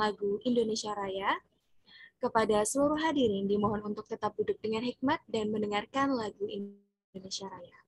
lagu Indonesia Raya. Kepada seluruh hadirin dimohon untuk tetap duduk dengan hikmat dan mendengarkan lagu Indonesia Raya.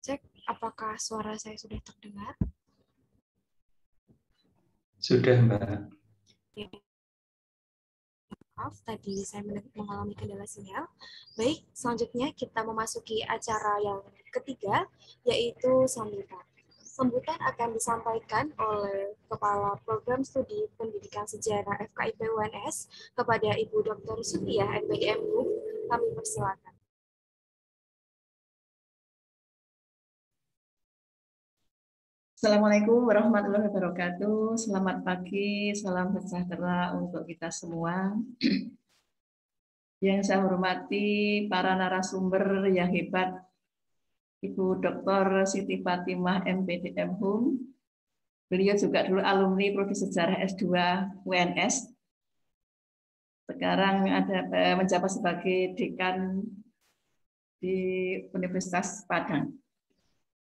Cek apakah suara saya sudah terdengar? Sudah, Mbak. Ya. Maaf, tadi saya mengalami kendala sinyal. Baik, selanjutnya kita memasuki acara yang ketiga, yaitu sambutan. Sambutan akan disampaikan oleh Kepala Program Studi Pendidikan Sejarah FKIP UNS kepada Ibu Dr. Sutia, MBDM Kami persilakan. Assalamualaikum warahmatullahi wabarakatuh. Selamat pagi, salam sejahtera untuk kita semua. Yang saya hormati para narasumber yang hebat, Ibu Dr. Siti Fatimah MPDM HUM. Beliau juga dulu alumni Prodi Sejarah S2 UNS. Sekarang ada eh, menjabat sebagai dekan di Universitas Padang.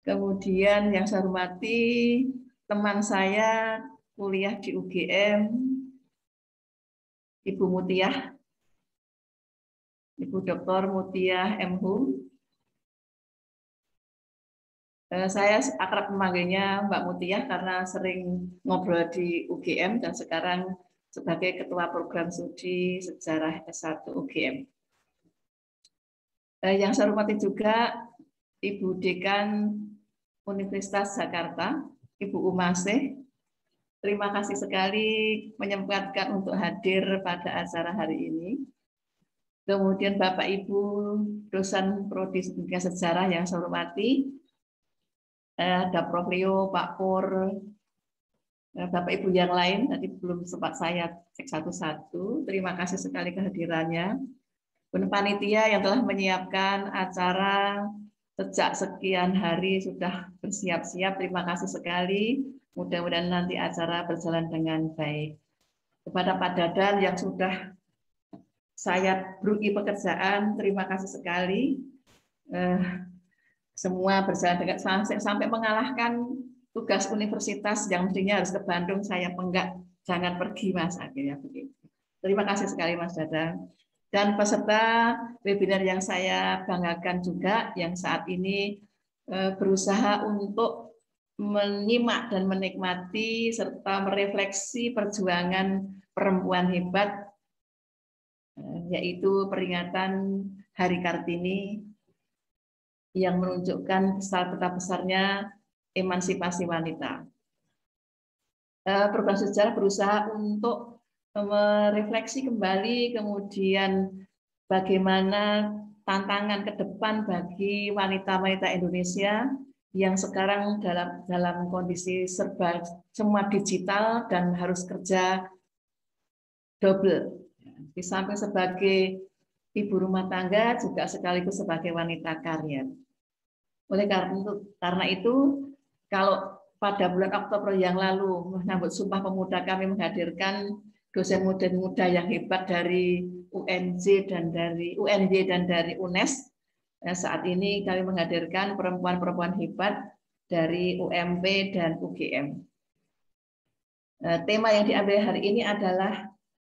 Kemudian yang saya hormati teman saya kuliah di UGM, Ibu Mutiah, Ibu Dr. Mutiah M. Hum. Eh, saya akrab memanggilnya Mbak Mutiah karena sering ngobrol di UGM dan sekarang sebagai Ketua Program Studi Sejarah S1 UGM. Eh, yang saya hormati juga Ibu Dekan Universitas Jakarta, Ibu Umase. Terima kasih sekali menyempatkan untuk hadir pada acara hari ini. Kemudian Bapak Ibu dosen prodi sejarah yang saya hormati, eh, ada Prof Leo, Pak Pur, eh, Bapak Ibu yang lain tadi belum sempat saya cek satu-satu. Terima kasih sekali kehadirannya. Pun panitia yang telah menyiapkan acara sejak sekian hari sudah bersiap-siap. Terima kasih sekali. Mudah-mudahan nanti acara berjalan dengan baik. Kepada Pak Dadan yang sudah saya beri pekerjaan, terima kasih sekali. Eh, semua berjalan dengan sampai, sampai mengalahkan tugas universitas yang mestinya harus ke Bandung, saya penggak. Jangan pergi Mas, akhirnya begitu. Terima kasih sekali Mas Dadan dan peserta webinar yang saya banggakan juga yang saat ini eh, berusaha untuk menyimak dan menikmati serta merefleksi perjuangan perempuan hebat eh, yaitu peringatan Hari Kartini yang menunjukkan besar peta besarnya emansipasi wanita. Eh, Program sejarah berusaha untuk merefleksi kembali kemudian bagaimana tantangan ke depan bagi wanita-wanita Indonesia yang sekarang dalam dalam kondisi serba semua digital dan harus kerja double. Di samping sebagai ibu rumah tangga juga sekaligus sebagai wanita karya. Oleh karena itu, karena itu kalau pada bulan Oktober yang lalu menyambut Sumpah Pemuda kami menghadirkan dosen muda muda yang hebat dari UNJ dan dari UNJ dan dari UNES. Nah, ya, saat ini kami menghadirkan perempuan-perempuan hebat dari UMP dan UGM. Nah, ya, tema yang diambil hari ini adalah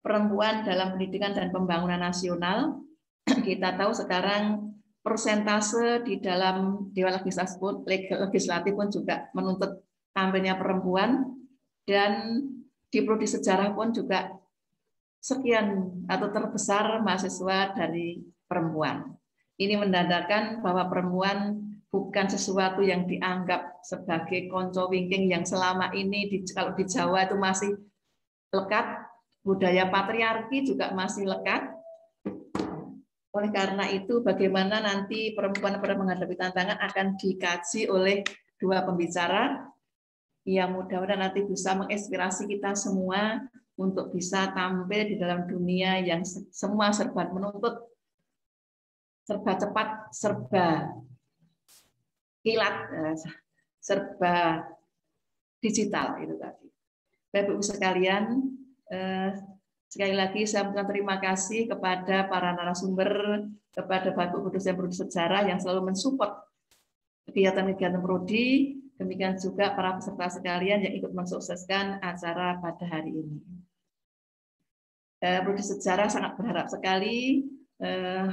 perempuan dalam pendidikan dan pembangunan nasional. Kita tahu sekarang persentase di dalam Dewan Legislatif pun juga menuntut tampilnya perempuan dan di prodi sejarah pun juga sekian atau terbesar mahasiswa dari perempuan. Ini menandakan bahwa perempuan bukan sesuatu yang dianggap sebagai konco wingking yang selama ini di, kalau di Jawa itu masih lekat, budaya patriarki juga masih lekat. Oleh karena itu, bagaimana nanti perempuan perempuan menghadapi tantangan akan dikaji oleh dua pembicara, ya mudah-mudahan nanti bisa menginspirasi kita semua untuk bisa tampil di dalam dunia yang semua serba menuntut, serba cepat, serba kilat, eh, serba digital itu tadi. Bapak Ibu sekalian, eh, sekali lagi saya mengucapkan terima kasih kepada para narasumber, kepada Bapak Ibu dosen sejarah yang selalu mensupport kegiatan-kegiatan prodi, Demikian juga para peserta sekalian yang ikut mensukseskan acara pada hari ini. Prodi eh, Sejarah sangat berharap sekali eh,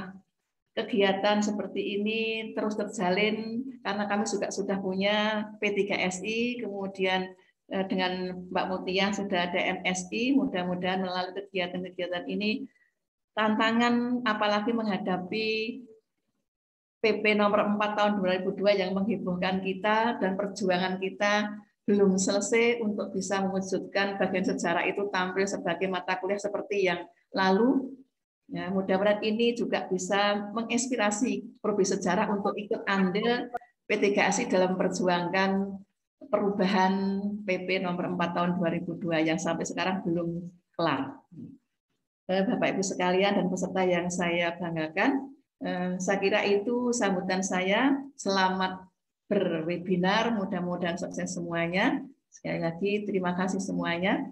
kegiatan seperti ini terus terjalin karena kami juga sudah punya P3SI, kemudian eh, dengan Mbak Mutia sudah ada MSI, mudah-mudahan melalui kegiatan-kegiatan ini tantangan apalagi menghadapi PP nomor 4 tahun 2002 yang menghiburkan kita dan perjuangan kita belum selesai untuk bisa mewujudkan bagian sejarah itu tampil sebagai mata kuliah seperti yang lalu. Ya, mudah-mudahan ini juga bisa menginspirasi prodi sejarah untuk ikut andil PTKSI dalam perjuangkan perubahan PP nomor 4 tahun 2002 yang sampai sekarang belum kelar. Eh, Bapak Ibu sekalian dan peserta yang saya banggakan, saya kira itu sambutan saya. Selamat berwebinar, mudah-mudahan sukses semuanya. Sekali lagi terima kasih semuanya.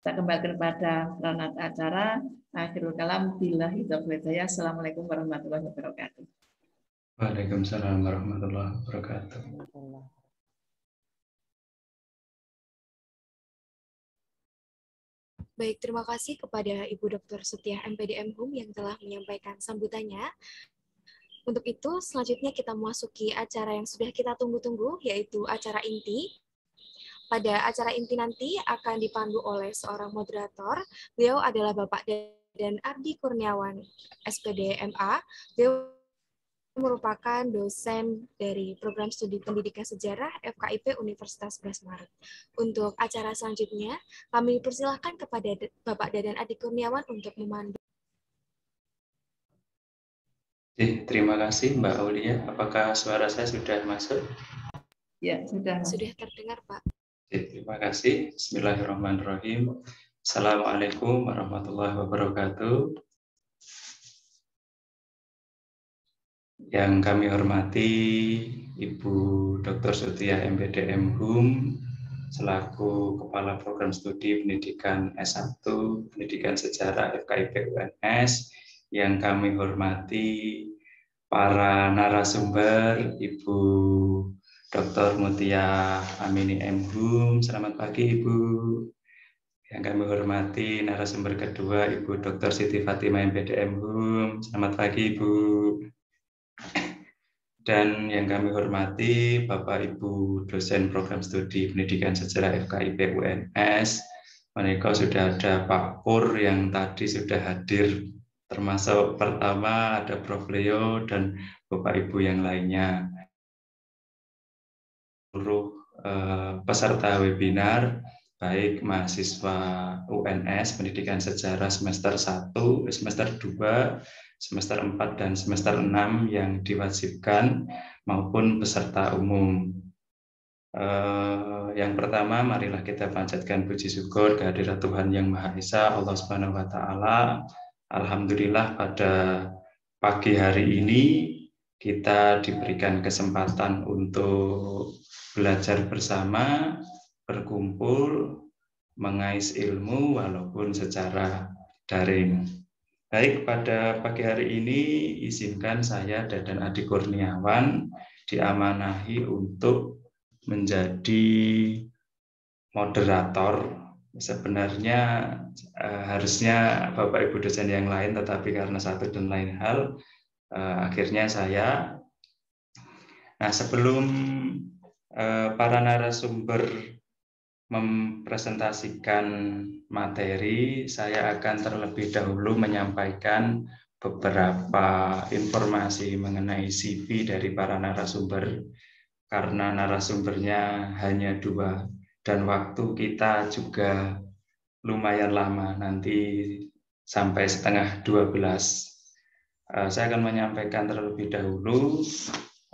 Kita kembali kepada peranat acara. Akhirul kalam, bila hidup saya. Assalamualaikum warahmatullahi wabarakatuh. Waalaikumsalam warahmatullahi wabarakatuh. Baik, terima kasih kepada Ibu Dr. setia MPDM Hum yang telah menyampaikan sambutannya. Untuk itu, selanjutnya kita memasuki acara yang sudah kita tunggu-tunggu, yaitu acara inti. Pada acara inti nanti akan dipandu oleh seorang moderator. Beliau adalah Bapak dan Ardi Kurniawan, SPD MA. Beliau merupakan dosen dari program studi pendidikan sejarah FKIP Universitas Brasmara. Untuk acara selanjutnya, kami persilahkan kepada Bapak Dadan Adi Kurniawan untuk memandu. Terima kasih Mbak Aulia. Apakah suara saya sudah masuk? Ya, sudah. Sudah terdengar, Pak. Terima kasih. Bismillahirrahmanirrahim. Assalamualaikum warahmatullahi wabarakatuh. Yang kami hormati Ibu Dr. Sutia MPDM HUM selaku Kepala Program Studi Pendidikan S1 Pendidikan Sejarah FKIP UNS yang kami hormati para narasumber Ibu Dr. Mutia Amini M. Hum. Selamat pagi Ibu. Yang kami hormati narasumber kedua Ibu Dr. Siti Fatima MPDM Hum. Selamat pagi Ibu dan yang kami hormati Bapak Ibu dosen program studi pendidikan sejarah FKIP UNS. Mereka sudah ada Pak Pur yang tadi sudah hadir termasuk pertama ada Prof Leo dan Bapak Ibu yang lainnya. Seluruh eh, peserta webinar baik mahasiswa UNS Pendidikan Sejarah semester 1, semester 2, semester 4 dan semester 6 yang diwajibkan maupun peserta umum. Uh, yang pertama, marilah kita panjatkan puji syukur kehadirat Tuhan Yang Maha Esa, Allah Subhanahu wa Ta'ala. Alhamdulillah, pada pagi hari ini kita diberikan kesempatan untuk belajar bersama, berkumpul, mengais ilmu walaupun secara daring. Baik, pada pagi hari ini izinkan saya Dadan Adi Kurniawan diamanahi untuk menjadi moderator. Sebenarnya eh, harusnya Bapak Ibu dosen yang lain, tetapi karena satu dan lain hal, eh, akhirnya saya. Nah, sebelum eh, para narasumber mempresentasikan materi, saya akan terlebih dahulu menyampaikan beberapa informasi mengenai CV dari para narasumber karena narasumbernya hanya dua dan waktu kita juga lumayan lama nanti sampai setengah 12. Eh, saya akan menyampaikan terlebih dahulu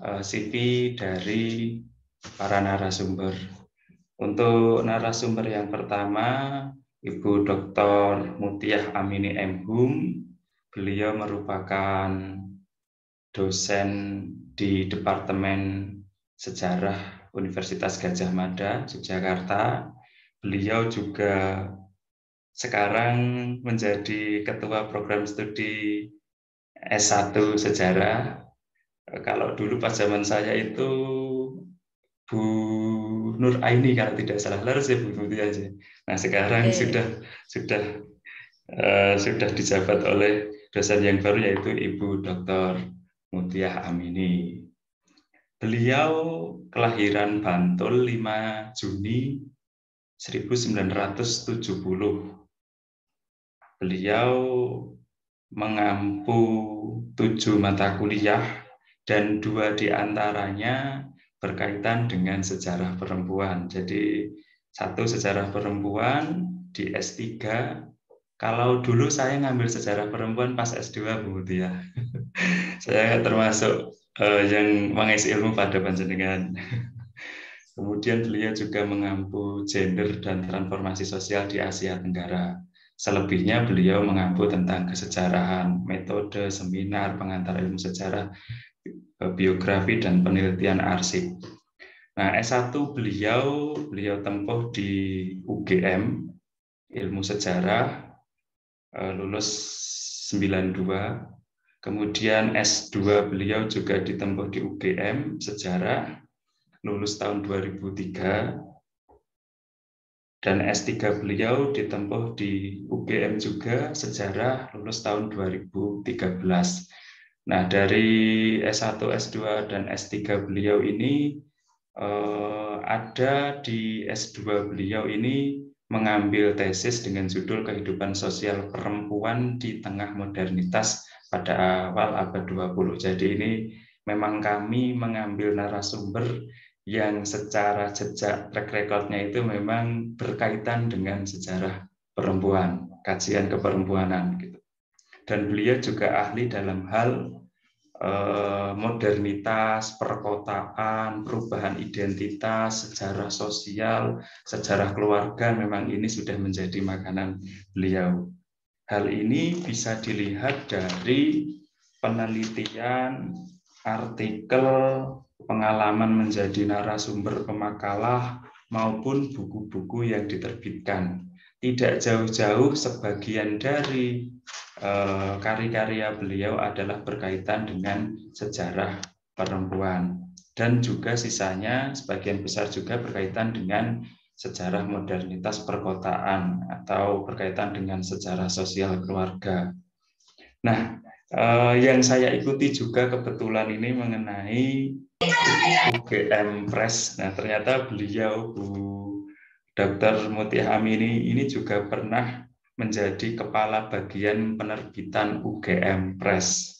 eh, CV dari para narasumber. Untuk narasumber yang pertama, Ibu Dr. Mutiah Amini Mhum, beliau merupakan dosen di Departemen Sejarah Universitas Gajah Mada, Yogyakarta. Beliau juga sekarang menjadi ketua program studi S1 Sejarah. Kalau dulu pas zaman saya itu Bu Nur Aini kalau tidak salah harus ya Bu Tuti aja. Nah sekarang okay. sudah sudah uh, sudah dijabat oleh dosen yang baru yaitu Ibu Dr. Mutiah Amini. Beliau kelahiran Bantul 5 Juni 1970. Beliau mengampu tujuh mata kuliah dan dua diantaranya berkaitan dengan sejarah perempuan. Jadi satu sejarah perempuan di S3. Kalau dulu saya ngambil sejarah perempuan pas S2 Bu ya. saya termasuk uh, yang mengisi ilmu pada panjenengan. Kemudian beliau juga mengampu gender dan transformasi sosial di Asia Tenggara. Selebihnya beliau mengampu tentang kesejarahan, metode, seminar, pengantar ilmu sejarah, biografi dan penelitian arsip. Nah, S1 beliau beliau tempuh di UGM Ilmu Sejarah eh, lulus 92. Kemudian S2 beliau juga ditempuh di UGM Sejarah lulus tahun 2003 dan S3 beliau ditempuh di UGM juga sejarah lulus tahun 2013. Nah, dari S1, S2, dan S3 beliau ini eh, ada di S2 beliau ini mengambil tesis dengan judul Kehidupan Sosial Perempuan di Tengah Modernitas pada awal abad 20. Jadi ini memang kami mengambil narasumber yang secara jejak track recordnya itu memang berkaitan dengan sejarah perempuan, kajian keperempuanan gitu dan beliau juga ahli dalam hal eh, modernitas, perkotaan, perubahan identitas, sejarah sosial, sejarah keluarga memang ini sudah menjadi makanan beliau. Hal ini bisa dilihat dari penelitian, artikel, pengalaman menjadi narasumber pemakalah maupun buku-buku yang diterbitkan. Tidak jauh-jauh sebagian dari Eh, karya-karya beliau adalah berkaitan dengan sejarah perempuan dan juga sisanya sebagian besar juga berkaitan dengan sejarah modernitas perkotaan atau berkaitan dengan sejarah sosial keluarga. Nah, eh, yang saya ikuti juga kebetulan ini mengenai UGM Press. Nah, ternyata beliau Bu Dr. Mutia Amini ini juga pernah menjadi kepala bagian penerbitan UGM Press,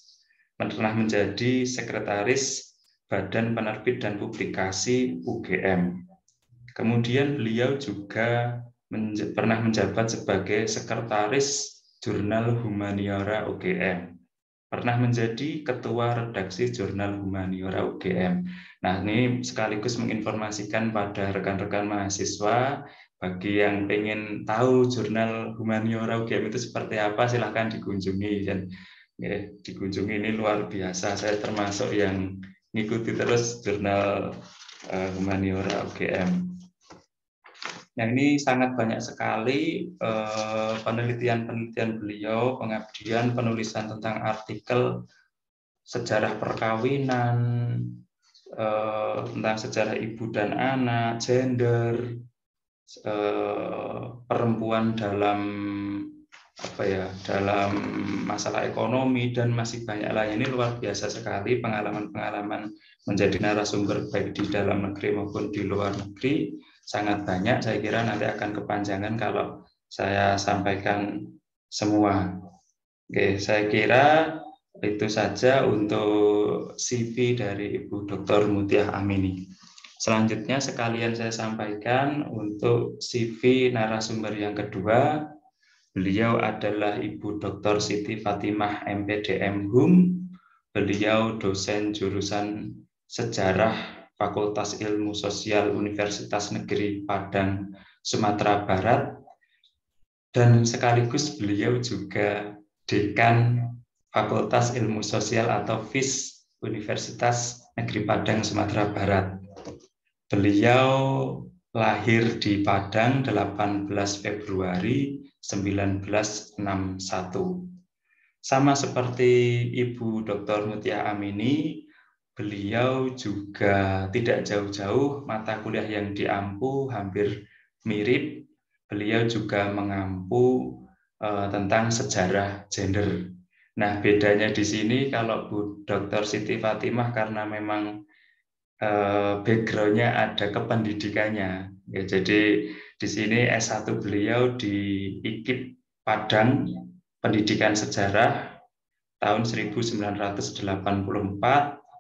pernah menjadi sekretaris Badan Penerbit dan Publikasi UGM. Kemudian beliau juga menj pernah menjabat sebagai sekretaris Jurnal Humaniora UGM. Pernah menjadi ketua redaksi Jurnal Humaniora UGM. Nah, ini sekaligus menginformasikan pada rekan-rekan mahasiswa bagi yang ingin tahu jurnal humaniora UGM itu seperti apa silahkan dikunjungi dan ya, dikunjungi ini luar biasa saya termasuk yang ngikuti terus jurnal uh, eh, humaniora UGM. Nah ini sangat banyak sekali eh, penelitian-penelitian uh, beliau, pengabdian, penulisan tentang artikel sejarah perkawinan, uh, tentang sejarah ibu dan anak, gender, Eh, perempuan dalam apa ya dalam masalah ekonomi dan masih banyak lainnya ini luar biasa sekali pengalaman-pengalaman menjadi narasumber baik di dalam negeri maupun di luar negeri sangat banyak saya kira nanti akan kepanjangan kalau saya sampaikan semua oke saya kira itu saja untuk CV dari Ibu Dr. Mutiah Amini. Selanjutnya sekalian saya sampaikan untuk CV narasumber yang kedua. Beliau adalah Ibu Dr. Siti Fatimah MPDM HUM. Beliau dosen jurusan Sejarah Fakultas Ilmu Sosial Universitas Negeri Padang, Sumatera Barat. Dan sekaligus beliau juga Dekan Fakultas Ilmu Sosial atau FIS Universitas Negeri Padang, Sumatera Barat. Beliau lahir di Padang 18 Februari 1961. Sama seperti Ibu Dr. Mutia Amini, beliau juga tidak jauh-jauh mata kuliah yang diampu hampir mirip. Beliau juga mengampu eh, tentang sejarah gender. Nah, bedanya di sini kalau Bu Dr. Siti Fatimah karena memang Eh, backgroundnya ada kependidikannya. Ya, jadi di sini S1 beliau di IKIP Padang, pendidikan sejarah tahun 1984,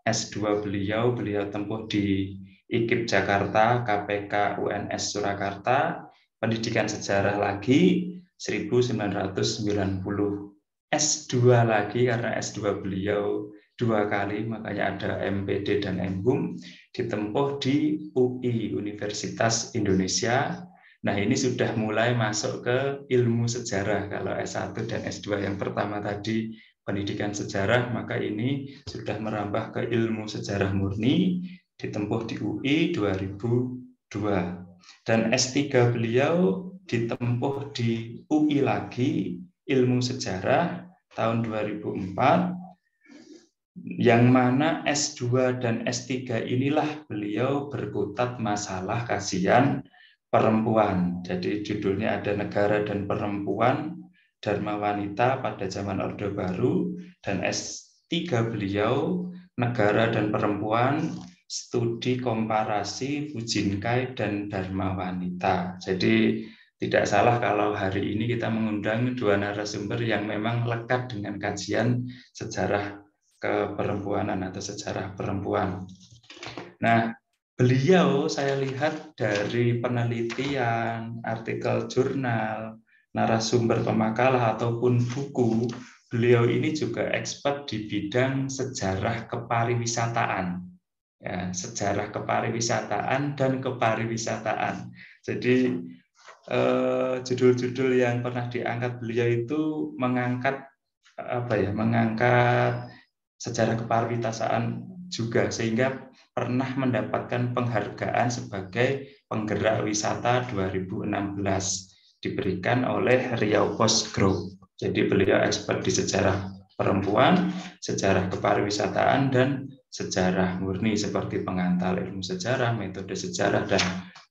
S2 beliau beliau tempuh di IKIP Jakarta, KPK UNS Surakarta, pendidikan sejarah lagi 1990. S2 lagi karena S2 beliau dua kali, makanya ada MPD dan MBUM, ditempuh di UI, Universitas Indonesia. Nah, ini sudah mulai masuk ke ilmu sejarah. Kalau S1 dan S2 yang pertama tadi pendidikan sejarah, maka ini sudah merambah ke ilmu sejarah murni, ditempuh di UI 2002. Dan S3 beliau ditempuh di UI lagi, ilmu sejarah tahun 2004 yang mana S2 dan S3 inilah beliau berkutat masalah kasihan perempuan. Jadi judulnya ada negara dan perempuan, Dharma Wanita pada zaman Orde Baru, dan S3 beliau negara dan perempuan, studi komparasi Fujinkai dan Dharma Wanita. Jadi tidak salah kalau hari ini kita mengundang dua narasumber yang memang lekat dengan kajian sejarah keperempuanan atau sejarah perempuan. Nah, beliau saya lihat dari penelitian, artikel jurnal, narasumber pemakalah ataupun buku, beliau ini juga expert di bidang sejarah kepariwisataan. Ya, sejarah kepariwisataan dan kepariwisataan. Jadi eh, judul-judul eh, yang pernah diangkat beliau itu mengangkat apa ya, mengangkat sejarah keparwitasaan juga sehingga pernah mendapatkan penghargaan sebagai penggerak wisata 2016 diberikan oleh Riau Post Group. Jadi beliau expert di sejarah perempuan, sejarah kepariwisataan dan sejarah murni seperti pengantar ilmu sejarah, metode sejarah dan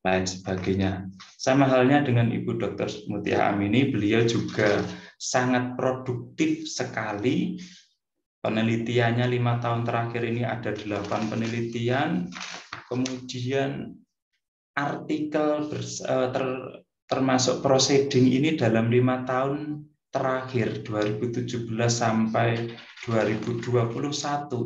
lain sebagainya. Sama halnya dengan Ibu Dr. Mutia Amini, beliau juga sangat produktif sekali penelitiannya lima tahun terakhir ini ada delapan penelitian kemudian artikel eh, ter, termasuk proceeding ini dalam lima tahun terakhir 2017 sampai 2021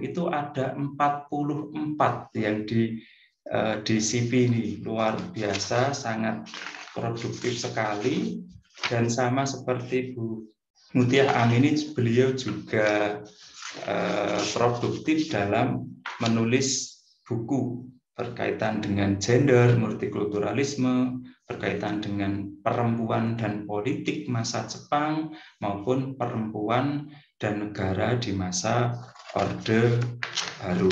itu ada 44 yang di eh, di cv ini luar biasa sangat produktif sekali dan sama seperti Bu Mutia Amin ini beliau juga Eh, produktif dalam menulis buku berkaitan dengan gender, multikulturalisme, berkaitan dengan perempuan dan politik masa Jepang maupun perempuan dan negara di masa Orde Baru.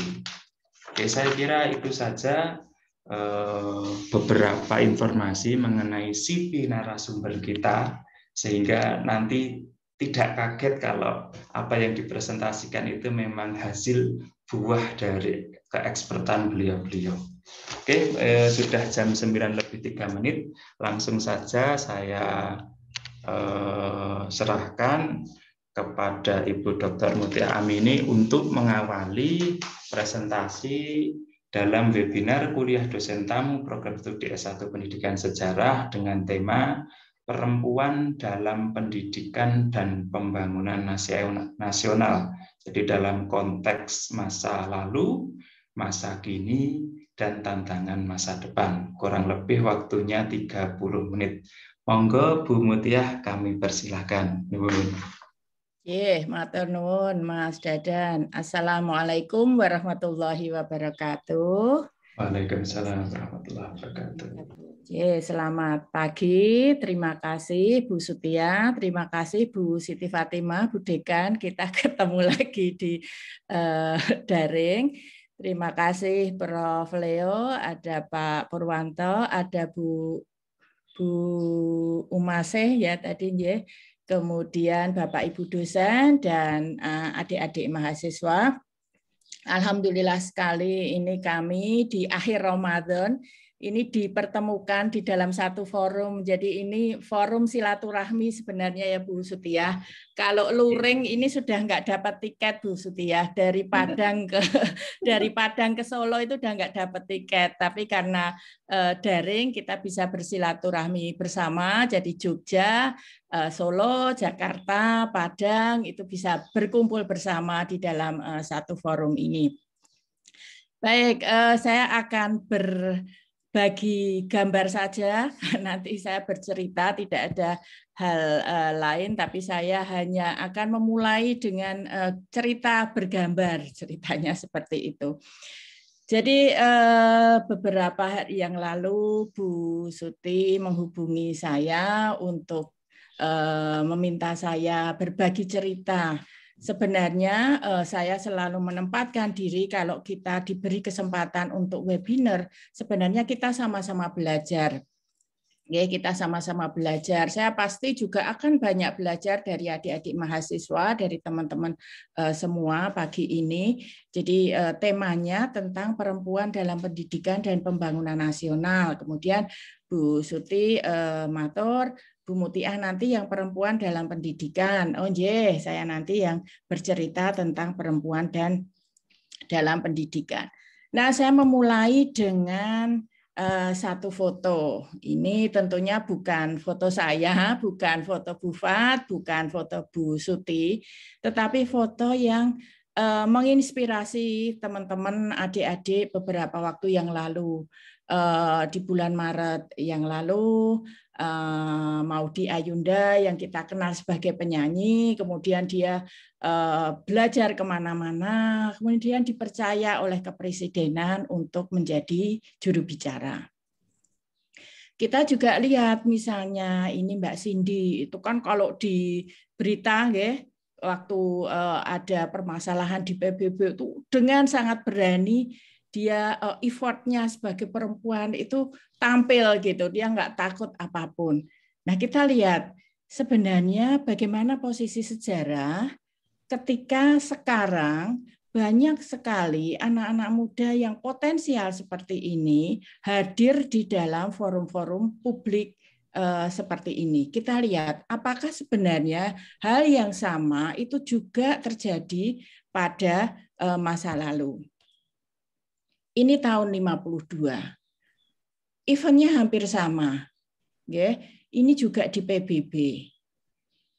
Oke, saya kira itu saja eh, beberapa informasi mengenai CV narasumber kita sehingga nanti tidak kaget kalau apa yang dipresentasikan itu memang hasil buah dari keekspertan beliau-beliau. Oke, eh, sudah jam 9 lebih 3 menit. Langsung saja saya eh, serahkan kepada Ibu Dr. Mutia Amini untuk mengawali presentasi dalam webinar kuliah dosen tamu program studi S1 Pendidikan Sejarah dengan tema perempuan dalam pendidikan dan pembangunan nasional. Jadi dalam konteks masa lalu, masa kini, dan tantangan masa depan. Kurang lebih waktunya 30 menit. Monggo Bu Mutiah kami persilahkan. Yeah, Nggih, matur nuwun Mas Dadan. Assalamualaikum warahmatullahi wabarakatuh. Waalaikumsalam warahmatullahi wabarakatuh. Oke, selamat pagi. Terima kasih Bu Sutia, terima kasih Bu Siti Fatimah, Bu Dekan. Kita ketemu lagi di uh, daring. Terima kasih Prof. Leo, ada Pak Purwanto, ada Bu Bu Umaseh ya tadi ya. Kemudian Bapak Ibu dosen dan eh, adik-adik mahasiswa. Alhamdulillah sekali ini kami di akhir Ramadan ini dipertemukan di dalam satu forum. Jadi ini forum silaturahmi sebenarnya ya Bu Sutia. Kalau iya. luring ini sudah nggak dapat tiket Bu Sutia dari iya. Padang ke dari Padang ke Solo itu udah nggak dapat tiket. Tapi karena uh, daring kita bisa bersilaturahmi bersama. Jadi Jogja, uh, Solo, Jakarta, Padang itu bisa berkumpul bersama di dalam uh, satu forum ini. Baik, uh, saya akan ber bagi gambar saja. Nanti saya bercerita tidak ada hal eh, lain, tapi saya hanya akan memulai dengan eh, cerita bergambar. Ceritanya seperti itu. Jadi eh, beberapa hari yang lalu Bu Suti menghubungi saya untuk meminta saya berbagi cerita Sebenarnya eh, saya selalu menempatkan diri kalau kita diberi kesempatan untuk webinar, sebenarnya kita sama-sama belajar. Ya, kita sama-sama belajar. Saya pasti juga akan banyak belajar dari adik-adik mahasiswa, dari teman-teman eh, semua pagi ini. Jadi eh, temanya tentang perempuan dalam pendidikan dan pembangunan nasional. Kemudian Bu Suti Mator Bu Mutiah nanti yang perempuan dalam pendidikan. Oh je, saya nanti yang bercerita tentang perempuan dan dalam pendidikan. Nah, saya memulai dengan uh, satu foto. Ini tentunya bukan foto saya, bukan foto Bu Fat, bukan foto Bu Suti, tetapi foto yang uh, menginspirasi teman-teman adik-adik beberapa waktu yang lalu. Eh, di bulan Maret yang lalu Eh, Maudi Ayunda yang kita kenal sebagai penyanyi, kemudian dia eh, belajar kemana-mana, kemudian dipercaya oleh kepresidenan untuk menjadi juru bicara. Kita juga lihat misalnya ini Mbak Cindy itu kan kalau di berita ya, waktu eh, ada permasalahan di PBB itu dengan sangat berani dia effortnya sebagai perempuan itu tampil gitu, dia nggak takut apapun. Nah kita lihat sebenarnya bagaimana posisi sejarah ketika sekarang banyak sekali anak-anak muda yang potensial seperti ini hadir di dalam forum-forum publik eh, seperti ini. Kita lihat apakah sebenarnya hal yang sama itu juga terjadi pada eh, masa lalu. Ini tahun 52 eventnya hampir sama. Ya, ini juga di PBB.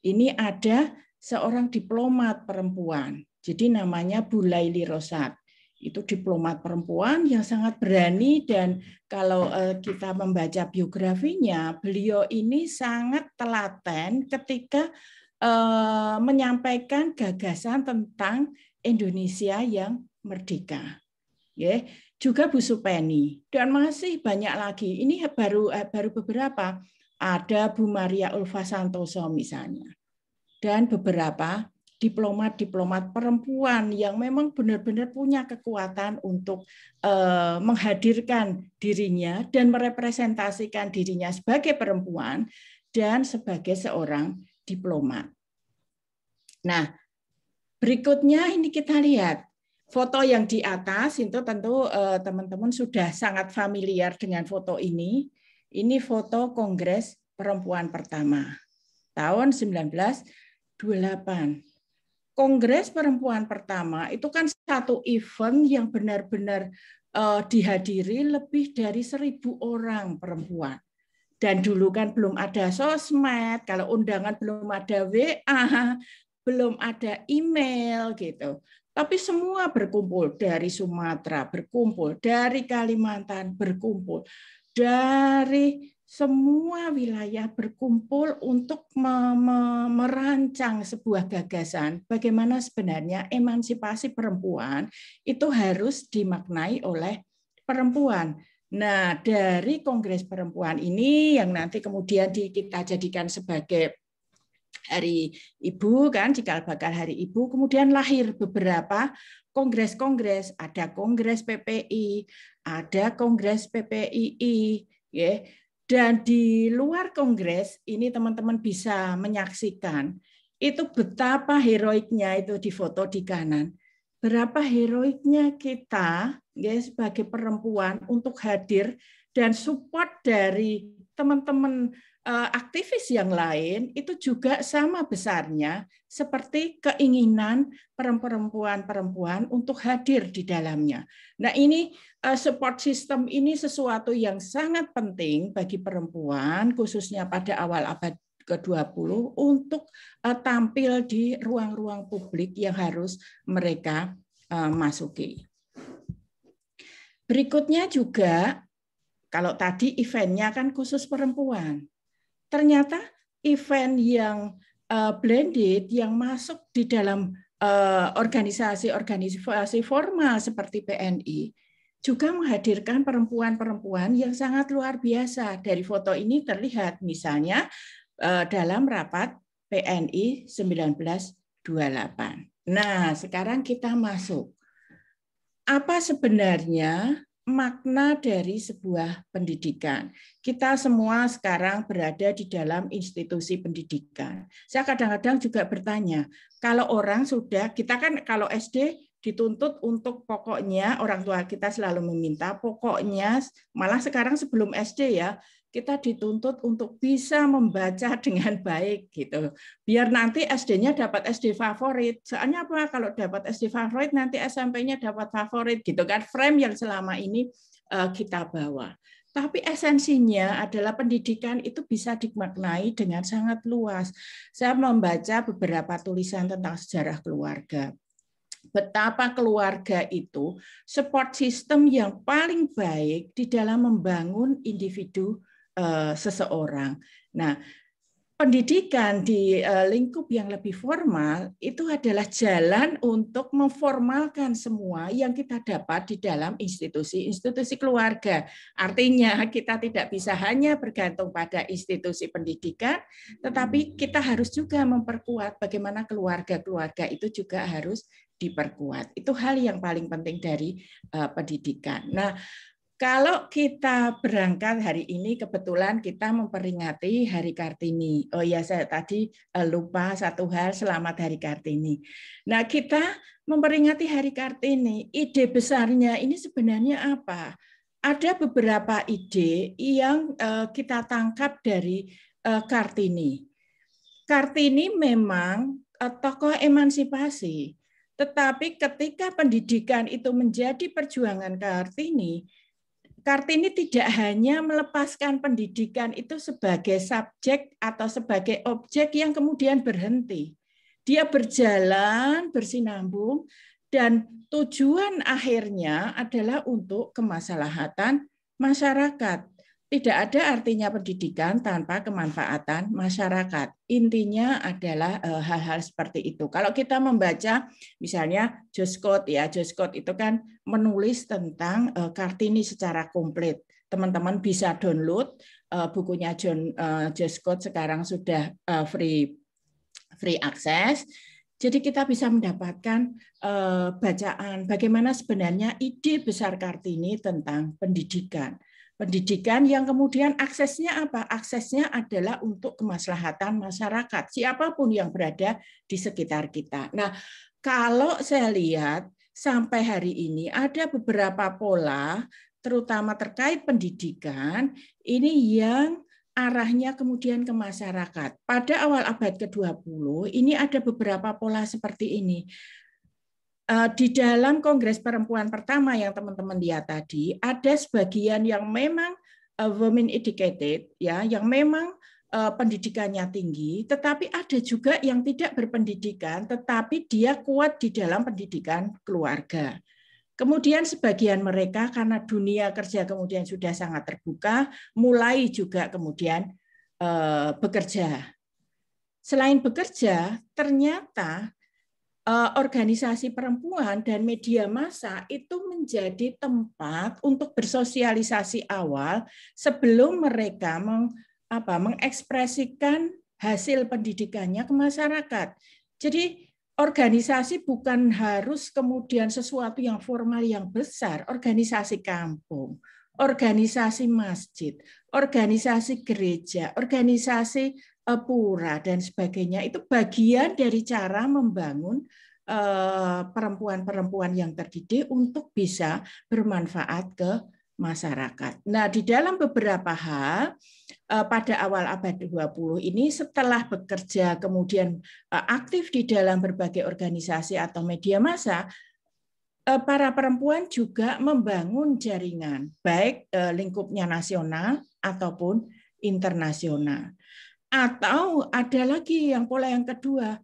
Ini ada seorang diplomat perempuan. Jadi namanya Bulaili Rosat. Itu diplomat perempuan yang sangat berani dan kalau eh, kita membaca biografinya, beliau ini sangat telaten ketika eh, menyampaikan gagasan tentang Indonesia yang merdeka. Ya juga Bu Supeni dan masih banyak lagi. Ini baru eh, baru beberapa ada Bu Maria Ulfa Santoso misalnya dan beberapa diplomat-diplomat perempuan yang memang benar-benar punya kekuatan untuk eh, menghadirkan dirinya dan merepresentasikan dirinya sebagai perempuan dan sebagai seorang diplomat. Nah, berikutnya ini kita lihat foto yang di atas itu tentu eh, teman-teman sudah sangat familiar dengan foto ini. Ini foto Kongres Perempuan Pertama tahun 1928. Kongres Perempuan Pertama itu kan satu event yang benar-benar eh, dihadiri lebih dari seribu orang perempuan. Dan dulu kan belum ada sosmed, kalau undangan belum ada WA, belum ada email gitu. Tapi semua berkumpul dari Sumatera, berkumpul dari Kalimantan, berkumpul dari semua wilayah berkumpul untuk merancang sebuah gagasan bagaimana sebenarnya emansipasi perempuan itu harus dimaknai oleh perempuan. Nah, dari Kongres Perempuan ini yang nanti kemudian kita jadikan sebagai Hari Ibu kan di bakal Hari Ibu, kemudian lahir beberapa kongres-kongres, ada kongres PPI, ada kongres PPII, ya. Dan di luar kongres ini teman-teman bisa menyaksikan itu betapa heroiknya itu di foto di kanan. Berapa heroiknya kita ya, sebagai perempuan untuk hadir dan support dari teman-teman Eh, aktivis yang lain itu juga sama besarnya seperti keinginan perempuan-perempuan untuk hadir di dalamnya. Nah, ini eh, support system ini sesuatu yang sangat penting bagi perempuan khususnya pada awal abad ke-20 untuk eh, tampil di ruang-ruang publik yang harus mereka masuki. Berikutnya juga kalau tadi eventnya kan khusus perempuan ternyata event yang uh, blended yang masuk di dalam organisasi-organisasi eh, formal seperti PNI juga menghadirkan perempuan-perempuan yang sangat luar biasa. Dari foto ini terlihat misalnya eh, dalam rapat PNI 1928. Nah, sekarang kita masuk. Apa sebenarnya makna dari sebuah pendidikan. Kita semua sekarang berada di dalam institusi pendidikan. Saya kadang-kadang juga bertanya, kalau orang sudah, kita kan kalau SD dituntut untuk pokoknya orang tua kita selalu meminta pokoknya malah sekarang sebelum SD ya kita dituntut untuk bisa membaca dengan baik gitu. Biar nanti SD-nya dapat SD favorit. Soalnya apa? Kalau dapat SD favorit nanti SMP-nya dapat favorit gitu kan. Frame yang selama ini eh, kita bawa. Tapi esensinya adalah pendidikan itu bisa dimaknai dengan sangat luas. Saya membaca beberapa tulisan tentang sejarah keluarga. Betapa keluarga itu support system yang paling baik di dalam membangun individu Eh, seseorang. Nah, pendidikan di eh, lingkup yang lebih formal itu adalah jalan untuk memformalkan semua yang kita dapat di dalam institusi-institusi keluarga. Artinya kita tidak bisa hanya bergantung pada institusi pendidikan, tetapi kita harus juga memperkuat bagaimana keluarga-keluarga itu juga harus diperkuat. Itu hal yang paling penting dari eh, pendidikan. Nah, kalau kita berangkat hari ini, kebetulan kita memperingati Hari Kartini. Oh ya, saya tadi eh, lupa satu hal, selamat Hari Kartini. Nah, kita memperingati Hari Kartini, ide besarnya ini sebenarnya apa? Ada beberapa ide yang eh, kita tangkap dari eh, Kartini. Kartini memang tokoh emansipasi, tetapi ketika pendidikan itu menjadi perjuangan Kartini, Kartini tidak hanya melepaskan pendidikan itu sebagai subjek atau sebagai objek yang kemudian berhenti. Dia berjalan, bersinambung, dan tujuan akhirnya adalah untuk kemaslahatan masyarakat. Tidak ada artinya pendidikan tanpa kemanfaatan masyarakat. Intinya adalah eh, hal-hal seperti itu. Kalau kita membaca misalnya Joscot ya, Joscot itu kan menulis tentang eh, Kartini secara komplit. Teman-teman bisa download eh, bukunya John Joskot sekarang sudah free free access. Jadi kita bisa mendapatkan bacaan bagaimana sebenarnya ide besar Kartini tentang pendidikan pendidikan yang kemudian aksesnya apa? Aksesnya adalah untuk kemaslahatan masyarakat, siapapun yang berada di sekitar kita. Nah, kalau saya lihat sampai hari ini ada beberapa pola terutama terkait pendidikan ini yang arahnya kemudian ke masyarakat. Pada awal abad ke-20 ini ada beberapa pola seperti ini. Eh, di dalam Kongres Perempuan pertama yang teman-teman lihat tadi, ada sebagian yang memang eh, women educated, ya, yang memang eh, pendidikannya tinggi, tetapi ada juga yang tidak berpendidikan, tetapi dia kuat di dalam pendidikan keluarga. Kemudian sebagian mereka karena dunia kerja kemudian sudah sangat terbuka, mulai juga kemudian bekerja. Selain bekerja, ternyata Eh, organisasi perempuan dan media massa itu menjadi tempat untuk bersosialisasi awal sebelum mereka meng, apa, mengekspresikan hasil pendidikannya ke masyarakat. Jadi organisasi bukan harus kemudian sesuatu yang formal yang besar, organisasi kampung, organisasi masjid, organisasi gereja, organisasi Eh, pura dan sebagainya itu bagian dari cara membangun eh, perempuan-perempuan yang terdidik untuk bisa bermanfaat ke masyarakat. Nah, di dalam beberapa hal eh, pada awal abad 20 ini setelah bekerja kemudian aktif di dalam berbagai organisasi atau media massa, para perempuan juga membangun jaringan baik lingkupnya nasional ataupun internasional. Atau ada lagi yang pola yang kedua,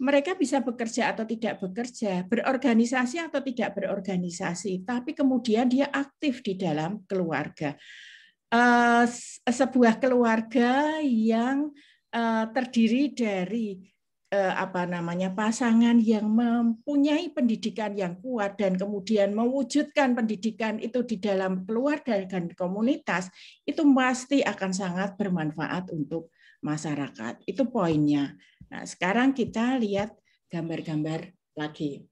mereka bisa bekerja atau tidak bekerja, berorganisasi atau tidak berorganisasi, tapi kemudian dia aktif di dalam keluarga. Eh, sebuah keluarga yang eh, terdiri dari eh, apa namanya pasangan yang mempunyai pendidikan yang kuat dan kemudian mewujudkan pendidikan itu di dalam keluarga dan komunitas itu pasti akan sangat bermanfaat untuk masyarakat. Itu poinnya. Nah, sekarang kita lihat gambar-gambar lagi.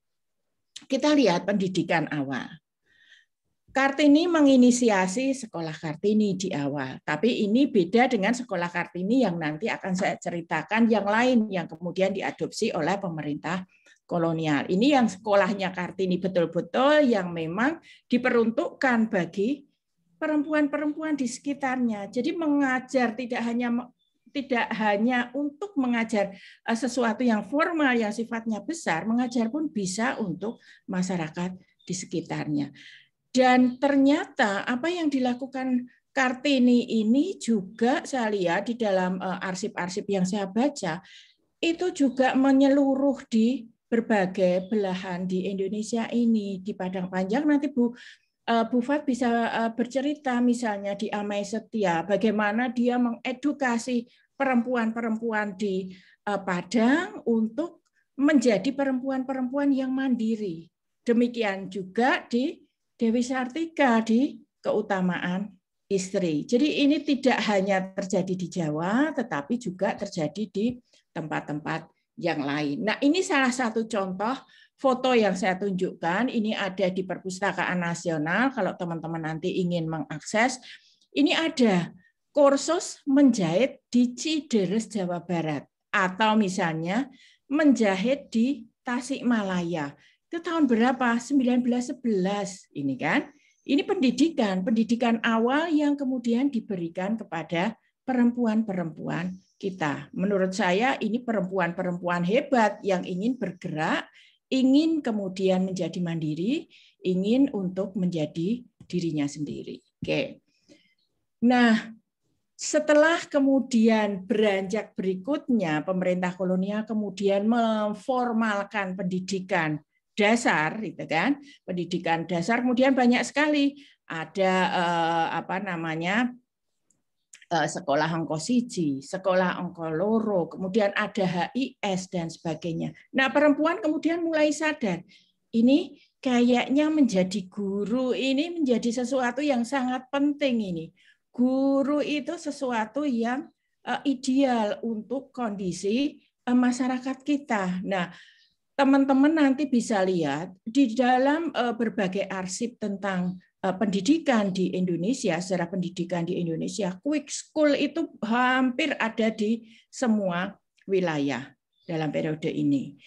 Kita lihat pendidikan awal. Kartini menginisiasi sekolah Kartini di awal, tapi ini beda dengan sekolah Kartini yang nanti akan saya ceritakan yang lain yang kemudian diadopsi oleh pemerintah kolonial. Ini yang sekolahnya Kartini betul-betul yang memang diperuntukkan bagi perempuan-perempuan di sekitarnya. Jadi mengajar tidak hanya tidak hanya untuk mengajar eh, sesuatu yang formal yang sifatnya besar, mengajar pun bisa untuk masyarakat di sekitarnya. Dan ternyata apa yang dilakukan Kartini ini juga saya lihat di dalam eh, arsip-arsip yang saya baca itu juga menyeluruh di berbagai belahan di Indonesia ini di Padang Panjang nanti Bu eh, Bu Fat bisa bercerita misalnya di Amai Setia bagaimana dia mengedukasi perempuan-perempuan di eh, Padang untuk menjadi perempuan-perempuan yang mandiri. Demikian juga di Dewi Sartika di keutamaan istri. Jadi ini tidak hanya terjadi di Jawa, tetapi juga terjadi di tempat-tempat yang lain. Nah ini salah satu contoh foto yang saya tunjukkan. Ini ada di Perpustakaan Nasional. Kalau teman-teman nanti ingin mengakses, ini ada kursus menjahit di Cideres, Jawa Barat. Atau misalnya menjahit di Tasikmalaya. Itu tahun berapa? 1911 ini kan. Ini pendidikan, pendidikan awal yang kemudian diberikan kepada perempuan-perempuan kita. Menurut saya ini perempuan-perempuan hebat yang ingin bergerak, ingin kemudian menjadi mandiri, ingin untuk menjadi dirinya sendiri. Oke. Nah, setelah kemudian beranjak berikutnya pemerintah kolonial kemudian memformalkan pendidikan dasar gitu kan pendidikan dasar kemudian banyak sekali ada eh, apa namanya eh, sekolah ongko siji sekolah ongko loro kemudian ada HIS dan sebagainya nah perempuan kemudian mulai sadar ini kayaknya menjadi guru ini menjadi sesuatu yang sangat penting ini guru itu sesuatu yang eh, ideal untuk kondisi eh, masyarakat kita. Nah, teman-teman nanti bisa lihat di dalam eh, berbagai arsip tentang pendidikan di Indonesia, secara pendidikan di Indonesia, quick school itu hampir ada di semua wilayah dalam periode ini.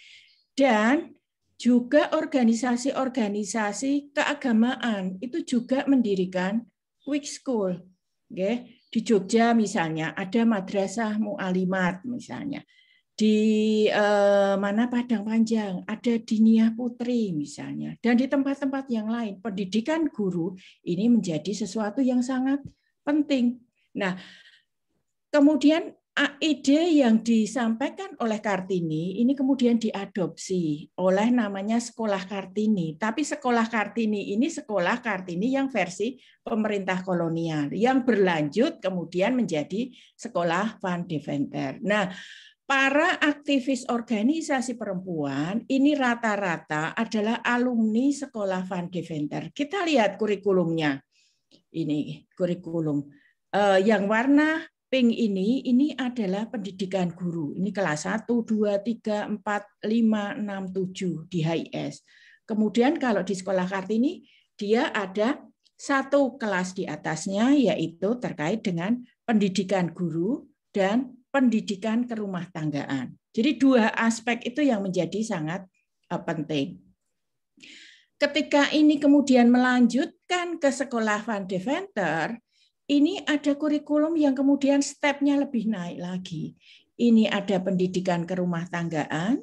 Dan juga organisasi-organisasi keagamaan itu juga mendirikan quick school Okay. Di Jogja misalnya ada madrasah mu'alimat misalnya. Di eh, mana Padang Panjang ada diniyah putri misalnya. Dan di tempat-tempat yang lain pendidikan guru ini menjadi sesuatu yang sangat penting. Nah, kemudian ide yang disampaikan oleh Kartini ini kemudian diadopsi oleh namanya Sekolah Kartini. Tapi Sekolah Kartini ini Sekolah Kartini yang versi pemerintah kolonial yang berlanjut kemudian menjadi Sekolah Van Deventer. Nah, para aktivis organisasi perempuan ini rata-rata adalah alumni Sekolah Van Deventer. Kita lihat kurikulumnya. Ini kurikulum eh, yang warna pink ini ini adalah pendidikan guru. Ini kelas 1 2 3 4 5 6 7 di HIS. Kemudian kalau di sekolah Kartini dia ada satu kelas di atasnya yaitu terkait dengan pendidikan guru dan pendidikan kerumah tanggaan. Jadi dua aspek itu yang menjadi sangat eh, penting. Ketika ini kemudian melanjutkan ke sekolah Van Deventer, ini ada kurikulum yang kemudian stepnya lebih naik lagi. Ini ada pendidikan kerumah tanggaan,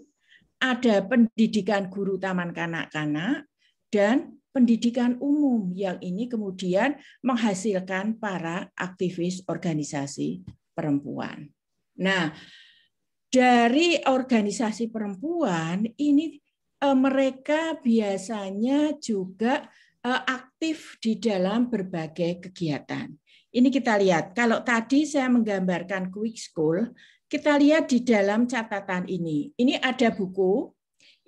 ada pendidikan guru taman kanak-kanak, dan pendidikan umum yang ini kemudian menghasilkan para aktivis organisasi perempuan. Nah, dari organisasi perempuan ini eh, mereka biasanya juga eh, aktif di dalam berbagai kegiatan. Ini kita lihat, kalau tadi saya menggambarkan quick school, kita lihat di dalam catatan ini. Ini ada buku,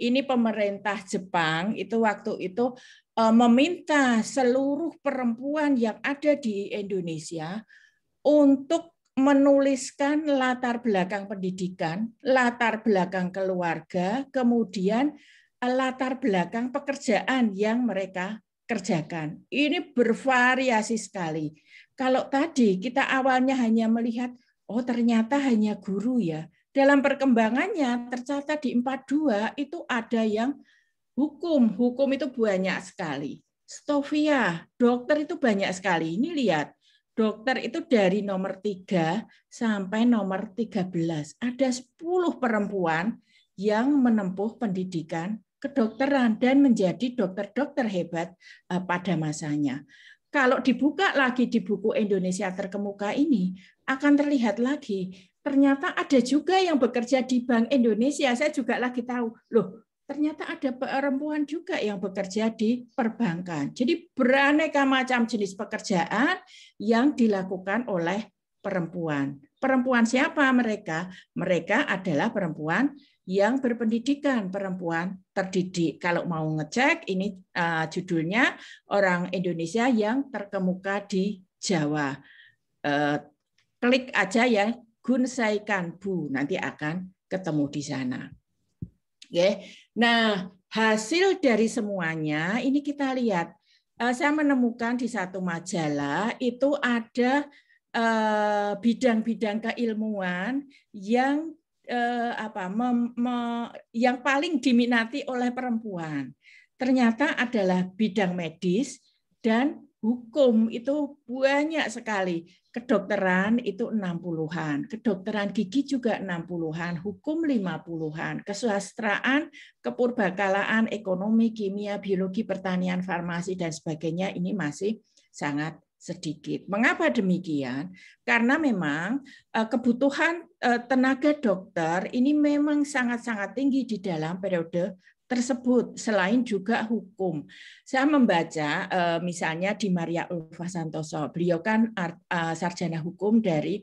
ini pemerintah Jepang itu waktu itu e, meminta seluruh perempuan yang ada di Indonesia untuk menuliskan latar belakang pendidikan, latar belakang keluarga, kemudian e, latar belakang pekerjaan yang mereka kerjakan. Ini bervariasi sekali kalau tadi kita awalnya hanya melihat, oh ternyata hanya guru ya. Dalam perkembangannya tercatat di 42 itu ada yang hukum. Hukum itu banyak sekali. Stofia, dokter itu banyak sekali. Ini lihat, dokter itu dari nomor 3 sampai nomor 13. Ada 10 perempuan yang menempuh pendidikan kedokteran dan menjadi dokter-dokter hebat eh, pada masanya. Kalau dibuka lagi di buku Indonesia Terkemuka ini, akan terlihat lagi, ternyata ada juga yang bekerja di Bank Indonesia. Saya juga lagi tahu, loh, ternyata ada perempuan juga yang bekerja di perbankan. Jadi beraneka macam jenis pekerjaan yang dilakukan oleh perempuan. Perempuan siapa mereka? Mereka adalah perempuan yang berpendidikan, perempuan terdidik. Kalau mau ngecek, ini eh, judulnya Orang Indonesia yang Terkemuka di Jawa. Eh, klik aja ya, Gunsaikan Bu, nanti akan ketemu di sana. Oke. Nah, hasil dari semuanya ini kita lihat. Eh, saya menemukan di satu majalah itu ada Eh, bidang-bidang keilmuan yang eh, apa mem, me, yang paling diminati oleh perempuan ternyata adalah bidang medis dan hukum itu banyak sekali. Kedokteran itu 60-an, kedokteran gigi juga 60-an, hukum 50-an, kesusastraan, kepurbakalaan, ekonomi, kimia, biologi, pertanian, farmasi dan sebagainya ini masih sangat sedikit. Mengapa demikian? Karena memang eh, kebutuhan eh, tenaga dokter ini memang sangat-sangat tinggi di dalam periode tersebut selain juga hukum. Saya membaca eh, misalnya di Maria Ulfa Santoso, beliau kan sarjana hukum dari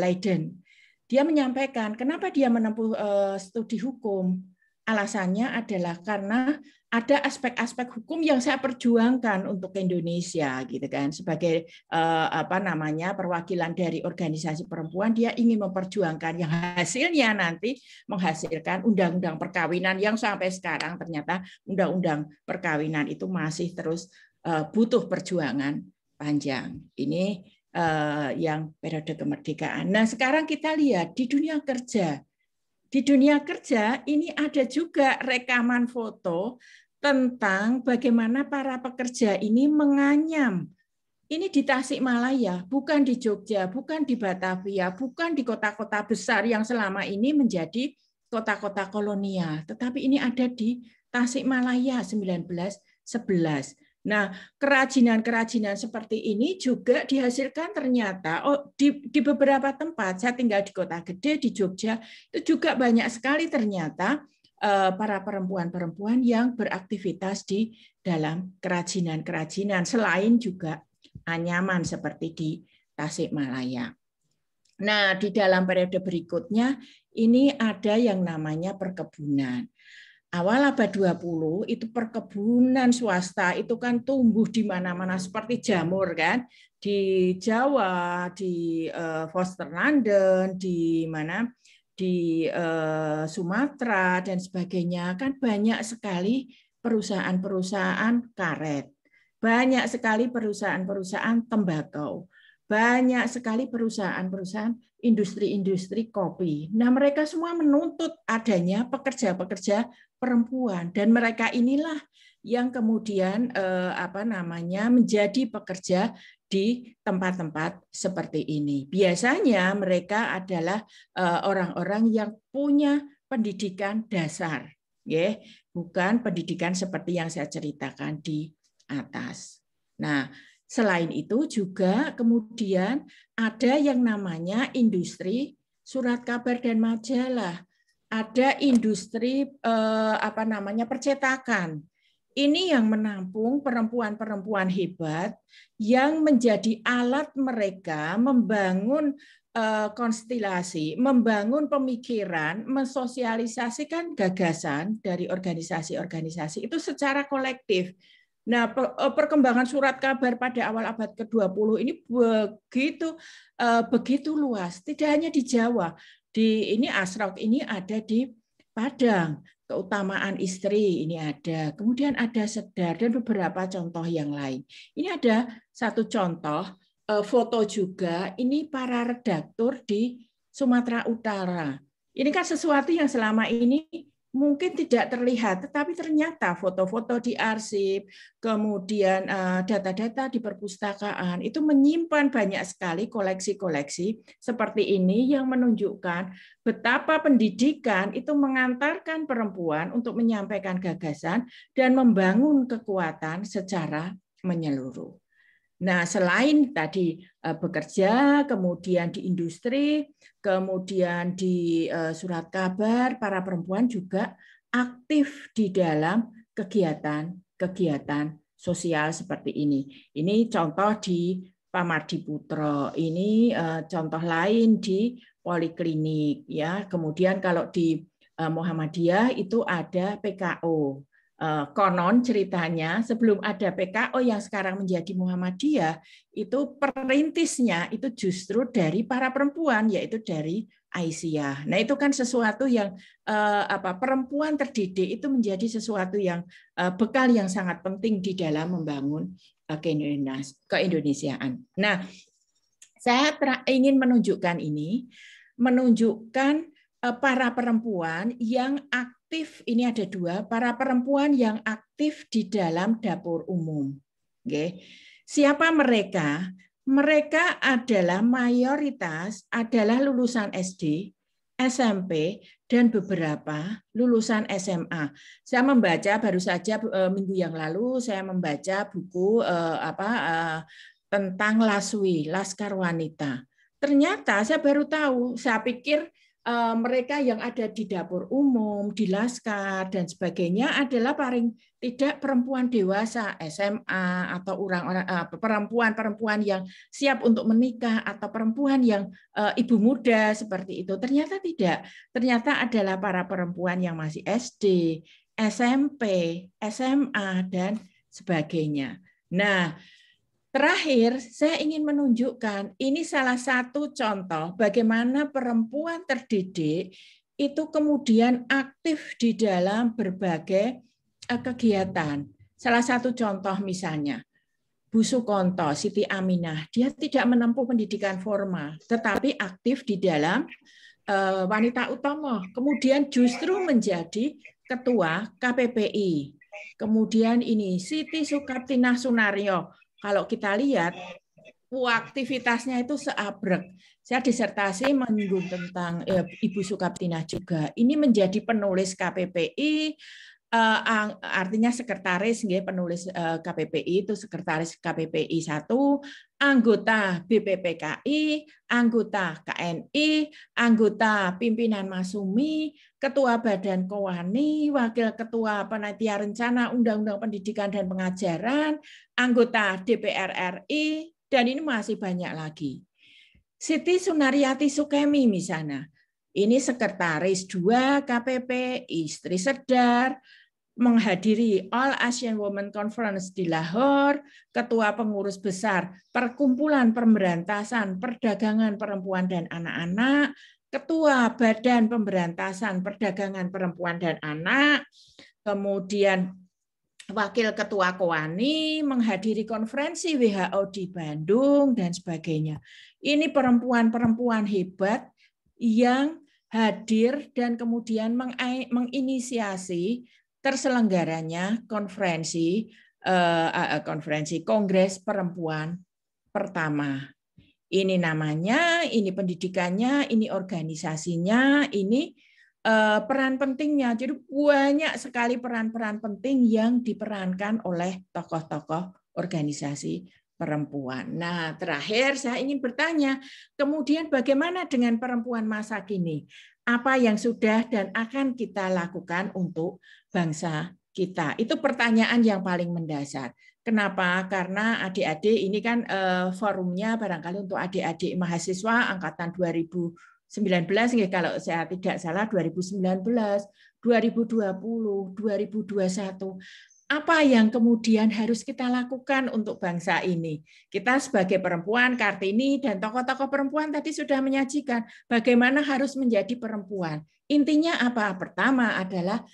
Leiden. Dia menyampaikan kenapa dia menempuh studi hukum. Alasannya adalah karena ada aspek-aspek hukum yang saya perjuangkan untuk Indonesia gitu kan sebagai eh, apa namanya perwakilan dari organisasi perempuan dia ingin memperjuangkan yang hasilnya nanti menghasilkan undang-undang perkawinan yang sampai sekarang ternyata undang-undang perkawinan itu masih terus eh, butuh perjuangan panjang ini eh, yang periode kemerdekaan nah sekarang kita lihat di dunia kerja di dunia kerja ini ada juga rekaman foto tentang bagaimana para pekerja ini menganyam. Ini di Tasikmalaya, bukan di Jogja, bukan di Batavia, bukan di kota-kota besar yang selama ini menjadi kota-kota kolonial, tetapi ini ada di Tasikmalaya 1911. Nah, kerajinan-kerajinan seperti ini juga dihasilkan ternyata oh, di, di beberapa tempat. Saya tinggal di Kota Gede, di Jogja, itu juga banyak sekali ternyata Eh, para perempuan-perempuan yang beraktivitas di dalam kerajinan-kerajinan selain juga anyaman seperti di Tasikmalaya. Nah, di dalam periode berikutnya ini ada yang namanya perkebunan. Awal abad 20 itu perkebunan swasta itu kan tumbuh di mana-mana seperti jamur kan di Jawa, di eh, Foster London, di mana di eh, Sumatera dan sebagainya kan banyak sekali perusahaan-perusahaan karet, banyak sekali perusahaan-perusahaan tembakau, banyak sekali perusahaan-perusahaan industri-industri kopi. Nah, mereka semua menuntut adanya pekerja-pekerja perempuan dan mereka inilah yang kemudian eh, apa namanya menjadi pekerja di tempat-tempat seperti ini. Biasanya mereka adalah eh, orang-orang yang punya pendidikan dasar, ya, bukan pendidikan seperti yang saya ceritakan di atas. Nah, selain itu juga kemudian ada yang namanya industri surat kabar dan majalah, ada industri eh, apa namanya percetakan, ini yang menampung perempuan-perempuan hebat yang menjadi alat mereka membangun eh, konstelasi, membangun pemikiran, mensosialisasikan gagasan dari organisasi-organisasi itu secara kolektif. Nah, eh, perkembangan surat kabar pada awal abad ke-20 ini begitu eh, begitu luas, tidak hanya di Jawa. Di ini Asrok ini ada di Padang, keutamaan istri ini ada, kemudian ada sedar dan beberapa contoh yang lain. Ini ada satu contoh eh, foto juga, ini para redaktur di Sumatera Utara. Ini kan sesuatu yang selama ini mungkin tidak terlihat, tetapi ternyata foto-foto di arsip, kemudian eh, data-data di perpustakaan itu menyimpan banyak sekali koleksi-koleksi seperti ini yang menunjukkan betapa pendidikan itu mengantarkan perempuan untuk menyampaikan gagasan dan membangun kekuatan secara menyeluruh. Nah, selain tadi eh, bekerja, kemudian di industri, kemudian di eh, surat kabar, para perempuan juga aktif di dalam kegiatan-kegiatan sosial seperti ini. Ini contoh di Pamardi Putro, ini eh, contoh lain di poliklinik ya. Kemudian kalau di Muhammadiyah itu ada PKO. Eh, konon ceritanya sebelum ada PKO yang sekarang menjadi Muhammadiyah itu perintisnya itu justru dari para perempuan yaitu dari Aisyah. Nah itu kan sesuatu yang eh, apa perempuan terdidik itu menjadi sesuatu yang eh, bekal yang sangat penting di dalam membangun keindonesiaan. Nah saya ingin menunjukkan ini menunjukkan para perempuan yang aktif, ini ada dua, para perempuan yang aktif di dalam dapur umum. Okay. Siapa mereka? Mereka adalah mayoritas adalah lulusan SD, SMP, dan beberapa lulusan SMA. Saya membaca baru saja e, minggu yang lalu saya membaca buku e, apa e, tentang Laswi, Laskar Wanita. Ternyata saya baru tahu, saya pikir Eh, mereka yang ada di dapur umum, di laskar dan sebagainya adalah paling tidak perempuan dewasa SMA atau orang-orang eh, perempuan-perempuan yang siap untuk menikah atau perempuan yang eh, ibu muda seperti itu. Ternyata tidak. Ternyata adalah para perempuan yang masih SD, SMP, SMA dan sebagainya. Nah, Terakhir, saya ingin menunjukkan ini salah satu contoh bagaimana perempuan terdidik itu kemudian aktif di dalam berbagai eh, kegiatan. Salah satu contoh misalnya, Bu Sukonto, Siti Aminah, dia tidak menempuh pendidikan formal, tetapi aktif di dalam eh, wanita utama. Kemudian justru menjadi ketua KPPI. Kemudian ini Siti Sukartina Sunario, kalau kita lihat aktivitasnya itu seabrek. Saya disertasi menyinggung tentang eh, Ibu Sukaptina juga. Ini menjadi penulis KPPI, Eh, artinya sekretaris nggih penulis eh, KPPI itu sekretaris KPPI 1, anggota BPPKI, anggota KNI, anggota pimpinan Masumi, ketua Badan Kowani, wakil ketua panitia rencana Undang-Undang Pendidikan dan Pengajaran, anggota DPR RI dan ini masih banyak lagi. Siti Sunaryati Sukemi misalnya, ini sekretaris dua KPP, istri sedar, menghadiri All Asian Women Conference di Lahore, ketua pengurus besar Perkumpulan Pemberantasan Perdagangan Perempuan dan Anak-anak, ketua Badan Pemberantasan Perdagangan Perempuan dan Anak, kemudian Wakil Ketua Kowani menghadiri konferensi WHO di Bandung dan sebagainya. Ini perempuan-perempuan hebat yang hadir dan kemudian menginisiasi terselenggaranya konferensi eh, eh, konferensi Kongres Perempuan pertama. Ini namanya, ini pendidikannya, ini organisasinya, ini eh, peran pentingnya. Jadi banyak sekali peran-peran penting yang diperankan oleh tokoh-tokoh organisasi perempuan. Nah, terakhir saya ingin bertanya, kemudian bagaimana dengan perempuan masa kini? Apa yang sudah dan akan kita lakukan untuk bangsa kita? Itu pertanyaan yang paling mendasar. Kenapa? Karena adik-adik ini kan eh, forumnya barangkali untuk adik-adik mahasiswa angkatan 2019 kalau saya tidak salah 2019, 2020, 2021 apa yang kemudian harus kita lakukan untuk bangsa ini. Kita sebagai perempuan, Kartini dan tokoh-tokoh perempuan tadi sudah menyajikan bagaimana harus menjadi perempuan. Intinya apa? Pertama adalah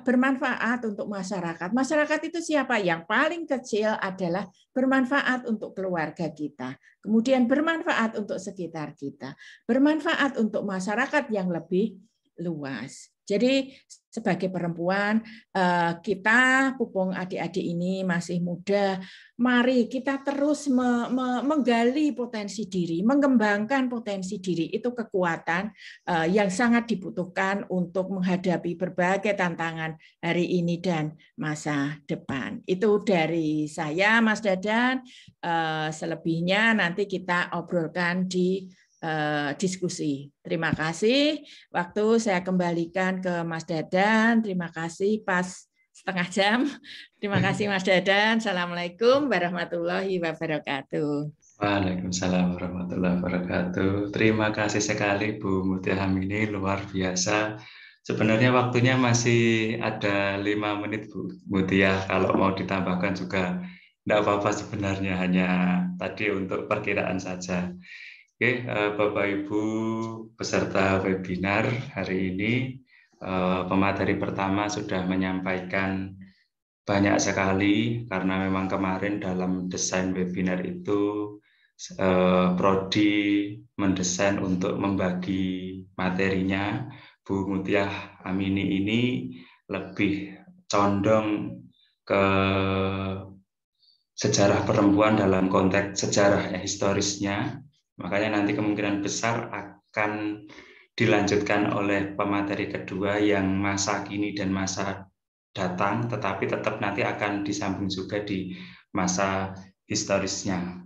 bermanfaat untuk masyarakat. Masyarakat itu siapa? Yang paling kecil adalah bermanfaat untuk keluarga kita. Kemudian bermanfaat untuk sekitar kita. Bermanfaat untuk masyarakat yang lebih luas. Jadi sebagai perempuan eh, kita pupung adik-adik ini masih muda, mari kita terus menggali potensi diri, mengembangkan potensi diri itu kekuatan eh, yang sangat dibutuhkan untuk menghadapi berbagai tantangan hari ini dan masa depan. Itu dari saya Mas Dadan, eh, selebihnya nanti kita obrolkan di Eh, diskusi. Terima kasih. Waktu saya kembalikan ke Mas Dadan. Terima kasih pas setengah jam. Terima kasih Mas Dadan. Assalamualaikum warahmatullahi wabarakatuh. Waalaikumsalam warahmatullahi wabarakatuh. Terima kasih sekali Bu Mutia Hamini, luar biasa. Sebenarnya waktunya masih ada lima menit Bu Mutia, kalau mau ditambahkan juga tidak apa-apa sebenarnya, hanya tadi untuk perkiraan saja. Oke, eh, Bapak Ibu peserta webinar hari ini eh, pemateri pertama sudah menyampaikan banyak sekali karena memang kemarin dalam desain webinar itu eh, Prodi mendesain untuk membagi materinya. Bu Mutiah Amini ini lebih condong ke sejarah perempuan dalam konteks sejarah ya, historisnya Makanya nanti kemungkinan besar akan dilanjutkan oleh pemateri kedua yang masa kini dan masa datang, tetapi tetap nanti akan disambung juga di masa historisnya.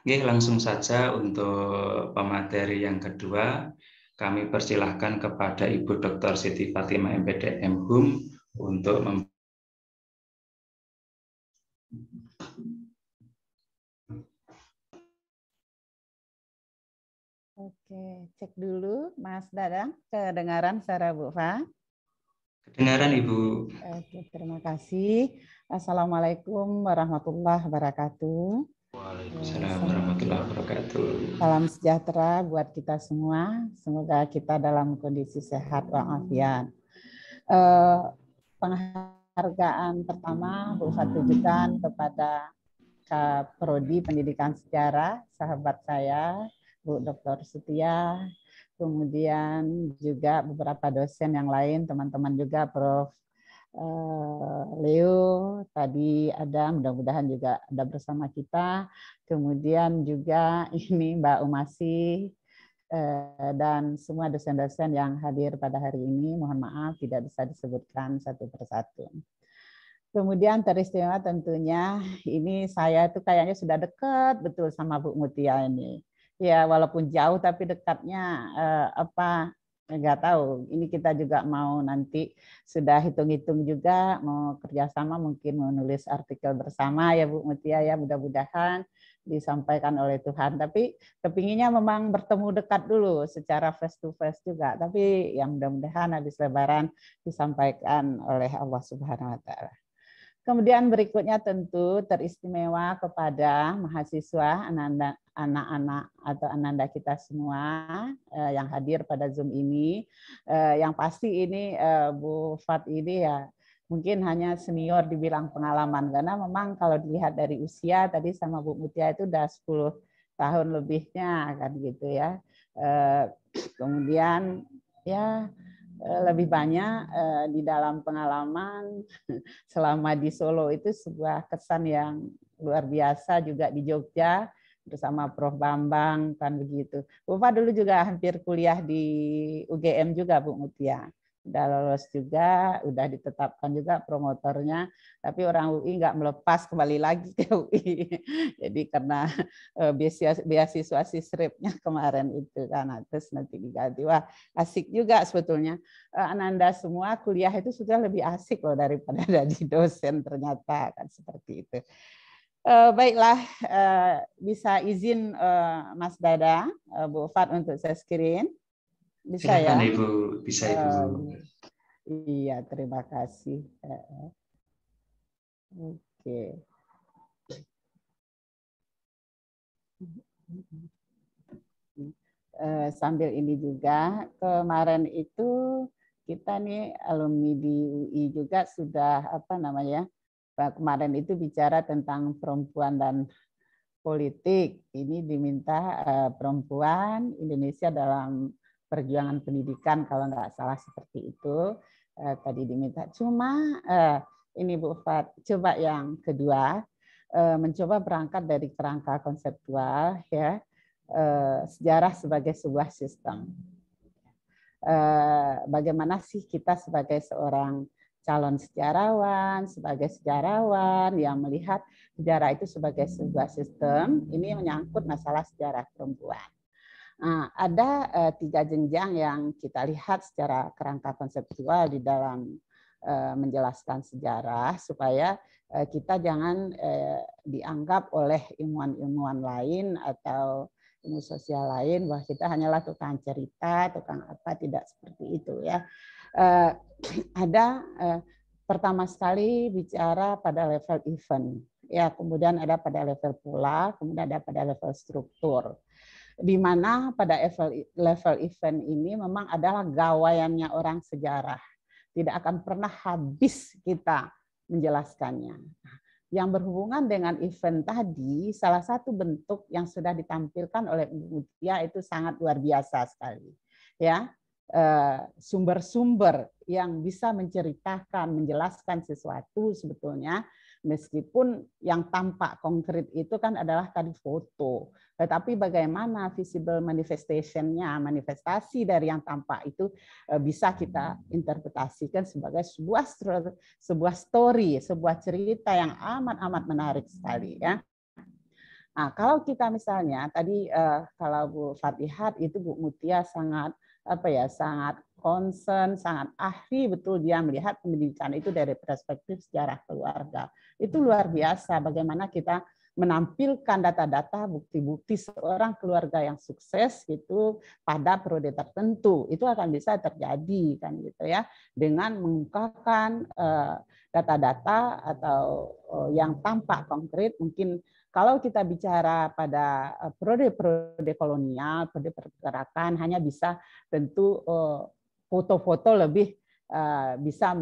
Oke, langsung saja untuk pemateri yang kedua, kami persilahkan kepada Ibu Dr. Siti Fatimah MPDM HUM untuk Oke, cek dulu Mas Dadang, kedengaran suara Bu Fa? Kedengaran Ibu. Oke, terima kasih. Assalamualaikum warahmatullahi wabarakatuh. Waalaikumsalam warahmatullahi wabarakatuh. Salam sejahtera buat kita semua. Semoga kita dalam kondisi sehat walafiat. Eh, penghargaan pertama Bu Fa tujukan kepada Prodi Pendidikan Sejarah, sahabat saya, Bu Dr. Setia, kemudian juga beberapa dosen yang lain, teman-teman juga Prof. Eh, Leo tadi ada mudah-mudahan juga ada bersama kita kemudian juga ini Mbak Umasi eh, dan semua dosen-dosen yang hadir pada hari ini mohon maaf tidak bisa disebutkan satu persatu Kemudian teristimewa tentunya ini saya itu kayaknya sudah dekat betul sama Bu Mutia ini ya walaupun jauh tapi dekatnya eh, apa nggak tahu. Ini kita juga mau nanti sudah hitung-hitung juga mau kerjasama mungkin menulis artikel bersama ya Bu Mutia ya mudah-mudahan disampaikan oleh Tuhan. Tapi kepinginnya memang bertemu dekat dulu secara face to face juga. Tapi yang mudah-mudahan habis Lebaran disampaikan oleh Allah Subhanahu Wa Taala. Kemudian berikutnya tentu teristimewa kepada mahasiswa anak-anak atau ananda kita semua eh, yang hadir pada Zoom ini. Eh, yang pasti ini eh, Bu Fat ini ya mungkin hanya senior dibilang pengalaman karena memang kalau dilihat dari usia tadi sama Bu Mutia itu udah 10 tahun lebihnya kan gitu ya. kemudian ya Eh, lebih banyak eh, di dalam pengalaman selama di Solo itu sebuah kesan yang luar biasa juga di Jogja bersama Prof Bambang kan begitu. Bapak dulu juga hampir kuliah di UGM juga Bu Mutia udah lolos juga, udah ditetapkan juga promotornya, tapi orang UI nggak melepas kembali lagi ke UI. Jadi karena eh, beasiswa sisripnya kemarin itu kan, terus nanti diganti. Wah asik juga sebetulnya. Eh, Ananda semua kuliah itu sudah lebih asik loh daripada jadi dosen ternyata kan seperti itu. Eh, baiklah, bisa izin Mas Dada, Bu Fat untuk saya screen. Bisa Silakan, ya? Ibu, bisa Ibu. Um, iya, terima kasih. Oke. Okay. Eh, sambil ini juga kemarin itu kita nih alumni di UI juga sudah apa namanya kemarin itu bicara tentang perempuan dan politik ini diminta eh, perempuan Indonesia dalam perjuangan pendidikan kalau nggak salah seperti itu eh, tadi diminta cuma eh, ini Bu Fat coba yang kedua eh, mencoba berangkat dari kerangka konseptual ya eh, sejarah sebagai sebuah sistem eh, bagaimana sih kita sebagai seorang calon sejarawan, sebagai sejarawan yang melihat sejarah itu sebagai sebuah sistem, ini menyangkut masalah sejarah perempuan Nah, ada uh, tiga jenjang yang kita lihat secara kerangka konseptual di dalam uh, menjelaskan sejarah supaya uh, kita jangan uh, dianggap oleh ilmuwan-ilmuwan lain atau ilmu sosial lain bahwa kita hanyalah tukang cerita, tukang apa tidak seperti itu ya. Uh, ada uh, pertama sekali bicara pada level event ya, kemudian ada pada level pula, kemudian ada pada level struktur di mana pada level, level event ini memang adalah gawaiannya orang sejarah. Tidak akan pernah habis kita menjelaskannya. Nah, yang berhubungan dengan event tadi, salah satu bentuk yang sudah ditampilkan oleh Mutia itu sangat luar biasa sekali. Ya, eh, sumber-sumber yang bisa menceritakan, menjelaskan sesuatu sebetulnya Meskipun yang tampak konkret itu kan adalah tadi foto, tetapi bagaimana visible manifestationnya, manifestasi dari yang tampak itu eh, bisa kita interpretasikan sebagai sebuah sebuah story, sebuah cerita yang amat-amat menarik sekali ya. Nah, kalau kita misalnya tadi eh, kalau Bu Fatihat itu Bu Mutia sangat apa ya sangat concern, sangat ahli betul dia melihat pendidikan itu dari perspektif sejarah keluarga. Itu luar biasa bagaimana kita menampilkan data-data bukti-bukti seorang keluarga yang sukses gitu pada periode tertentu itu akan bisa terjadi kan gitu ya dengan mengungkapkan eh, data-data uh, atau uh, yang tampak konkret mungkin kalau kita bicara pada eh, periode-periode kolonial, periode pergerakan hanya bisa tentu uh, foto-foto lebih eh, bisa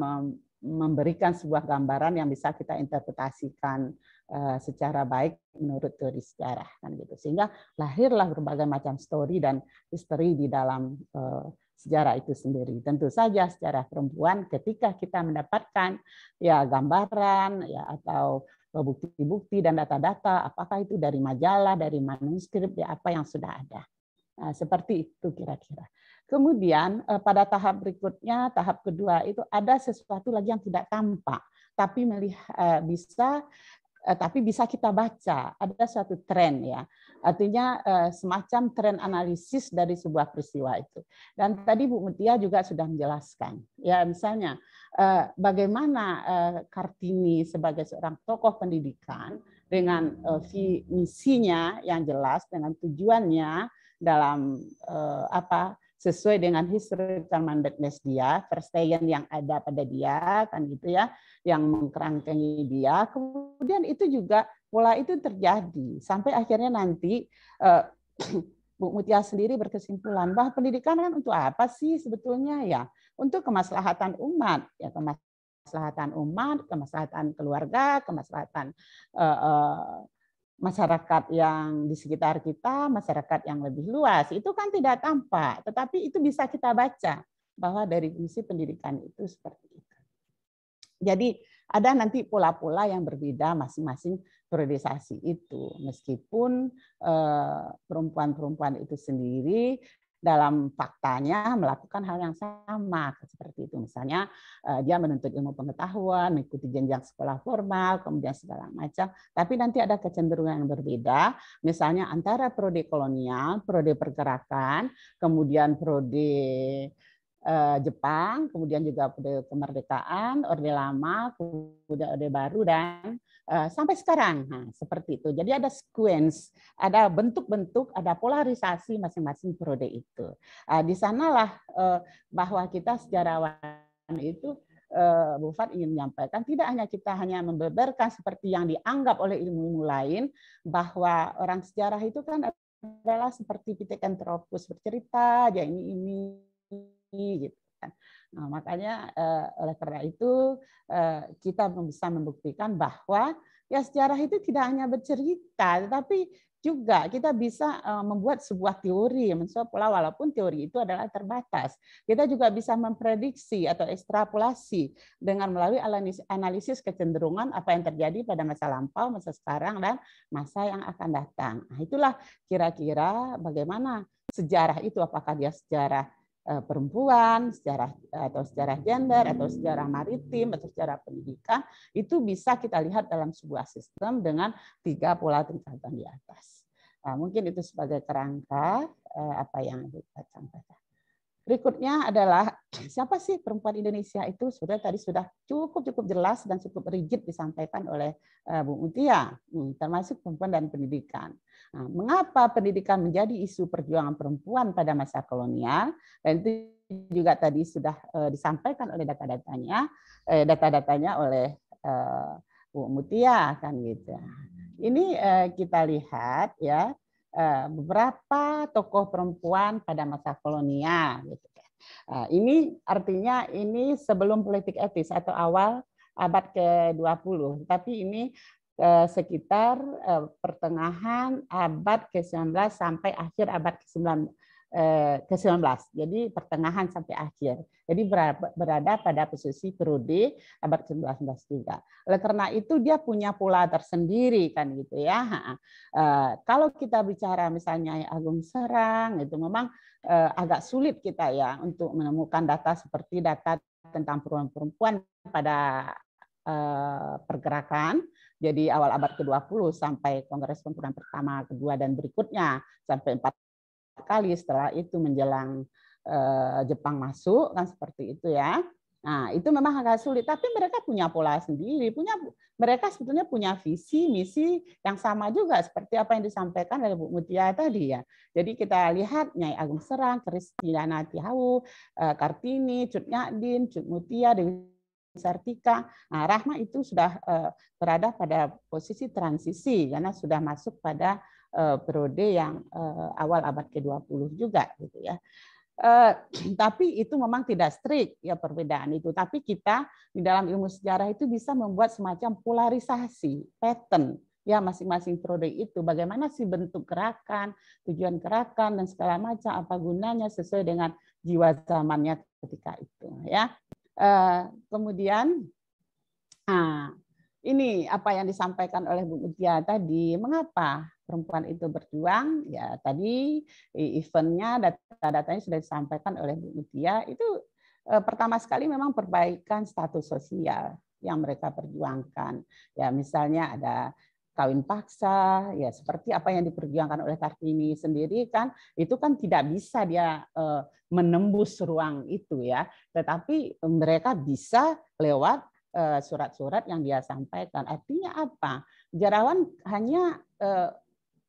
memberikan sebuah gambaran yang bisa kita interpretasikan eh, secara baik menurut teori sejarah kan gitu sehingga lahirlah berbagai macam story dan history di dalam eh, sejarah itu sendiri. Tentu saja sejarah perempuan ketika kita mendapatkan ya gambaran ya atau bukti-bukti dan data-data apakah itu dari majalah, dari manuskrip ya apa yang sudah ada. Nah, seperti itu kira-kira. Kemudian eh, pada tahap berikutnya, tahap kedua itu ada sesuatu lagi yang tidak tampak, tapi melihat eh, bisa eh, tapi bisa kita baca ada suatu tren ya artinya semacam tren analisis dari sebuah peristiwa itu dan tadi Bu Mutia juga sudah menjelaskan ya misalnya bagaimana Kartini sebagai seorang tokoh pendidikan dengan misinya yang jelas dengan tujuannya dalam apa sesuai dengan historical mindedness dia, verstehen yang ada pada dia kan gitu ya, yang mengkerangkengi dia. Kemudian itu juga pola itu terjadi sampai akhirnya nanti uh, Bu Mutia sendiri berkesimpulan bahwa pendidikan kan untuk apa sih sebetulnya ya? Untuk kemaslahatan umat, ya kemaslahatan umat, kemaslahatan keluarga, kemaslahatan uh, uh, masyarakat yang di sekitar kita, masyarakat yang lebih luas. Itu kan tidak tampak, tetapi itu bisa kita baca bahwa dari fungsi pendidikan itu seperti itu. Jadi ada nanti pola-pola yang berbeda masing-masing periodisasi itu. Meskipun eh, perempuan-perempuan itu sendiri dalam faktanya melakukan hal yang sama seperti itu misalnya eh, dia menuntut ilmu pengetahuan mengikuti jenjang sekolah formal kemudian segala macam tapi nanti ada kecenderungan yang berbeda misalnya antara prodi kolonial prodi pergerakan kemudian prodi Eh, Jepang, kemudian juga Orde kemerdekaan, Orde Lama, kemudian Orde Baru dan eh, sampai sekarang. Nah, seperti itu. Jadi ada sequence, ada bentuk-bentuk, ada polarisasi masing-masing periode itu. Eh, di sanalah bahwa kita sejarawan itu Bu Fat ingin menyampaikan tidak hanya kita hanya membeberkan seperti yang dianggap oleh ilmu-ilmu lain bahwa orang sejarah itu kan adalah seperti pitekentropus bercerita aja ini ini gitu kan. Nah, makanya eh, oleh karena itu eh, kita bisa membuktikan bahwa ya sejarah itu tidak hanya bercerita, tetapi juga kita bisa eh, membuat sebuah teori, maksudnya pola walaupun teori itu adalah terbatas. Kita juga bisa memprediksi atau ekstrapolasi dengan melalui analisis kecenderungan apa yang terjadi pada masa lampau, masa sekarang, dan masa yang akan datang. Nah, itulah kira-kira bagaimana sejarah itu, apakah dia sejarah Eh, perempuan, sejarah atau sejarah gender atau sejarah maritim atau sejarah pendidikan itu bisa kita lihat dalam sebuah sistem dengan tiga pola tingkatan di atas. Nah, mungkin itu sebagai kerangka eh, apa yang kita sampaikan. Berikutnya adalah siapa sih perempuan Indonesia itu sudah tadi sudah cukup cukup jelas dan cukup rigid disampaikan oleh uh, Bu Mutia, hmm, termasuk perempuan dan pendidikan. Nah, mengapa pendidikan menjadi isu perjuangan perempuan pada masa kolonial? Dan itu juga tadi sudah eh, disampaikan oleh data-datanya, eh, data-datanya oleh uh, Bu Mutia kan gitu. Ini kita lihat ya Eh, beberapa tokoh perempuan pada masa kolonial gitu kan. eh, ini artinya ini sebelum politik etis atau awal abad ke-20, tapi ini eh, sekitar pertengahan abad ke-19 sampai akhir abad ke-19 Eh, ke-19. Jadi pertengahan sampai akhir. Jadi berada pada posisi periode abad ke-19 juga. Oleh karena itu dia punya pula tersendiri kan gitu ya. Eh, kalau kita bicara misalnya Agung Serang itu memang eh, agak sulit kita ya untuk menemukan data seperti data tentang perempuan-perempuan pada pergerakan jadi awal abad ke-20 sampai Kongres Perempuan pertama, kedua, dan berikutnya sampai empat kali setelah itu menjelang eh, Jepang masuk kan seperti itu ya. Nah, itu memang agak sulit, tapi mereka punya pola sendiri, punya mereka sebetulnya punya visi, misi yang sama juga seperti apa yang disampaikan oleh Bu Mutia tadi ya. Jadi kita lihat Nyai Agung Serang, Kristina Tihawu, eh, Kartini, Cut Nyadin, Cut Mutia, Dewi Sartika. Nah, Rahma itu sudah eh, berada pada posisi transisi karena sudah masuk pada Eh, periode yang eh, awal abad ke-20 juga gitu ya. Eh, tapi itu memang tidak strict ya perbedaan itu. Tapi kita di dalam ilmu sejarah itu bisa membuat semacam polarisasi, pattern ya masing-masing periode itu. Bagaimana sih bentuk gerakan, tujuan gerakan dan segala macam apa gunanya sesuai dengan jiwa zamannya ketika itu ya. kemudian ah, ini apa yang disampaikan oleh Bu Mutia tadi, mengapa perempuan itu berjuang? Ya tadi eventnya, data-datanya sudah disampaikan oleh Bu Mutia, itu eh, pertama sekali memang perbaikan status sosial yang mereka perjuangkan. Ya misalnya ada kawin paksa, ya seperti apa yang diperjuangkan oleh Kartini sendiri kan itu kan tidak bisa dia eh, menembus ruang itu ya, tetapi mereka bisa lewat Eh, surat-surat yang dia sampaikan. Artinya apa? Jarawan hanya eh,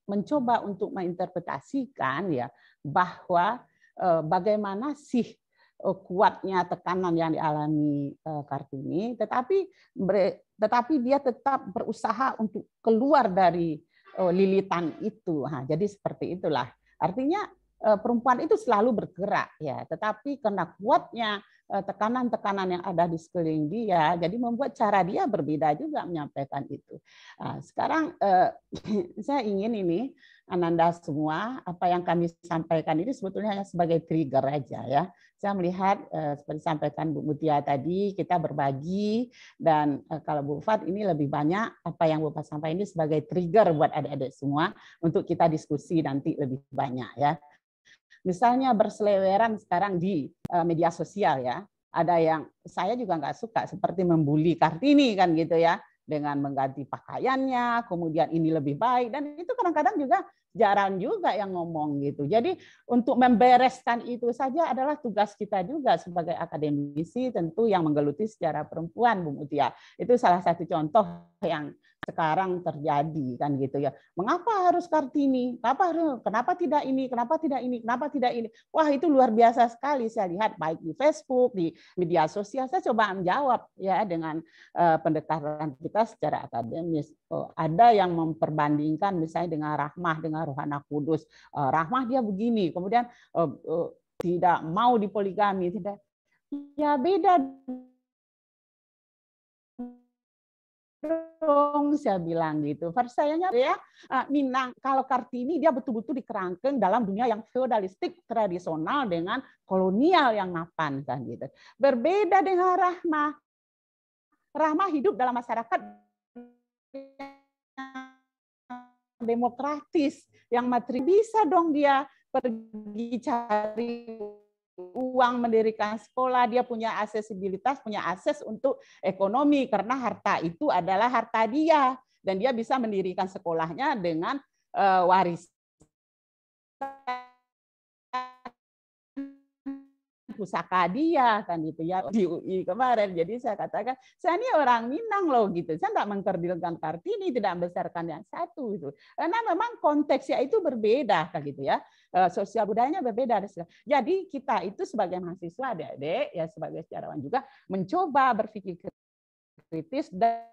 mencoba untuk menginterpretasikan ya bahwa eh, bagaimana sih kuatnya tekanan yang dialami Kartini, tetapi tetapi dia tetap berusaha untuk keluar dari lilitan itu. jadi seperti itulah. Artinya perempuan itu selalu bergerak ya, tetapi karena kuatnya Eh, tekanan-tekanan yang ada di sekeliling dia, jadi membuat cara dia berbeda juga menyampaikan itu. Nah, sekarang eh, saya ingin ini Ananda semua, apa yang kami sampaikan ini sebetulnya hanya sebagai trigger aja ya. Saya melihat eh, seperti sampaikan Bu Mutia tadi, kita berbagi dan eh, kalau Bu Fat ini lebih banyak apa yang Bu Fat sampaikan ini sebagai trigger buat adik-adik semua untuk kita diskusi nanti lebih banyak ya. Misalnya berseleweran sekarang di eh, media sosial ya, ada yang saya juga nggak suka seperti membuli Kartini kan gitu ya dengan mengganti pakaiannya, kemudian ini lebih baik dan itu kadang-kadang juga jarang juga yang ngomong gitu. Jadi untuk membereskan itu saja adalah tugas kita juga sebagai akademisi tentu yang menggeluti secara perempuan Bu Mutia Itu salah satu contoh yang sekarang terjadi kan gitu ya. Mengapa harus Kartini? Kenapa kenapa tidak ini? Kenapa tidak ini? Kenapa tidak ini? Wah, itu luar biasa sekali saya lihat baik di Facebook, di media sosial saya coba menjawab ya dengan uh, pendekatan kita secara akademis. Oh, ada yang memperbandingkan misalnya dengan Rahmah dengan Rohana Kudus. Uh, Rahmah dia begini, kemudian uh, uh, tidak mau dipoligami, tidak ya beda dong saya bilang gitu. Versayanya ya eh, Minang kalau Kartini dia betul-betul dikerangkeng dalam dunia yang feodalistik tradisional dengan kolonial yang mapan kan gitu. Berbeda dengan Rahma. Rahma hidup dalam masyarakat demokratis yang materi bisa dong dia pergi cari uang mendirikan sekolah, dia punya aksesibilitas, punya akses untuk ekonomi karena harta itu adalah harta dia dan dia bisa mendirikan sekolahnya dengan uh, warisan pusaka dia kan gitu ya di UI kemarin. Jadi saya katakan saya ini orang Minang loh gitu. Saya tidak mengkerdilkan Kartini, tidak membesarkan yang satu itu. Karena memang konteksnya itu berbeda kan gitu ya. Eh, sosial budayanya berbeda. Jadi kita itu sebagai mahasiswa adik-adik ya sebagai sejarawan juga mencoba berpikir kritis dan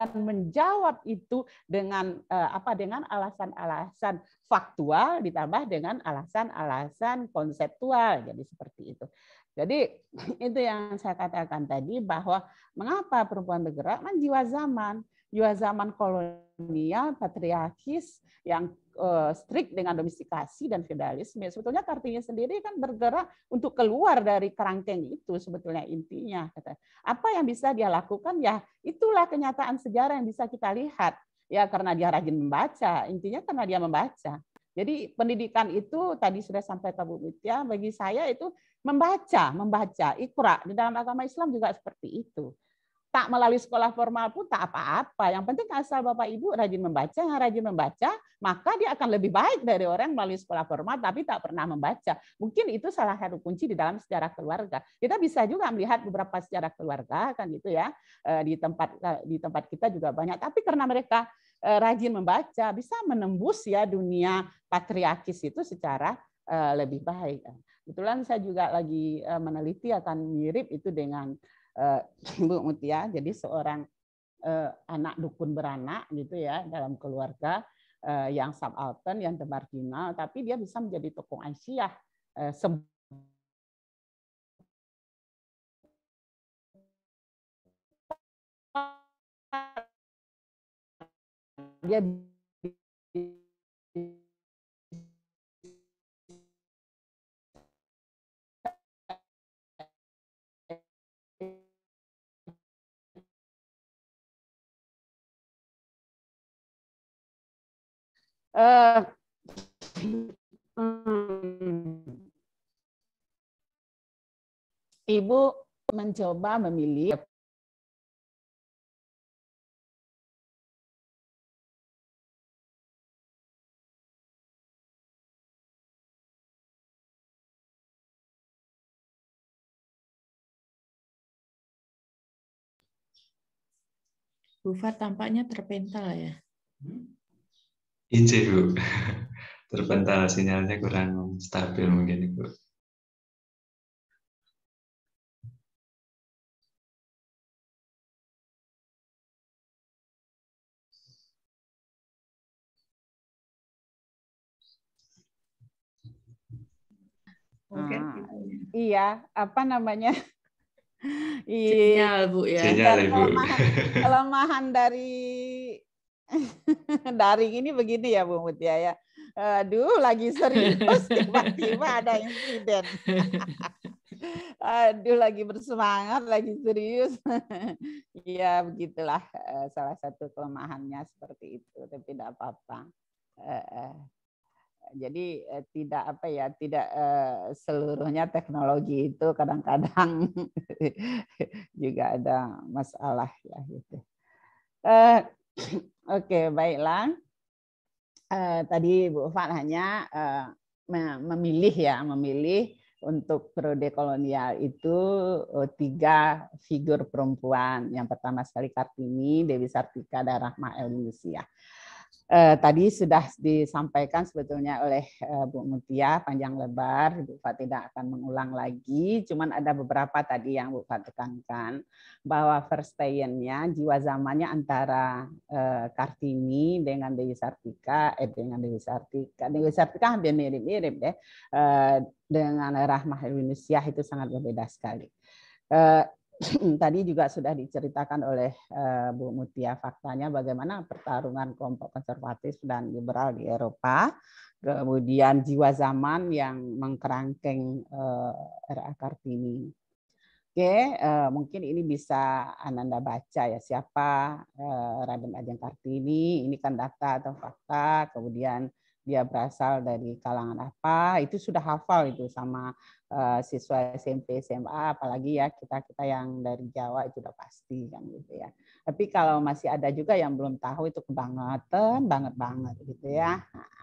akan menjawab itu dengan eh, apa dengan alasan-alasan faktual ditambah dengan alasan-alasan konseptual jadi seperti itu. Jadi itu yang saya katakan tadi bahwa mengapa perempuan bergerak menjiwa kan zaman juga zaman kolonial, patriarkis yang uh, strict dengan domestikasi dan feudalisme. Sebetulnya Kartini sendiri kan bergerak untuk keluar dari kerangkeng itu sebetulnya intinya. Apa yang bisa dia lakukan ya itulah kenyataan sejarah yang bisa kita lihat. Ya karena dia rajin membaca, intinya karena dia membaca. Jadi pendidikan itu tadi sudah sampai Pak Mutia, ya, bagi saya itu membaca, membaca, ikra. Di dalam agama Islam juga seperti itu tak melalui sekolah formal pun tak apa-apa. Yang penting asal Bapak Ibu rajin membaca, rajin membaca, maka dia akan lebih baik dari orang yang melalui sekolah formal tapi tak pernah membaca. Mungkin itu salah satu kunci di dalam sejarah keluarga. Kita bisa juga melihat beberapa sejarah keluarga kan gitu ya eh, di tempat eh, di tempat kita juga banyak. Tapi karena mereka eh, rajin membaca bisa menembus ya dunia patriarkis itu secara lebih baik. Kebetulan saya juga lagi meneliti akan mirip itu dengan uh, eh, Ibu Mutia, jadi seorang eh, anak dukun beranak gitu ya dalam keluarga eh, yang subaltern, yang termarginal tapi dia bisa menjadi tokoh Aisyah uh, dia Uh, Ibu mencoba memilih Bufat tampaknya terpental ya. Hmm? Inci Bu. Terpental sinyalnya kurang stabil mungkin Bu. Mungkin hmm. iya, apa namanya? Iya. sinyal Bu ya. Sinyal, Ibu. Kelemahan, kelemahan dari daring ini begini ya Bu Mutia ya. Aduh, lagi serius tiba-tiba ada insiden. Aduh, lagi bersemangat, lagi serius. Iya, begitulah eh, salah satu kelemahannya seperti itu, tapi tidak apa-apa. Eh, eh. Jadi tidak apa ya, tidak seluruhnya teknologi itu kadang-kadang juga ada masalah ya gitu Oke, baiklah. Uh, tadi Bu Fat hanya uh, memilih ya, memilih untuk periode kolonial itu eh, tiga figur perempuan. Yang pertama sekali Kartini, Dewi Sartika, dan Rahma El Indonesia eh, tadi sudah disampaikan sebetulnya oleh eh, Bu Mutia panjang lebar, Bu Fat tidak akan mengulang lagi, cuman ada beberapa tadi yang Bu Fat tekankan bahwa first nya jiwa zamannya antara eh, Kartini dengan Dewi Sartika, eh dengan Dewi Sartika, Dewi Sartika hampir mirip-mirip deh, eh, dengan Rahmah Indonesia itu sangat berbeda sekali. Eh, tadi juga sudah diceritakan oleh eh, Bu Mutia faktanya bagaimana pertarungan kelompok konservatif dan liberal di Eropa, kemudian jiwa zaman yang mengkerangkeng uh, eh, RA Kartini. Oke, eh, mungkin ini bisa Ananda baca ya siapa Raden Ajeng Kartini, ini kan data atau fakta, kemudian dia berasal dari kalangan apa, itu sudah hafal itu sama uh, siswa SMP SMA apalagi ya kita kita yang dari Jawa itu udah pasti kan gitu ya tapi kalau masih ada juga yang belum tahu itu kebangetan banget banget gitu ya nah,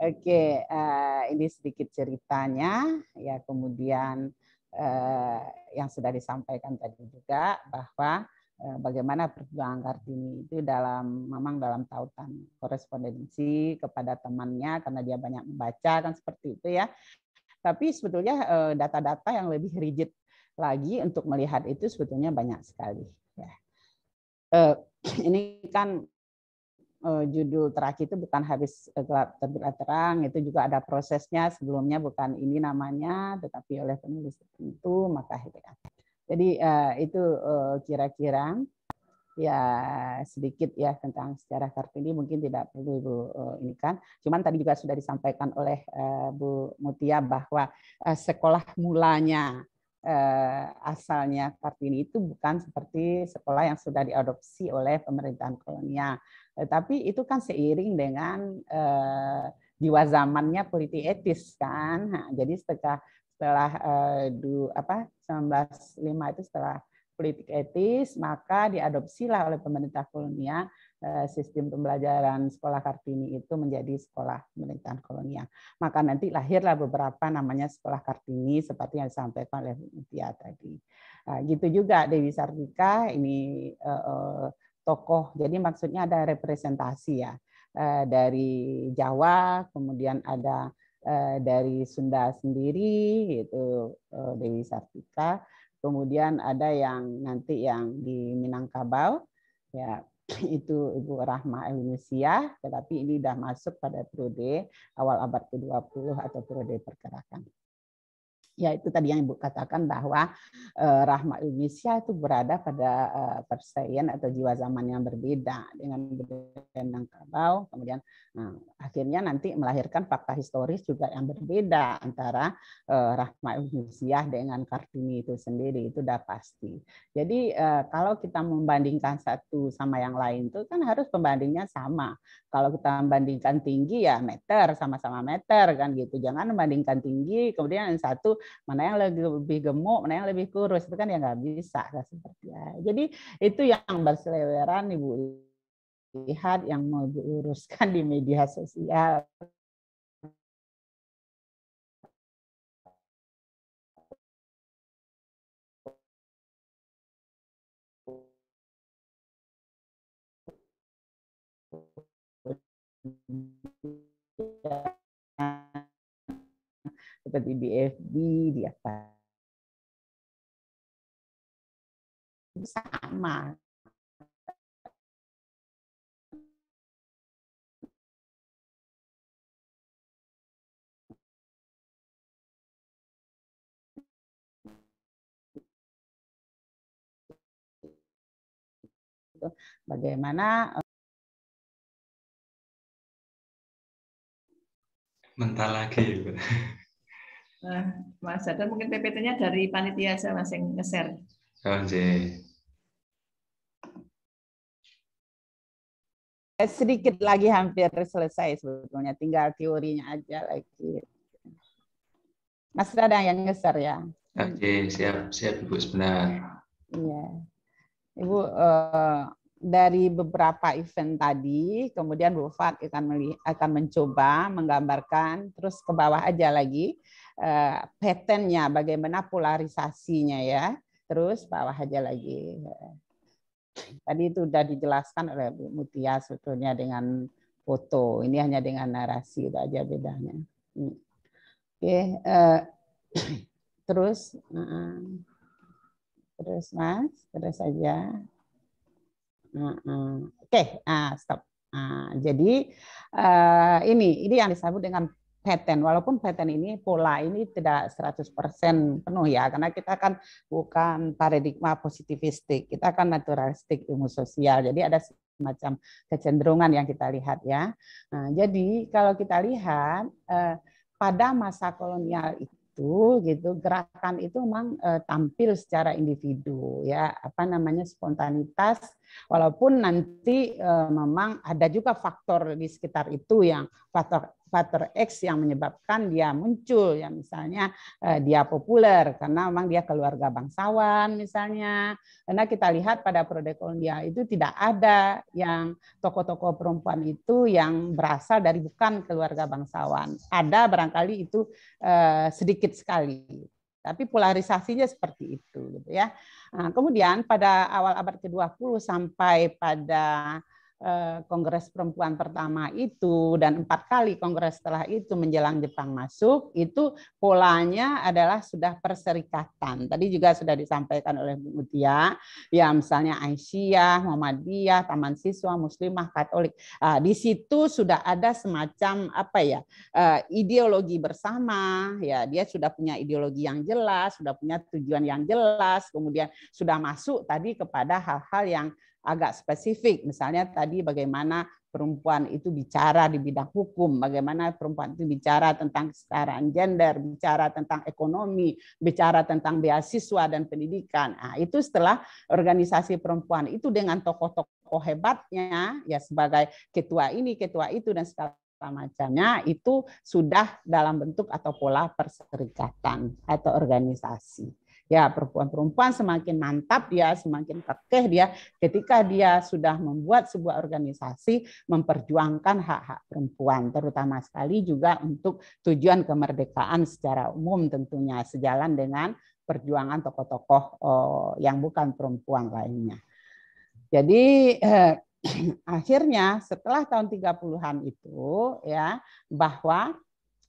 oke okay, uh, eh, ini sedikit ceritanya ya kemudian uh, yang sudah disampaikan tadi juga bahwa bagaimana perjuangan Kartini itu dalam memang dalam tautan korespondensi kepada temannya karena dia banyak membaca kan seperti itu ya. Tapi sebetulnya eh, data-data yang lebih rigid lagi untuk melihat itu sebetulnya banyak sekali. Ya. Eh, ini kan eh, judul terakhir itu bukan habis terbitlah terang, itu juga ada prosesnya sebelumnya bukan ini namanya, tetapi oleh penulis tertentu maka Jadi itu kira-kira ya sedikit ya tentang sejarah Kartini mungkin tidak perlu Bu eh, ini kan. Cuman tadi juga sudah disampaikan oleh eh, Bu Mutia bahwa eh, sekolah mulanya asalnya Kartini itu bukan seperti sekolah yang sudah diadopsi oleh pemerintahan kolonial. tapi itu kan seiring dengan jiwa zamannya politik etis kan. jadi setelah setelah du, apa 1905 itu setelah politik etis, maka diadopsilah oleh pemerintah kolonial eh, sistem pembelajaran sekolah Kartini itu menjadi sekolah pemerintahan kolonial. Maka nanti lahirlah beberapa namanya sekolah Kartini seperti yang disampaikan oleh Mutia tadi. Nah, gitu juga Dewi Sartika ini eh, eh tokoh. Jadi maksudnya ada representasi ya eh, dari Jawa, kemudian ada eh, dari Sunda sendiri, yaitu eh, Dewi Sartika kemudian ada yang nanti yang di Minangkabau ya itu Ibu Rahma Elinusia, tetapi ini sudah masuk pada periode awal abad ke-20 atau periode pergerakan. Ya itu tadi yang Ibu katakan bahwa eh, rahmat Indonesia itu berada pada eh, persaian atau jiwa zaman yang berbeda dengan budaya kabau. Kemudian nah, akhirnya nanti melahirkan fakta historis juga yang berbeda antara eh, rahmat Indonesia dengan Kartini itu sendiri itu udah pasti. Jadi eh, kalau kita membandingkan satu sama yang lain itu kan harus pembandingnya sama. Kalau kita membandingkan tinggi ya meter sama-sama meter kan gitu. Jangan membandingkan tinggi kemudian yang satu mana yang lebih gemuk, mana yang lebih kurus itu kan ya nggak bisa kan seperti ya. Jadi itu yang berseleweran ibu lihat yang mau diuruskan di media sosial. Yeah seperti di FB, di apa. Sama. Bagaimana eh, mental lagi. Nah, Mas Hadar mungkin PPT-nya dari panitia saya masing ngeser. Oke. Eh, sedikit lagi hampir selesai sebetulnya tinggal teorinya aja lagi Mas Radang yang ngeser ya oke siap siap Ibu sebenarnya. iya Ibu uh, dari beberapa event tadi, kemudian Bu Fat akan akan mencoba menggambarkan terus ke bawah aja lagi uh, patternnya, bagaimana polarisasinya ya, terus bawah aja lagi. Tadi itu sudah dijelaskan oleh Bu Mutia sebetulnya dengan foto, ini hanya dengan narasi itu aja bedanya. Hmm. Oke, okay, uh, eh, terus, uh, terus Mas, terus saja. Oke, okay. uh, stop. Uh, jadi uh, ini ini yang disebut dengan pattern. Walaupun pattern ini pola ini tidak 100% penuh ya, karena kita kan bukan paradigma positivistik, kita kan naturalistik ilmu sosial. Jadi ada semacam kecenderungan yang kita lihat ya. Nah, jadi kalau kita lihat uh, pada masa kolonial itu itu gitu gerakan itu memang e, tampil secara individu ya apa namanya spontanitas walaupun nanti e, memang ada juga faktor di sekitar itu yang faktor faktor X yang menyebabkan dia muncul ya misalnya eh, dia populer karena memang dia keluarga bangsawan misalnya karena kita lihat pada periode kolonial itu tidak ada yang tokoh-tokoh perempuan itu yang berasal dari bukan keluarga bangsawan ada barangkali itu eh, sedikit sekali tapi polarisasinya seperti itu gitu ya nah, kemudian pada awal abad ke-20 sampai pada Eh, kongres Perempuan pertama itu dan empat kali Kongres setelah itu menjelang Jepang masuk itu polanya adalah sudah perserikatan. Tadi juga sudah disampaikan oleh Bu Mutia, ya misalnya Aisyah, Muhammadiyah, Taman Siswa, Muslimah, Katolik. Nah, di situ sudah ada semacam apa ya eh, ideologi bersama. Ya dia sudah punya ideologi yang jelas, sudah punya tujuan yang jelas, kemudian sudah masuk tadi kepada hal-hal yang agak spesifik. Misalnya tadi bagaimana perempuan itu bicara di bidang hukum, bagaimana perempuan itu bicara tentang kesetaraan gender, bicara tentang ekonomi, bicara tentang beasiswa dan pendidikan. Nah, itu setelah organisasi perempuan itu dengan tokoh-tokoh hebatnya ya sebagai ketua ini, ketua itu dan segala macamnya itu sudah dalam bentuk atau pola perserikatan atau organisasi ya perempuan-perempuan semakin mantap dia, semakin kekeh dia ketika dia sudah membuat sebuah organisasi memperjuangkan hak-hak perempuan, terutama sekali juga untuk tujuan kemerdekaan secara umum tentunya sejalan dengan perjuangan tokoh-tokoh eh, yang bukan perempuan lainnya. Jadi eh, akhirnya setelah tahun 30-an itu ya bahwa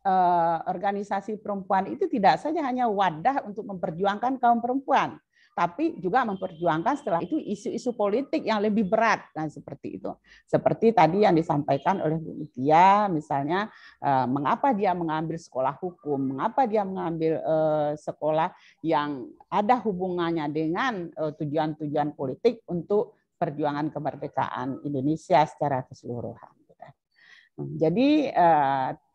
Eh, organisasi perempuan itu tidak saja hanya wadah untuk memperjuangkan kaum perempuan, tapi juga memperjuangkan setelah itu isu-isu politik yang lebih berat nah seperti itu seperti tadi yang disampaikan oleh Bu Mutia misalnya eh, mengapa dia mengambil sekolah hukum mengapa dia mengambil eh, sekolah yang ada hubungannya dengan tujuan-tujuan politik untuk perjuangan kemerdekaan Indonesia secara keseluruhan jadi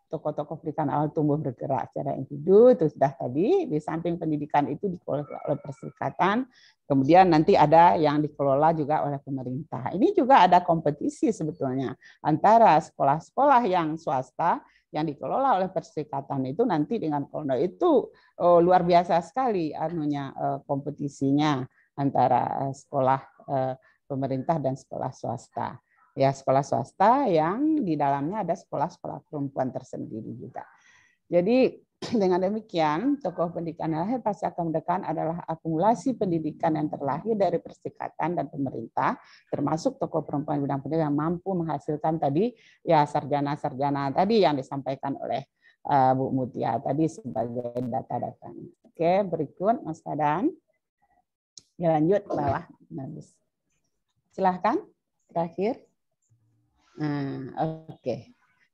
tokoh-tokoh perikanan awal tumbuh bergerak secara individu itu sudah tadi di samping pendidikan itu dikelola oleh perserikatan kemudian nanti ada yang dikelola juga oleh pemerintah ini juga ada kompetisi sebetulnya antara sekolah-sekolah yang swasta yang dikelola oleh perserikatan itu nanti dengan kono itu oh, luar biasa sekali anunya eh, kompetisinya antara eh, sekolah eh, pemerintah dan sekolah swasta ya sekolah swasta yang di dalamnya ada sekolah-sekolah perempuan tersendiri juga. Jadi dengan demikian, tokoh pendidikan yang lahir pasca kemerdekaan adalah akumulasi pendidikan yang terlahir dari persikatan dan pemerintah, termasuk tokoh perempuan bidang pendidikan yang mampu menghasilkan tadi ya sarjana-sarjana tadi yang disampaikan oleh uh, Bu Mutia tadi sebagai data-data. Oke, berikut Mas Kadan. Ya, lanjut bawah. Silahkan, terakhir. Hmm, Oke. Okay.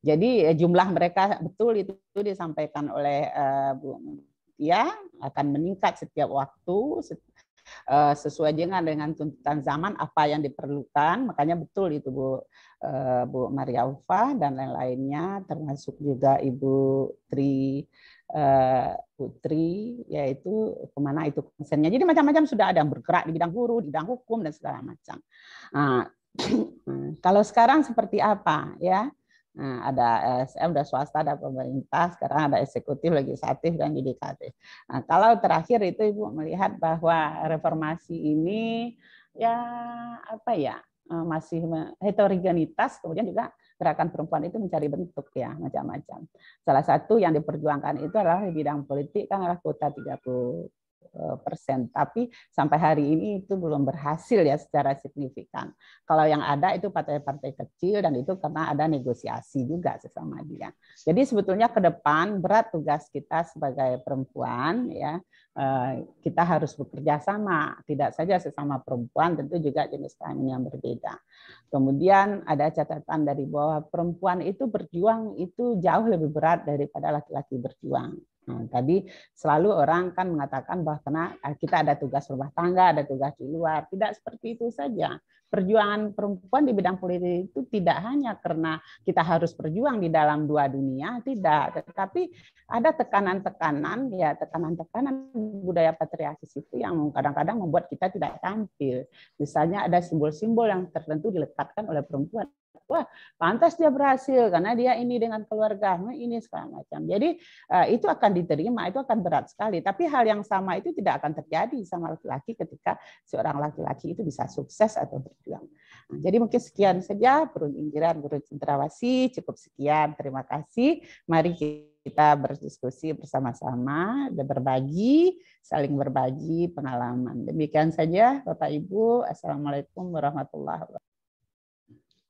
Jadi ya, jumlah mereka betul itu disampaikan oleh uh, Bu Mutia akan meningkat setiap waktu set, uh, sesuai dengan dengan tuntutan zaman apa yang diperlukan. Makanya betul itu Bu uh, Bu Maria Ufa dan lain-lainnya termasuk juga Ibu Tri uh, Putri yaitu kemana itu konsennya. Jadi macam-macam sudah ada yang bergerak di bidang guru, di bidang hukum dan segala macam. Ah, Hmm, kalau sekarang seperti apa ya? Nah, ada LSM, ada swasta, ada pemerintah, sekarang ada eksekutif, legislatif, dan yudikatif. Nah, kalau terakhir itu Ibu melihat bahwa reformasi ini ya apa ya e, masih heterogenitas, kemudian juga gerakan perempuan itu mencari bentuk ya macam-macam. Salah satu yang diperjuangkan itu adalah di bidang politik kan adalah kuota 30 Eh, persen. Tapi sampai hari ini itu belum berhasil ya secara signifikan. Kalau yang ada itu partai-partai kecil dan itu karena ada negosiasi juga sesama dia. Jadi sebetulnya ke depan berat tugas kita sebagai perempuan ya eh, kita harus bekerja sama, tidak saja sesama perempuan, tentu juga jenis kelamin yang berbeda. Kemudian ada catatan dari bahwa perempuan itu berjuang itu jauh lebih berat daripada laki-laki berjuang. Nah, tadi selalu orang kan mengatakan bahwa karena eh, kita ada tugas rumah tangga, ada tugas di luar. Tidak seperti itu saja. Perjuangan perempuan di bidang politik itu tidak hanya karena kita harus berjuang di dalam dua dunia, tidak. Tetapi ada tekanan-tekanan, ya tekanan-tekanan budaya patriarkis itu yang kadang-kadang membuat kita tidak tampil. Misalnya ada simbol-simbol yang tertentu diletakkan oleh perempuan wah pantas dia berhasil karena dia ini dengan keluarganya ini segala macam. Jadi eh, itu akan diterima, itu akan berat sekali. Tapi hal yang sama itu tidak akan terjadi sama laki-laki ketika seorang laki-laki itu bisa sukses atau berjuang. Nah, jadi mungkin sekian saja Burung Inggiran, Burung Cendrawasi, cukup sekian. Terima kasih. Mari kita kita berdiskusi bersama-sama dan berbagi, saling berbagi pengalaman. Demikian saja Bapak Ibu. Assalamualaikum warahmatullahi wabarakatuh.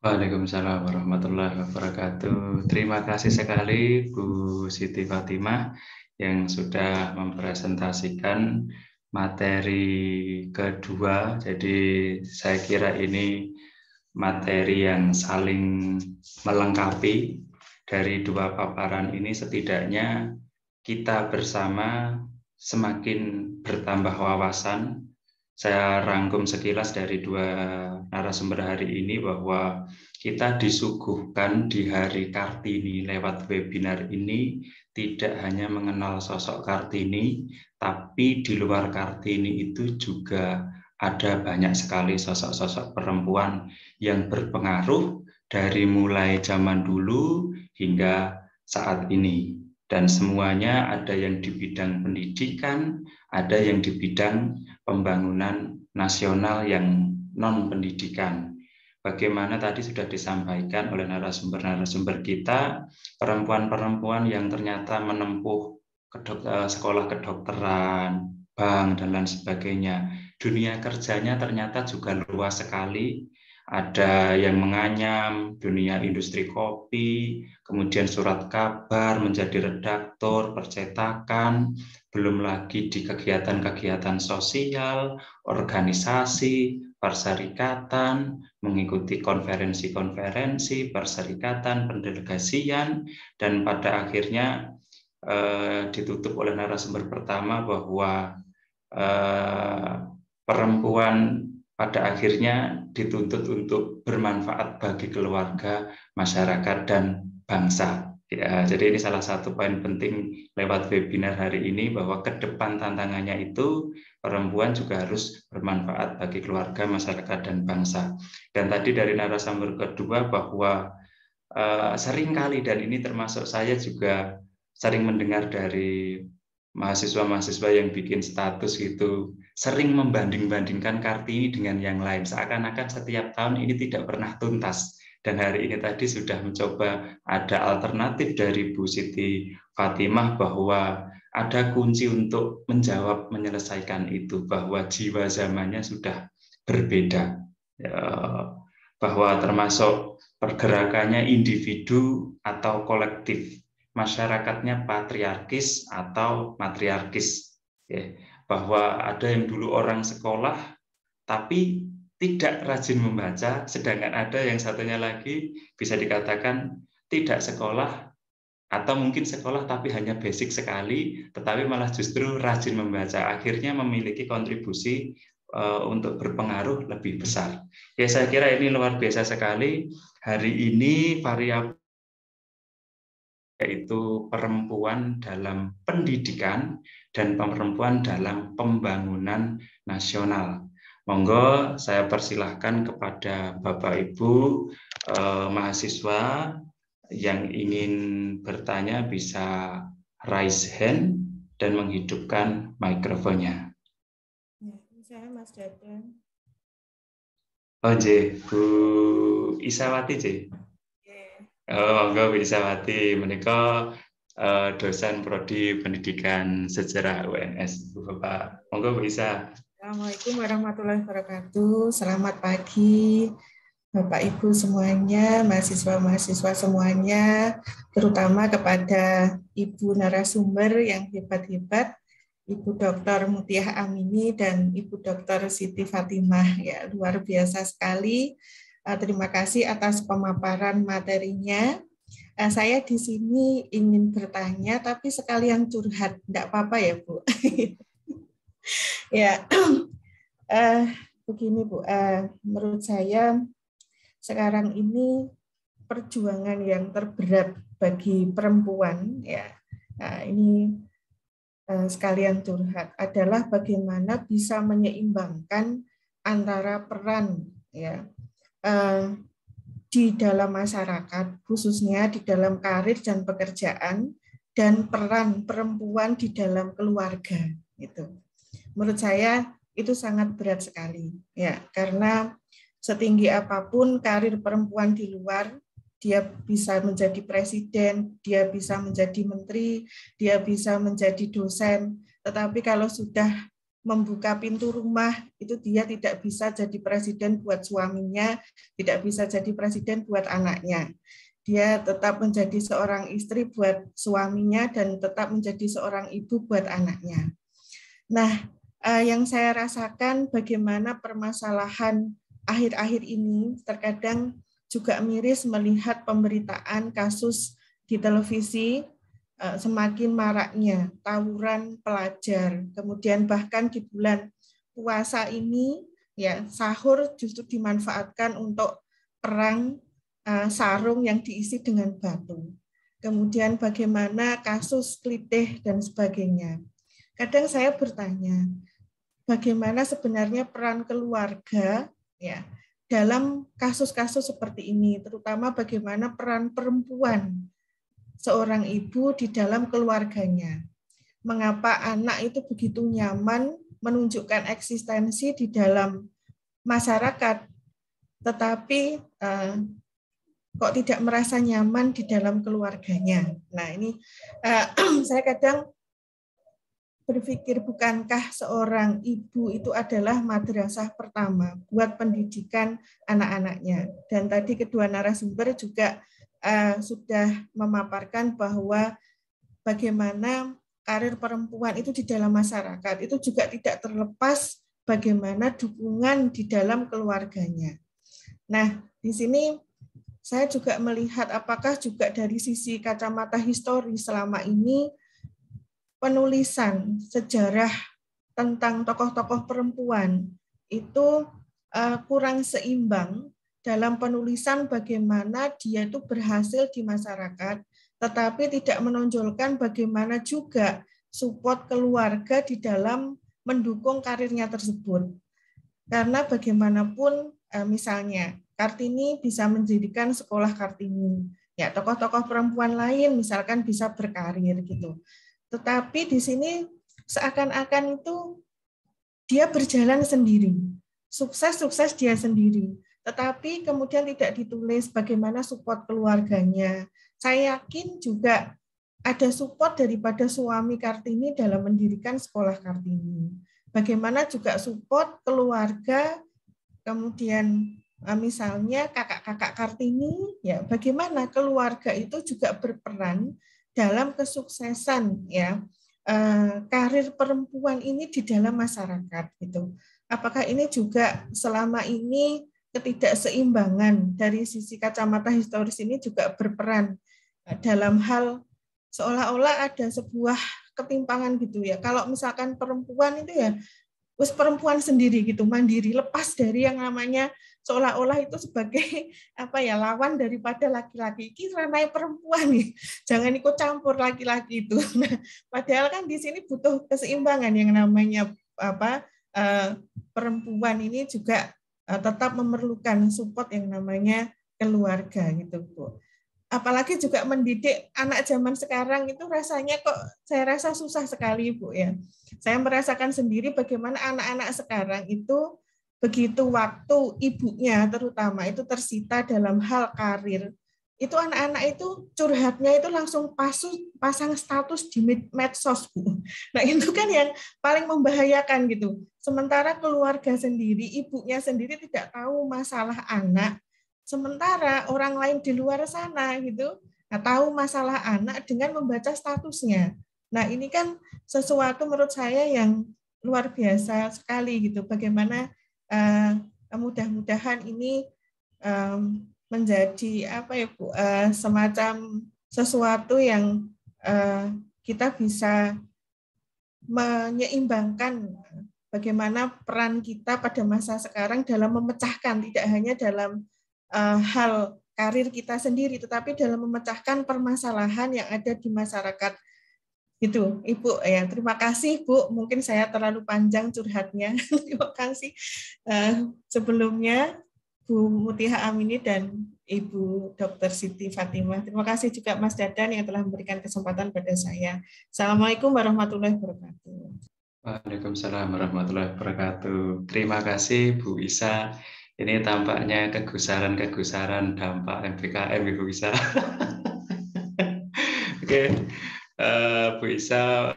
Waalaikumsalam warahmatullahi wabarakatuh. Terima kasih sekali Bu Siti Fatimah yang sudah mempresentasikan materi kedua. Jadi saya kira ini materi yang saling melengkapi dari dua paparan ini setidaknya kita bersama semakin bertambah wawasan saya rangkum sekilas dari dua narasumber hari ini bahwa kita disuguhkan di hari Kartini lewat webinar ini tidak hanya mengenal sosok Kartini, tapi di luar Kartini itu juga ada banyak sekali sosok-sosok perempuan yang berpengaruh dari mulai zaman dulu hingga saat ini. Dan semuanya ada yang di bidang pendidikan, ada yang di bidang pembangunan nasional yang non pendidikan. Bagaimana tadi sudah disampaikan oleh narasumber-narasumber kita, perempuan-perempuan yang ternyata menempuh eh, sekolah kedokteran, bank dan lain sebagainya. Dunia kerjanya ternyata juga luas sekali. Ada yang menganyam dunia industri kopi, kemudian surat kabar menjadi redaktor percetakan, belum lagi di kegiatan-kegiatan sosial, organisasi, perserikatan, mengikuti konferensi-konferensi, perserikatan, pendelegasian, dan pada akhirnya eh, ditutup oleh narasumber pertama bahwa eh, perempuan pada akhirnya dituntut untuk bermanfaat bagi keluarga, masyarakat, dan bangsa. Ya, jadi ini salah satu poin penting lewat webinar hari ini bahwa ke depan tantangannya itu perempuan juga harus bermanfaat bagi keluarga, masyarakat, dan bangsa. Dan tadi dari narasumber kedua bahwa uh, seringkali dan ini termasuk saya juga sering mendengar dari mahasiswa-mahasiswa yang bikin status itu sering membanding-bandingkan Kartini dengan yang lain seakan-akan setiap tahun ini tidak pernah tuntas dan hari ini tadi sudah mencoba ada alternatif dari Bu Siti Fatimah bahwa ada kunci untuk menjawab menyelesaikan itu bahwa jiwa zamannya sudah berbeda ya, bahwa termasuk pergerakannya individu atau kolektif masyarakatnya patriarkis atau matriarkis ya, bahwa ada yang dulu orang sekolah tapi tidak rajin membaca, sedangkan ada yang satunya lagi bisa dikatakan tidak sekolah atau mungkin sekolah tapi hanya basic sekali, tetapi malah justru rajin membaca, akhirnya memiliki kontribusi eh, untuk berpengaruh lebih besar. Ya saya kira ini luar biasa sekali. Hari ini variabel yaitu perempuan dalam pendidikan dan perempuan dalam pembangunan nasional. Monggo saya persilahkan kepada Bapak Ibu eh, mahasiswa yang ingin bertanya bisa raise hand dan menghidupkan mikrofonnya. Ya, saya Mas Dadan. Oh, J. Bu Isawati, J. Iya. Oh, monggo Bu Isawati, mereka eh, dosen prodi pendidikan sejarah UNS. Bu Bapak, monggo Bu Isa. Assalamualaikum warahmatullahi wabarakatuh. Selamat pagi Bapak Ibu semuanya, mahasiswa-mahasiswa semuanya, terutama kepada Ibu narasumber yang hebat-hebat, Ibu Dr. Mutiah Amini dan Ibu Dr. Siti Fatimah. Ya, luar biasa sekali. Eh, terima kasih atas pemaparan materinya. Eh, saya di sini ingin bertanya, tapi sekalian curhat, tidak apa-apa ya Bu. ya, uh, begini Bu, uh, menurut saya sekarang ini perjuangan yang terberat bagi perempuan ya, nah ini uh, sekalian curhat adalah bagaimana bisa menyeimbangkan antara peran ya uh, di dalam masyarakat khususnya di dalam karir dan pekerjaan dan peran perempuan di dalam keluarga gitu menurut saya itu sangat berat sekali ya karena setinggi apapun karir perempuan di luar dia bisa menjadi presiden, dia bisa menjadi menteri, dia bisa menjadi dosen, tetapi kalau sudah membuka pintu rumah itu dia tidak bisa jadi presiden buat suaminya, tidak bisa jadi presiden buat anaknya. Dia tetap menjadi seorang istri buat suaminya dan tetap menjadi seorang ibu buat anaknya. Nah, uh, yang saya rasakan bagaimana permasalahan akhir-akhir ini terkadang juga miris melihat pemberitaan kasus di televisi uh, semakin maraknya tawuran pelajar kemudian bahkan di bulan puasa ini ya sahur justru dimanfaatkan untuk perang uh, sarung yang diisi dengan batu kemudian bagaimana kasus klitih dan sebagainya kadang saya bertanya bagaimana sebenarnya peran keluarga ya dalam kasus-kasus seperti ini, terutama bagaimana peran perempuan seorang ibu di dalam keluarganya. Mengapa anak itu begitu nyaman menunjukkan eksistensi di dalam masyarakat, tetapi eh, kok tidak merasa nyaman di dalam keluarganya. Nah ini eh, saya kadang berpikir bukankah seorang ibu itu adalah madrasah pertama buat pendidikan anak-anaknya. Dan tadi kedua narasumber juga uh, sudah memaparkan bahwa bagaimana karir perempuan itu di dalam masyarakat itu juga tidak terlepas bagaimana dukungan di dalam keluarganya. Nah, di sini saya juga melihat apakah juga dari sisi kacamata histori selama ini penulisan sejarah tentang tokoh-tokoh perempuan itu uh, kurang seimbang dalam penulisan bagaimana dia itu berhasil di masyarakat, tetapi tidak menonjolkan bagaimana juga support keluarga di dalam mendukung karirnya tersebut. Karena bagaimanapun eh, misalnya Kartini bisa menjadikan sekolah Kartini. Ya, tokoh-tokoh perempuan lain misalkan bisa berkarir gitu. Tetapi di sini seakan-akan itu dia berjalan sendiri. Sukses-sukses dia sendiri. Tetapi kemudian tidak ditulis bagaimana support keluarganya. Saya yakin juga ada support daripada suami Kartini dalam mendirikan sekolah Kartini. Bagaimana juga support keluarga, kemudian eh, misalnya kakak-kakak Kartini, ya bagaimana keluarga itu juga berperan dalam kesuksesan ya eh, karir perempuan ini di dalam masyarakat gitu. Apakah ini juga selama ini ketidakseimbangan dari sisi kacamata historis ini juga berperan eh, dalam hal seolah-olah ada sebuah ketimpangan gitu ya. Kalau misalkan perempuan itu ya wis perempuan sendiri gitu mandiri lepas dari yang namanya seolah-olah itu sebagai apa ya lawan daripada laki-laki. kirana ranai perempuan nih, jangan ikut campur laki-laki itu. Nah, padahal kan di sini butuh keseimbangan yang namanya apa eh, perempuan ini juga eh, tetap memerlukan support yang namanya keluarga gitu bu apalagi juga mendidik anak zaman sekarang itu rasanya kok saya rasa susah sekali Bu ya. Saya merasakan sendiri bagaimana anak-anak sekarang itu begitu waktu ibunya terutama itu tersita dalam hal karir itu anak-anak itu curhatnya itu langsung pasu, pasang status di medsos bu. Nah itu kan yang paling membahayakan gitu. Sementara keluarga sendiri, ibunya sendiri tidak tahu masalah anak. Sementara orang lain di luar sana gitu, nah, tahu masalah anak dengan membaca statusnya. Nah ini kan sesuatu menurut saya yang luar biasa sekali gitu. Bagaimana uh, eh, mudah-mudahan ini um, menjadi apa ya Bu uh, semacam sesuatu yang uh, kita bisa menyeimbangkan bagaimana peran kita pada masa sekarang dalam memecahkan tidak hanya dalam uh, hal karir kita sendiri tetapi dalam memecahkan permasalahan yang ada di masyarakat itu, Ibu. Ya, terima kasih, Bu. Mungkin saya terlalu panjang curhatnya. terima kasih uh, sebelumnya Bu Mutiha Amini dan Ibu Dr. Siti Fatimah. Terima kasih juga Mas Dadan yang telah memberikan kesempatan pada saya. Assalamualaikum warahmatullahi wabarakatuh. Waalaikumsalam warahmatullahi wabarakatuh. Terima kasih Bu Isa. Ini tampaknya kegusaran-kegusaran dampak MPKM Ibu Isa. Oke. okay. Eh, Bu Isa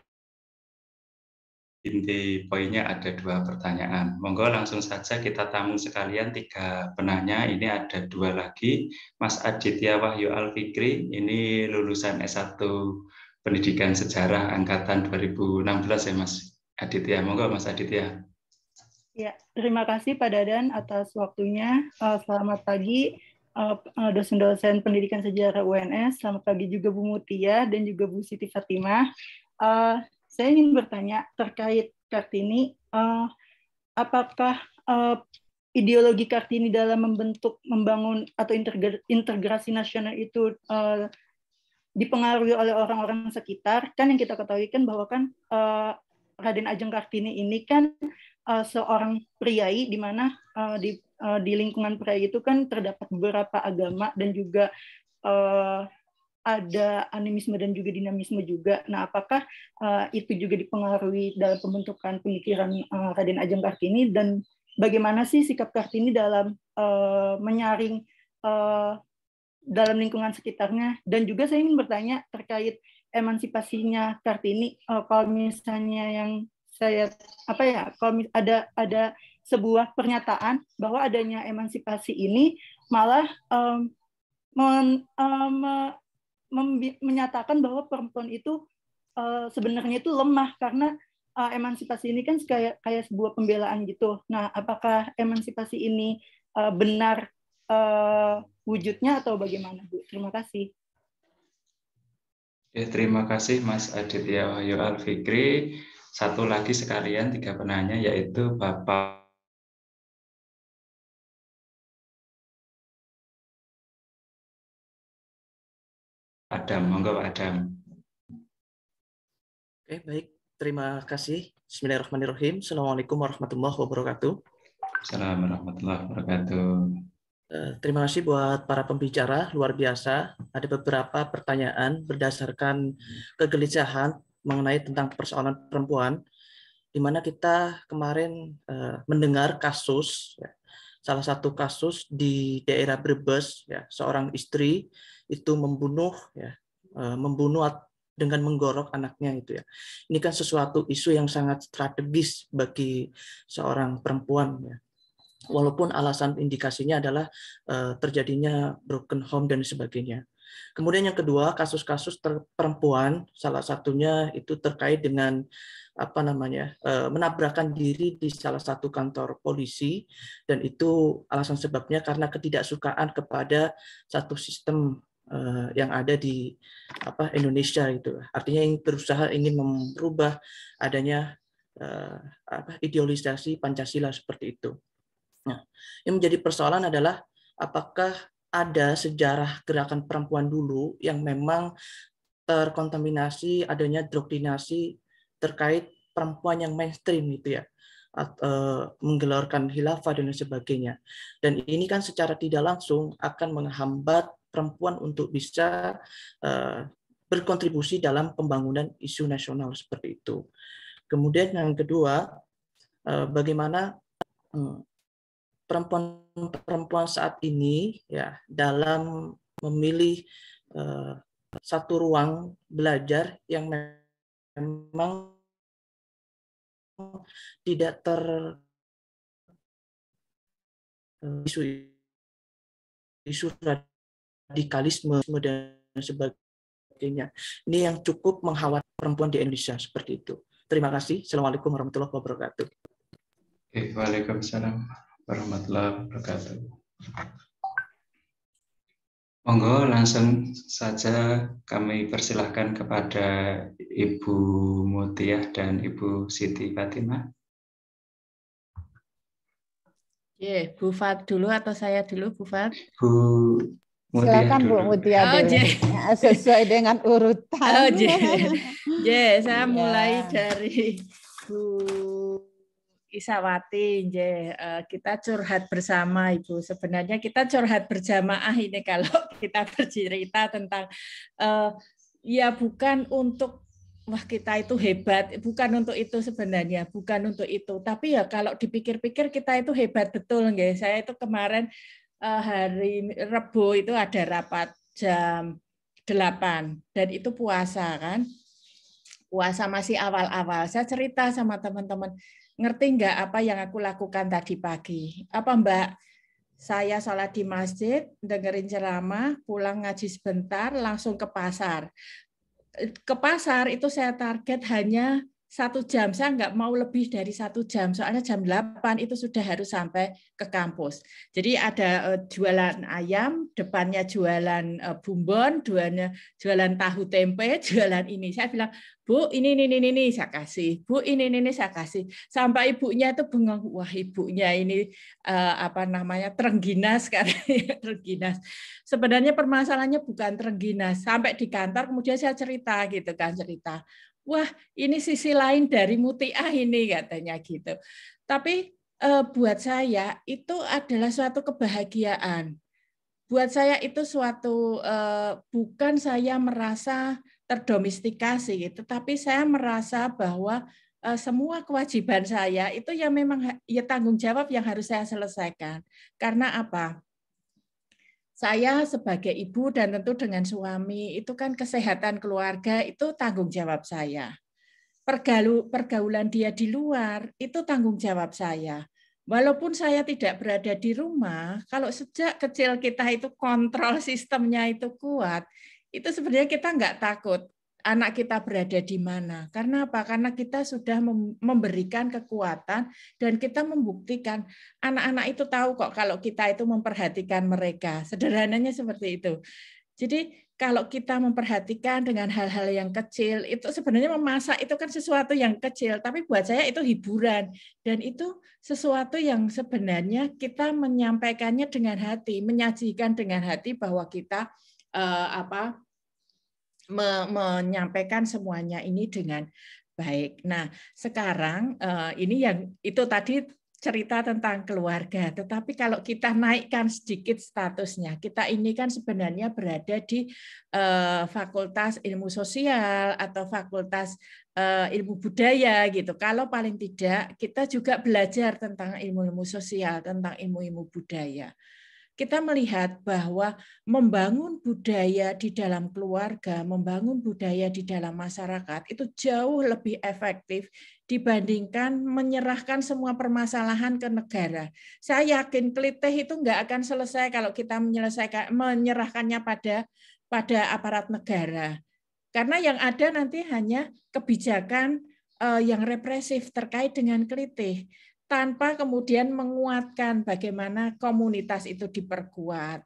inti poinnya ada dua pertanyaan. Monggo langsung saja kita tamu sekalian tiga penanya. Ini ada dua lagi. Mas Aditya Wahyu Alfikri, ini lulusan S1 Pendidikan Sejarah Angkatan 2016 ya Mas Aditya. Monggo Mas Aditya. Ya, terima kasih Pak Dadan atas waktunya. Eh, selamat pagi. Eh, eh, dosen-dosen pendidikan sejarah UNS. Selamat pagi juga Bu Mutia dan juga Bu Siti Fatimah. Eh, saya ingin bertanya terkait Kartini, apakah ideologi Kartini dalam membentuk, membangun atau integrasi nasional itu dipengaruhi oleh orang-orang sekitar? Kan yang kita ketahui kan bahwa kan Raden Ajeng Kartini ini kan seorang priai di mana di uh, di lingkungan pria itu kan terdapat beberapa agama dan juga uh, ada animisme dan juga dinamisme juga. Nah, apakah uh, itu juga dipengaruhi dalam pembentukan pemikiran uh, Raden Ajeng Kartini dan bagaimana sih sikap Kartini dalam uh, menyaring uh, dalam lingkungan sekitarnya? Dan juga saya ingin bertanya terkait emansipasinya Kartini uh, kalau misalnya yang saya apa ya kalau ada ada sebuah pernyataan bahwa adanya emansipasi ini malah um, men, um, menyatakan bahwa perempuan itu uh, sebenarnya itu lemah karena uh, emansipasi ini kan kayak kayak sebuah pembelaan gitu. Nah, apakah emansipasi ini uh, benar uh, wujudnya atau bagaimana, Bu? Terima kasih. Ya, terima kasih Mas Aditya Wahyu Alfikri. Satu lagi sekalian tiga penanya yaitu Bapak Adam. Monggo Pak Adam. Oke, baik. Terima kasih. Bismillahirrahmanirrahim. Assalamualaikum warahmatullahi wabarakatuh. Assalamualaikum warahmatullahi wabarakatuh. Eh, terima kasih buat para pembicara, luar biasa. Ada beberapa pertanyaan berdasarkan kegelisahan mengenai tentang persoalan perempuan, di mana kita kemarin eh, mendengar kasus ya, salah satu kasus di daerah Brebes ya seorang istri itu membunuh ya eh, membunuh dengan menggorok anaknya itu ya ini kan sesuatu isu yang sangat strategis bagi seorang perempuan ya walaupun alasan indikasinya adalah eh, terjadinya broken home dan sebagainya Kemudian yang kedua, kasus-kasus perempuan, salah satunya itu terkait dengan apa namanya eh, menabrakan diri di salah satu kantor polisi dan itu alasan sebabnya karena ketidaksukaan kepada satu sistem eh, yang ada di apa Indonesia itu. artinya yang berusaha ingin merubah adanya eh, apa idealisasi Pancasila seperti itu nah yang menjadi persoalan adalah apakah ada sejarah gerakan perempuan dulu yang memang terkontaminasi adanya doktrinasi terkait perempuan yang mainstream gitu ya eh, menggelorkan khilafah dan sebagainya. Dan ini kan secara tidak langsung akan menghambat perempuan untuk bisa eh, berkontribusi dalam pembangunan isu nasional seperti itu. Kemudian yang kedua, eh, bagaimana hmm, perempuan-perempuan saat ini ya dalam memilih uh, satu ruang belajar yang memang tidak ter eh, isu isu radikalisme dan sebagainya. Ini yang cukup mengkhawatirkan perempuan di Indonesia seperti itu. Terima kasih. Assalamualaikum warahmatullahi wabarakatuh. Waalaikumsalam warahmatullahi wabarakatuh. Monggo langsung saja kami persilahkan kepada Ibu Mutiah dan Ibu Siti Fatimah. Yeah, Bu Fat dulu atau saya dulu Bu Fat? Bu Mutiah Silakan dulu. Bu Mutia oh, dulu. Oh, yeah. sesuai dengan urutan. Oh, yeah. yeah, saya iya. mulai dari Bu Isawati, eh, kita curhat bersama Ibu. Sebenarnya kita curhat berjamaah ini kalau kita bercerita tentang uh, ya bukan untuk wah kita itu hebat, bukan untuk itu sebenarnya, bukan untuk itu. Tapi ya kalau dipikir-pikir kita itu hebat betul nggak? Saya itu kemarin uh, hari Rebo itu ada rapat jam 8 dan itu puasa kan. Puasa masih awal-awal. Saya cerita sama teman-teman, ngerti nggak apa yang aku lakukan tadi pagi? Apa Mbak? Saya sholat di masjid, dengerin ceramah, pulang ngaji sebentar, langsung ke pasar. Ke pasar itu saya target hanya satu jam, saya nggak mau lebih dari satu jam, soalnya jam 8 itu sudah harus sampai ke kampus. Jadi ada eh, jualan ayam, depannya jualan eh, bumbon, jualannya jualan tahu tempe, jualan ini. Saya bilang, Bu, ini, ini, ini, ini, saya kasih. Bu, ini, ini, ini, saya kasih. Sampai ibunya itu bengong, wah ibunya ini eh, apa namanya, terengginas. Karena, terengginas. Sebenarnya permasalahannya bukan terengginas. Sampai di kantor kemudian saya cerita gitu kan, cerita wah ini sisi lain dari mutiara ini katanya gitu. Tapi eh, buat saya itu adalah suatu kebahagiaan. Buat saya itu suatu eh, bukan saya merasa terdomestikasi, gitu, tapi saya merasa bahwa eh, semua kewajiban saya itu yang memang ya tanggung jawab yang harus saya selesaikan. Karena apa? saya sebagai ibu dan tentu dengan suami itu kan kesehatan keluarga itu tanggung jawab saya. Pergalu, pergaulan dia di luar itu tanggung jawab saya. Walaupun saya tidak berada di rumah, kalau sejak kecil kita itu kontrol sistemnya itu kuat, itu sebenarnya kita nggak takut anak kita berada di mana. Karena apa? Karena kita sudah memberikan kekuatan dan kita membuktikan anak-anak itu tahu kok kalau kita itu memperhatikan mereka. Sederhananya seperti itu. Jadi kalau kita memperhatikan dengan hal-hal yang kecil, itu sebenarnya memasak itu kan sesuatu yang kecil, tapi buat saya itu hiburan. Dan itu sesuatu yang sebenarnya kita menyampaikannya dengan hati, menyajikan dengan hati bahwa kita eh, apa menyampaikan semuanya ini dengan baik. Nah, sekarang eh, ini yang itu tadi cerita tentang keluarga, tetapi kalau kita naikkan sedikit statusnya, kita ini kan sebenarnya berada di eh, fakultas ilmu sosial atau fakultas eh, ilmu budaya gitu. Kalau paling tidak kita juga belajar tentang ilmu-ilmu sosial, tentang ilmu-ilmu budaya kita melihat bahwa membangun budaya di dalam keluarga, membangun budaya di dalam masyarakat itu jauh lebih efektif dibandingkan menyerahkan semua permasalahan ke negara. Saya yakin kliteh itu nggak akan selesai kalau kita menyelesaikan menyerahkannya pada pada aparat negara. Karena yang ada nanti hanya kebijakan eh, yang represif terkait dengan kelitih tanpa kemudian menguatkan bagaimana komunitas itu diperkuat,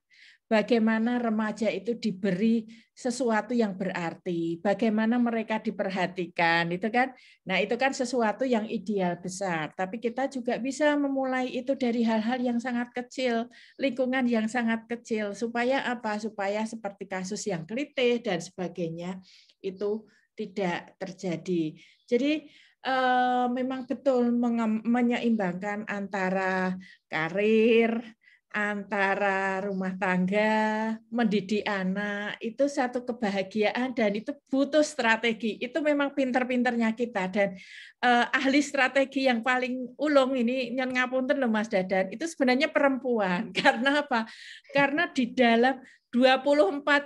bagaimana remaja itu diberi sesuatu yang berarti, bagaimana mereka diperhatikan, itu kan. Nah, itu kan sesuatu yang ideal besar, tapi kita juga bisa memulai itu dari hal-hal yang sangat kecil, lingkungan yang sangat kecil supaya apa? Supaya seperti kasus yang kritis dan sebagainya itu tidak terjadi. Jadi Eh, memang betul menyeimbangkan antara karir, antara rumah tangga, mendidik anak, itu satu kebahagiaan dan itu butuh strategi. Itu memang pinter-pinternya kita dan eh, ahli strategi yang paling ulung ini yang ngapunten loh Mas Dadan, itu sebenarnya perempuan. Karena apa? Karena di dalam 24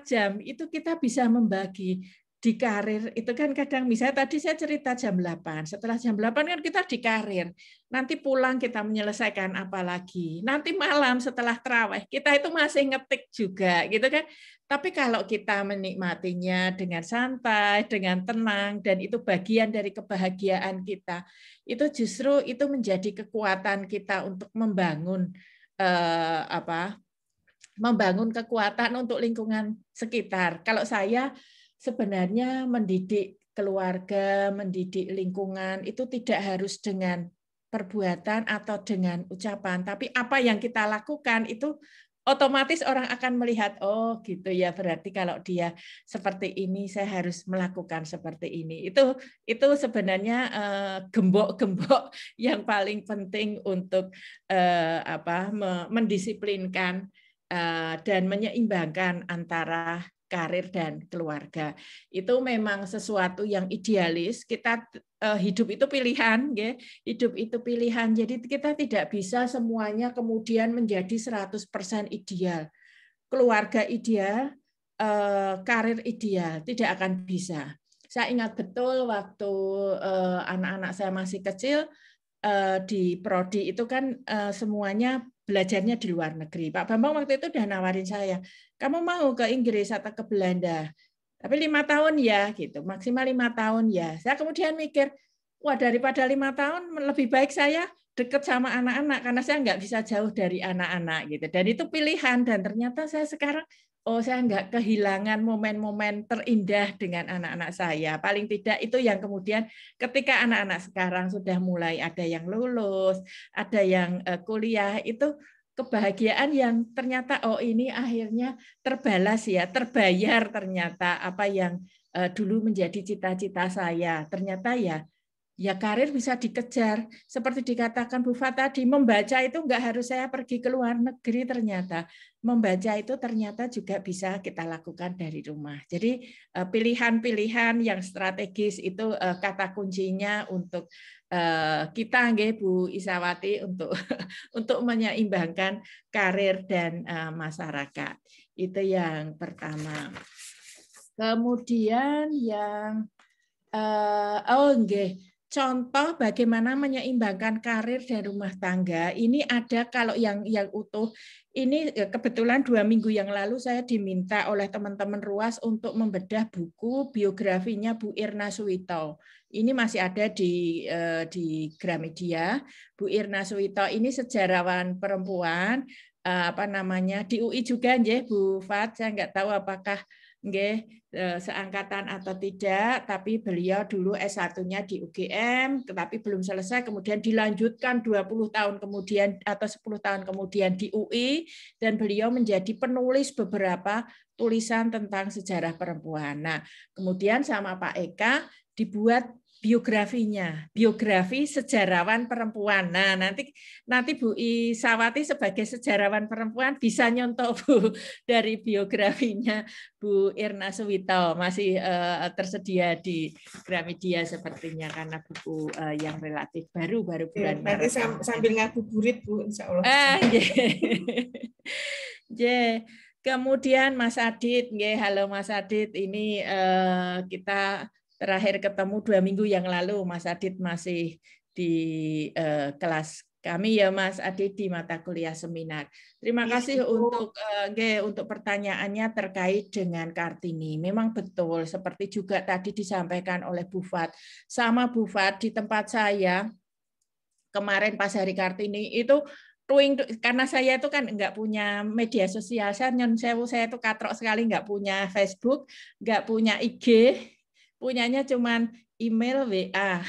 jam itu kita bisa membagi di karir itu kan kadang misalnya tadi saya cerita jam 8, setelah jam 8 kan kita di karir. Nanti pulang kita menyelesaikan apa lagi. Nanti malam setelah terawih kita itu masih ngetik juga gitu kan. Tapi kalau kita menikmatinya dengan santai, dengan tenang dan itu bagian dari kebahagiaan kita, itu justru itu menjadi kekuatan kita untuk membangun eh, apa? membangun kekuatan untuk lingkungan sekitar. Kalau saya sebenarnya mendidik keluarga, mendidik lingkungan itu tidak harus dengan perbuatan atau dengan ucapan, tapi apa yang kita lakukan itu otomatis orang akan melihat oh gitu ya berarti kalau dia seperti ini saya harus melakukan seperti ini itu itu sebenarnya eh, gembok-gembok yang paling penting untuk eh, apa mendisiplinkan eh, dan menyeimbangkan antara karir dan keluarga. Itu memang sesuatu yang idealis. Kita eh, hidup itu pilihan, ya. Hidup itu pilihan. Jadi kita tidak bisa semuanya kemudian menjadi 100% ideal. Keluarga ideal, eh, karir ideal, tidak akan bisa. Saya ingat betul waktu eh, anak-anak saya masih kecil di prodi itu kan semuanya belajarnya di luar negeri. Pak Bambang waktu itu udah nawarin saya, kamu mau ke Inggris atau ke Belanda? Tapi lima tahun ya, gitu. Maksimal lima tahun ya. Saya kemudian mikir, wah daripada lima tahun lebih baik saya dekat sama anak-anak karena saya nggak bisa jauh dari anak-anak gitu. Dan itu pilihan dan ternyata saya sekarang oh saya nggak kehilangan momen-momen terindah dengan anak-anak saya. Paling tidak itu yang kemudian ketika anak-anak sekarang sudah mulai ada yang lulus, ada yang eh, kuliah, itu kebahagiaan yang ternyata oh ini akhirnya terbalas ya, terbayar ternyata apa yang eh, dulu menjadi cita-cita saya. Ternyata ya ya karir bisa dikejar. Seperti dikatakan Bu Fat tadi, membaca itu nggak harus saya pergi ke luar negeri ternyata membaca itu ternyata juga bisa kita lakukan dari rumah. Jadi eh, pilihan-pilihan yang strategis itu eh, kata kuncinya untuk eh, kita nggih Bu Isawati untuk untuk menyeimbangkan karir dan masyarakat. Itu yang pertama. Kemudian yang oh nggih contoh bagaimana menyeimbangkan karir dan rumah tangga ini ada kalau yang yang utuh ini e, kebetulan dua minggu yang lalu saya diminta oleh teman-teman Ruas untuk membedah buku biografinya Bu Irna Suwito. Ini masih ada di e, di Gramedia. Bu Irna Suwito ini sejarawan perempuan e, apa namanya di UI juga nggih Bu Fat saya nggak tahu apakah nggih Eh, seangkatan atau tidak, tapi beliau dulu S1-nya di UGM, tetapi belum selesai, kemudian dilanjutkan 20 tahun kemudian atau 10 tahun kemudian di UI, dan beliau menjadi penulis beberapa tulisan tentang sejarah perempuan. Nah, kemudian sama Pak Eka dibuat biografinya, biografi sejarawan perempuan. Nah, nanti nanti Bu Isawati sebagai sejarawan perempuan bisa nyontoh Bu dari biografinya Bu Irna Suwito masih uh, tersedia di Gramedia sepertinya karena buku uh, yang relatif baru baru iya, bulan ya, Maret. Nanti sam sambil ngabuburit Bu Insyaallah Allah. Ah, yeah. yeah. Kemudian Mas Adit, yeah, halo Mas Adit, ini uh, kita terakhir ketemu dua minggu yang lalu Mas Adit masih di uh, kelas kami ya Mas Adit di mata kuliah seminar. Terima iya, kasih untuk eh, untuk pertanyaannya terkait dengan Kartini. Memang betul seperti juga tadi disampaikan oleh Bu Fat. Sama Bu Fat di tempat saya kemarin pas hari Kartini itu ruing karena saya itu kan enggak punya media sosial saya nyon saya itu katrok sekali enggak punya Facebook enggak punya IG punyanya cuman email, WA,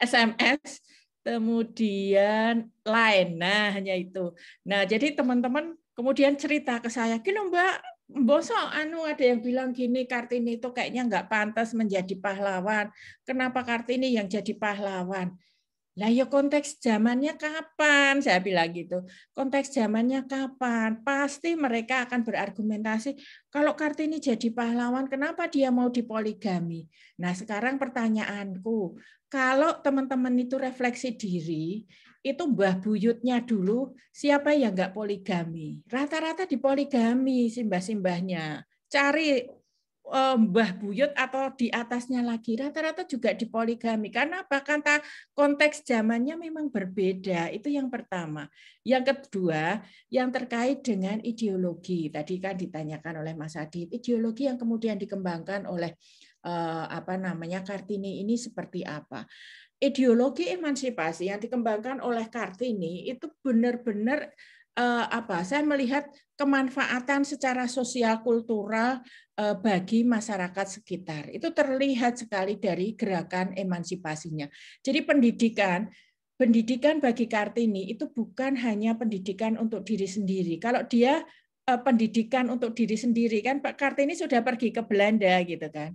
SMS, kemudian lain. Nah, hanya itu. Nah, jadi teman-teman kemudian cerita ke saya, gini Mbak, Bosok anu ada yang bilang gini Kartini itu kayaknya nggak pantas menjadi pahlawan. Kenapa Kartini yang jadi pahlawan? Lah ya konteks zamannya kapan? Saya bilang gitu. Konteks zamannya kapan? Pasti mereka akan berargumentasi kalau Kartini jadi pahlawan kenapa dia mau dipoligami? Nah, sekarang pertanyaanku, kalau teman-teman itu refleksi diri, itu Mbah Buyutnya dulu siapa yang nggak poligami? Rata-rata dipoligami simbah-simbahnya. Cari Eh, Mbah Buyut atau di atasnya lagi rata-rata juga dipoligami karena apa bahkan konteks zamannya memang berbeda itu yang pertama yang kedua yang terkait dengan ideologi tadi kan ditanyakan oleh Mas Adit ideologi yang kemudian dikembangkan oleh eh, apa namanya Kartini ini seperti apa ideologi emansipasi yang dikembangkan oleh Kartini itu benar-benar eh, apa saya melihat kemanfaatan secara sosial kultural eh, bagi masyarakat sekitar. Itu terlihat sekali dari gerakan emansipasinya. Jadi pendidikan pendidikan bagi Kartini itu bukan hanya pendidikan untuk diri sendiri. Kalau dia eh, pendidikan untuk diri sendiri kan Pak Kartini sudah pergi ke Belanda gitu kan.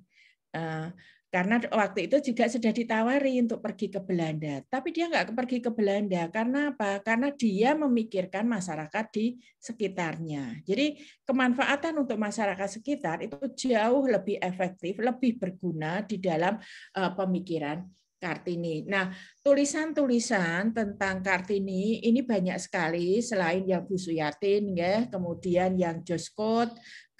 Eh, karena waktu itu juga sudah ditawari untuk pergi ke Belanda, tapi dia nggak pergi ke Belanda karena apa? Karena dia memikirkan masyarakat di sekitarnya. Jadi kemanfaatan untuk masyarakat sekitar itu jauh lebih efektif, lebih berguna di dalam eh, pemikiran Kartini. Nah, tulisan-tulisan tentang Kartini ini banyak sekali selain yang Bu Suyatin ya, kemudian yang Joskot,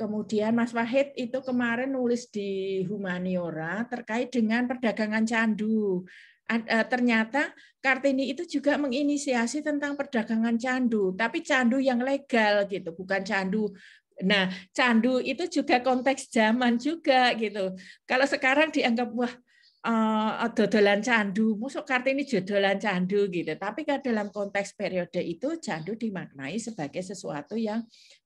Kemudian Mas Wahid itu kemarin nulis di Humaniora terkait dengan perdagangan candu. Eh, ternyata Kartini itu juga menginisiasi tentang perdagangan candu, tapi candu yang legal gitu, bukan candu Nah, candu itu juga konteks zaman juga gitu. Kalau sekarang dianggap wah eh, dodolan candu, musuh Kartini jodolan candu gitu. Tapi kan dalam konteks periode itu candu dimaknai sebagai sesuatu yang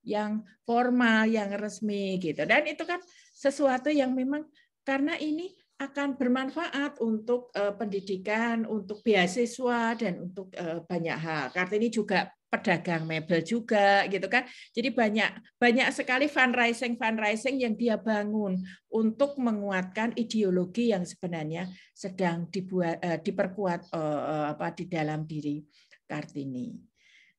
yang formal, yang resmi gitu. Dan itu kan sesuatu yang memang karena ini akan bermanfaat untuk eh, pendidikan, untuk beasiswa dan untuk eh, banyak hal. Kartini juga pedagang mebel juga gitu kan. Jadi banyak banyak sekali fundraising fundraising yang dia bangun untuk menguatkan ideologi yang sebenarnya sedang dibuat eh, diperkuat apa di dalam diri Kartini.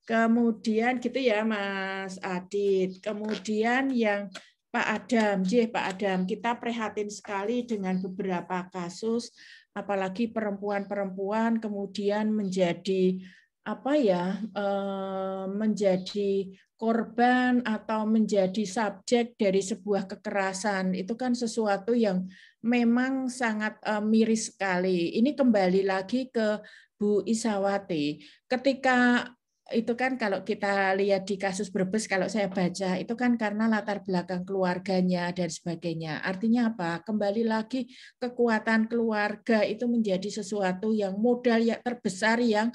Kemudian gitu ya Mas Adit. Kemudian yang Pak Adam, Jih Pak Adam, kita prihatin sekali dengan beberapa kasus apalagi perempuan-perempuan kemudian menjadi apa ya eh, menjadi korban atau menjadi subjek dari sebuah kekerasan itu kan sesuatu yang memang sangat eh, miris sekali. Ini kembali lagi ke Bu Isawati. Ketika itu kan kalau kita lihat di kasus Brebes kalau saya baca itu kan karena latar belakang keluarganya dan sebagainya. Artinya apa? Kembali lagi kekuatan keluarga itu menjadi sesuatu yang modal yang terbesar yang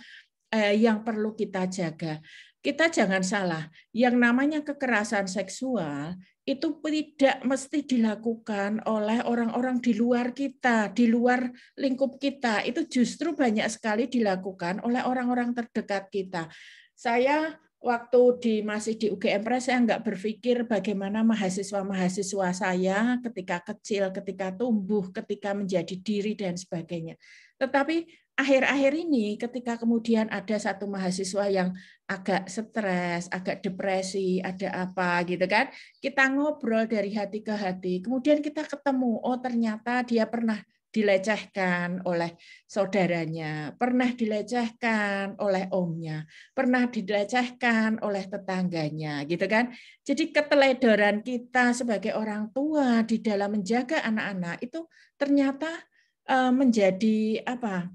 eh, yang perlu kita jaga. Kita jangan salah, yang namanya kekerasan seksual itu tidak mesti dilakukan oleh orang-orang di luar kita, di luar lingkup kita. Itu justru banyak sekali dilakukan oleh orang-orang terdekat kita saya waktu di masih di UGM Press saya nggak berpikir bagaimana mahasiswa-mahasiswa saya ketika kecil, ketika tumbuh, ketika menjadi diri dan sebagainya. Tetapi akhir-akhir ini ketika kemudian ada satu mahasiswa yang agak stres, agak depresi, ada apa gitu kan, kita ngobrol dari hati ke hati, kemudian kita ketemu, oh ternyata dia pernah dilecehkan oleh saudaranya, pernah dilecehkan oleh omnya, pernah dilecehkan oleh tetangganya, gitu kan? Jadi keteledoran kita sebagai orang tua di dalam menjaga anak-anak itu ternyata eh, menjadi apa?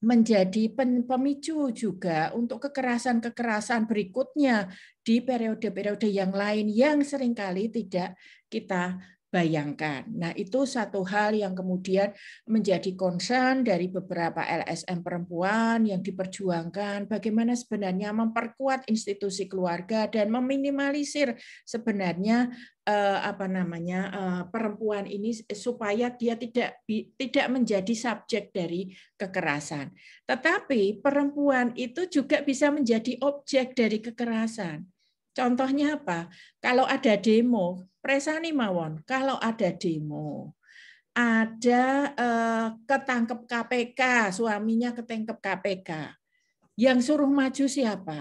menjadi pemicu juga untuk kekerasan-kekerasan berikutnya di periode-periode yang lain yang seringkali tidak kita bayangkan. Nah, itu satu hal yang kemudian menjadi concern dari beberapa LSM perempuan yang diperjuangkan bagaimana sebenarnya memperkuat institusi keluarga dan meminimalisir sebenarnya eh, apa namanya eh, perempuan ini supaya dia tidak tidak menjadi subjek dari kekerasan. Tetapi perempuan itu juga bisa menjadi objek dari kekerasan. Contohnya apa? Kalau ada demo, presani mawon. Kalau ada demo, ada eh, ketangkep KPK, suaminya ketangkep KPK. Yang suruh maju siapa?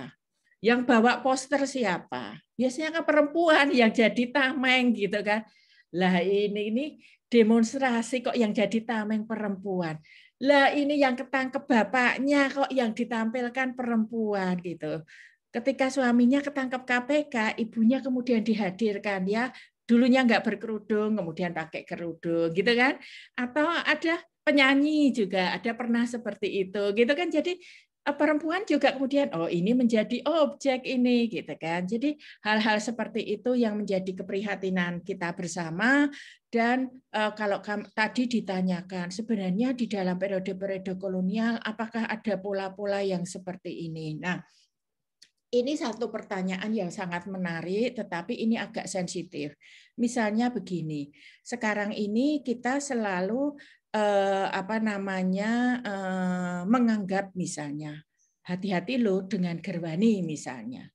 Yang bawa poster siapa? Biasanya kan perempuan yang jadi tameng gitu kan. Lah ini ini demonstrasi kok yang jadi tameng perempuan. Lah ini yang ketangkep bapaknya kok yang ditampilkan perempuan gitu ketika suaminya ketangkap KPK, ibunya kemudian dihadirkan ya, dulunya nggak berkerudung, kemudian pakai kerudung gitu kan? Atau ada penyanyi juga, ada pernah seperti itu gitu kan? Jadi eh, perempuan juga kemudian oh ini menjadi objek ini gitu kan. Jadi hal-hal seperti itu yang menjadi keprihatinan kita bersama dan uh, kalau tadi ditanyakan sebenarnya di dalam periode-periode kolonial apakah ada pola-pola yang seperti ini. Nah, ini satu pertanyaan yang sangat menarik, tetapi ini agak sensitif. Misalnya begini, sekarang ini kita selalu eh, apa namanya eh, menganggap misalnya hati-hati lo dengan gerwani misalnya,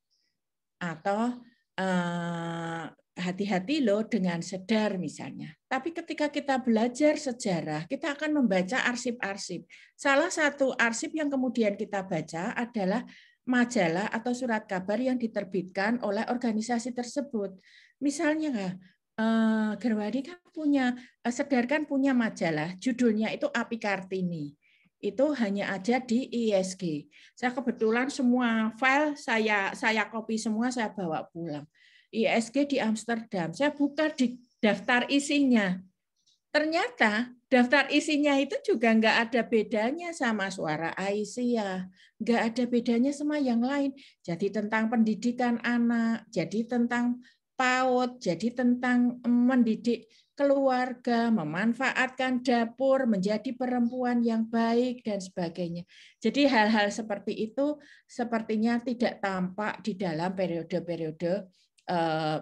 atau eh, hati-hati lo dengan sedar misalnya. Tapi ketika kita belajar sejarah, kita akan membaca arsip-arsip. Salah satu arsip yang kemudian kita baca adalah majalah atau surat kabar yang diterbitkan oleh organisasi tersebut. Misalnya, eh, Gerwadi kan punya, eh, Sedarkan punya majalah, judulnya itu Api Kartini. Itu hanya ada di ISG. Saya kebetulan semua file saya saya copy semua, saya bawa pulang. ISG di Amsterdam. Saya buka di daftar isinya. Ternyata daftar isinya itu juga nggak ada bedanya sama suara Aisyah, nggak ada bedanya sama yang lain. Jadi tentang pendidikan anak, jadi tentang PAUD, jadi tentang mendidik keluarga, memanfaatkan dapur, menjadi perempuan yang baik dan sebagainya. Jadi hal-hal seperti itu sepertinya tidak tampak di dalam periode-periode eh,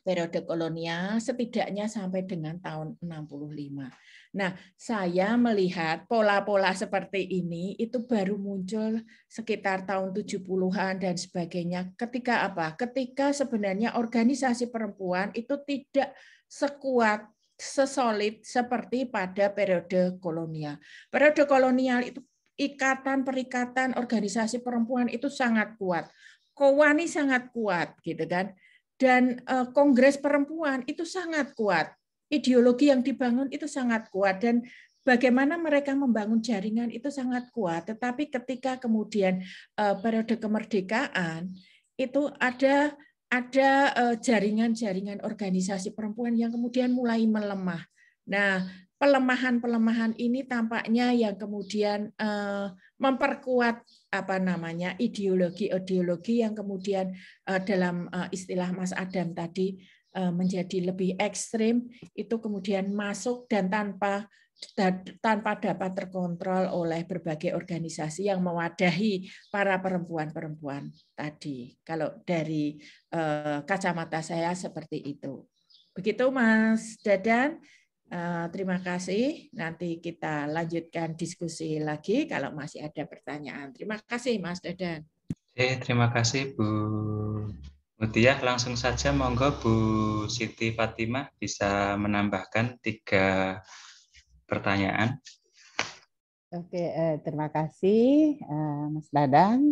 periode kolonial setidaknya sampai dengan tahun 65. Nah, saya melihat pola-pola seperti ini itu baru muncul sekitar tahun 70-an dan sebagainya. Ketika apa? Ketika sebenarnya organisasi perempuan itu tidak sekuat sesolid seperti pada periode kolonial. Periode kolonial itu ikatan perikatan organisasi perempuan itu sangat kuat. Kowani sangat kuat gitu kan dan eh, Kongres Perempuan itu sangat kuat. Ideologi yang dibangun itu sangat kuat dan bagaimana mereka membangun jaringan itu sangat kuat. Tetapi ketika kemudian eh, periode kemerdekaan itu ada ada eh, jaringan-jaringan organisasi perempuan yang kemudian mulai melemah. Nah, pelemahan-pelemahan ini tampaknya yang kemudian eh, memperkuat apa namanya ideologi-ideologi yang kemudian eh, dalam eh, istilah Mas Adam tadi menjadi lebih ekstrim itu kemudian masuk dan tanpa tanpa dapat terkontrol oleh berbagai organisasi yang mewadahi para perempuan-perempuan tadi. Kalau dari kacamata saya seperti itu. Begitu Mas Dadan, Eh, terima kasih. Nanti kita lanjutkan diskusi lagi kalau masih ada pertanyaan. Terima kasih, Mas Dadan. Oke, terima kasih, Bu Mutiah. Langsung saja, monggo Bu Siti Fatimah bisa menambahkan tiga pertanyaan. Oke, eh, terima kasih, eh, Mas Dadan.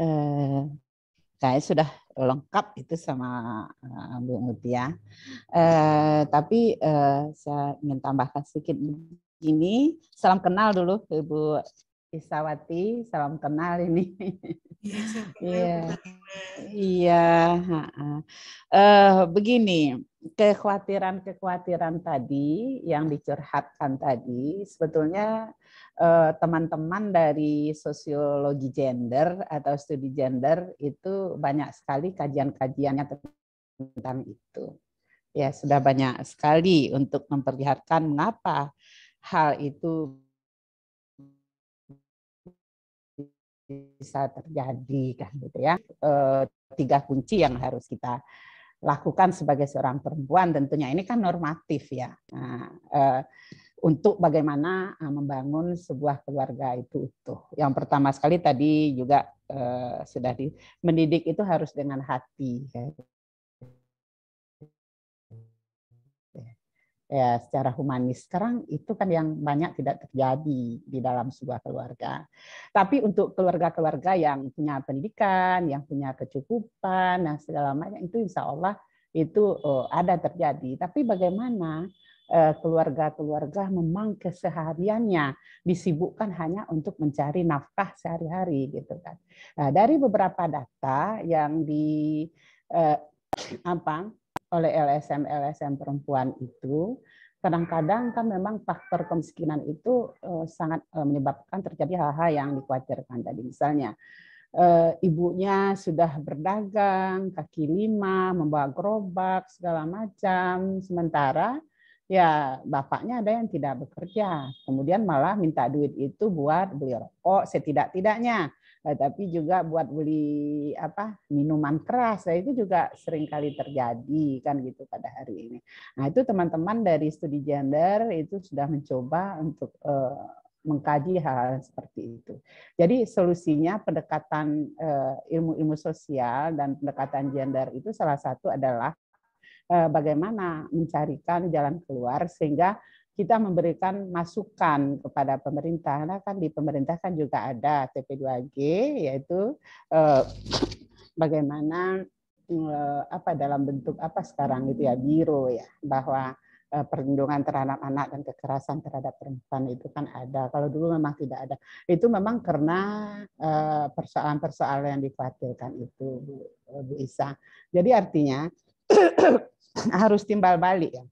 Eh, saya sudah lengkap itu sama eh, Bu Mutia. Eh, tapi eh, saya ingin tambahkan sedikit begini. Salam kenal dulu ke Bu Isawati, salam kenal ini. Iya, iya. Uh, begini, kekhawatiran-kekhawatiran tadi yang dicurhatkan tadi sebetulnya eh, teman-teman dari sosiologi gender atau studi gender itu banyak sekali kajian-kajiannya tentang itu. Ya, sudah banyak sekali untuk memperlihatkan mengapa hal itu bisa terjadi kan gitu ya. Eh, tiga kunci yang harus kita lakukan sebagai seorang perempuan tentunya ini kan normatif ya nah, eh, untuk bagaimana eh, membangun sebuah keluarga itu utuh. Yang pertama sekali tadi juga eh, sudah di mendidik itu harus dengan hati. Ya. ya, secara humanis. Sekarang itu kan yang banyak tidak terjadi di dalam sebuah keluarga. Tapi untuk keluarga-keluarga yang punya pendidikan, yang punya kecukupan, nah segala macam itu insya Allah itu oh, ada terjadi. Tapi bagaimana eh, keluarga-keluarga memang kesehariannya disibukkan hanya untuk mencari nafkah sehari-hari gitu kan. Nah, dari beberapa data yang di eh, apa oleh LSM-LSM perempuan itu kadang-kadang kan memang faktor kemiskinan itu eh, sangat eh, menyebabkan terjadi hal-hal yang dikhawatirkan tadi misalnya eh, ibunya sudah berdagang kaki lima membawa gerobak segala macam sementara ya bapaknya ada yang tidak bekerja kemudian malah minta duit itu buat beli rokok setidak-tidaknya Nah, tapi juga buat beli apa minuman keras nah, itu juga sering kali terjadi kan gitu pada hari ini. Nah itu teman-teman dari studi gender itu sudah mencoba untuk uh, mengkaji hal-hal seperti itu. Jadi solusinya pendekatan eh, ilmu-ilmu sosial dan pendekatan gender itu salah satu adalah uh, bagaimana mencarikan jalan keluar sehingga kita memberikan masukan kepada pemerintah. karena kan di pemerintah kan juga ada TP2G yaitu eh, bagaimana eh, apa dalam bentuk apa sekarang itu ya biro ya bahwa eh, perlindungan terhadap anak dan kekerasan terhadap perempuan itu kan ada. Kalau dulu memang tidak ada. Itu memang karena eh, persoalan-persoalan yang dikhawatirkan itu bisa, eh, Jadi artinya harus timbal balik ya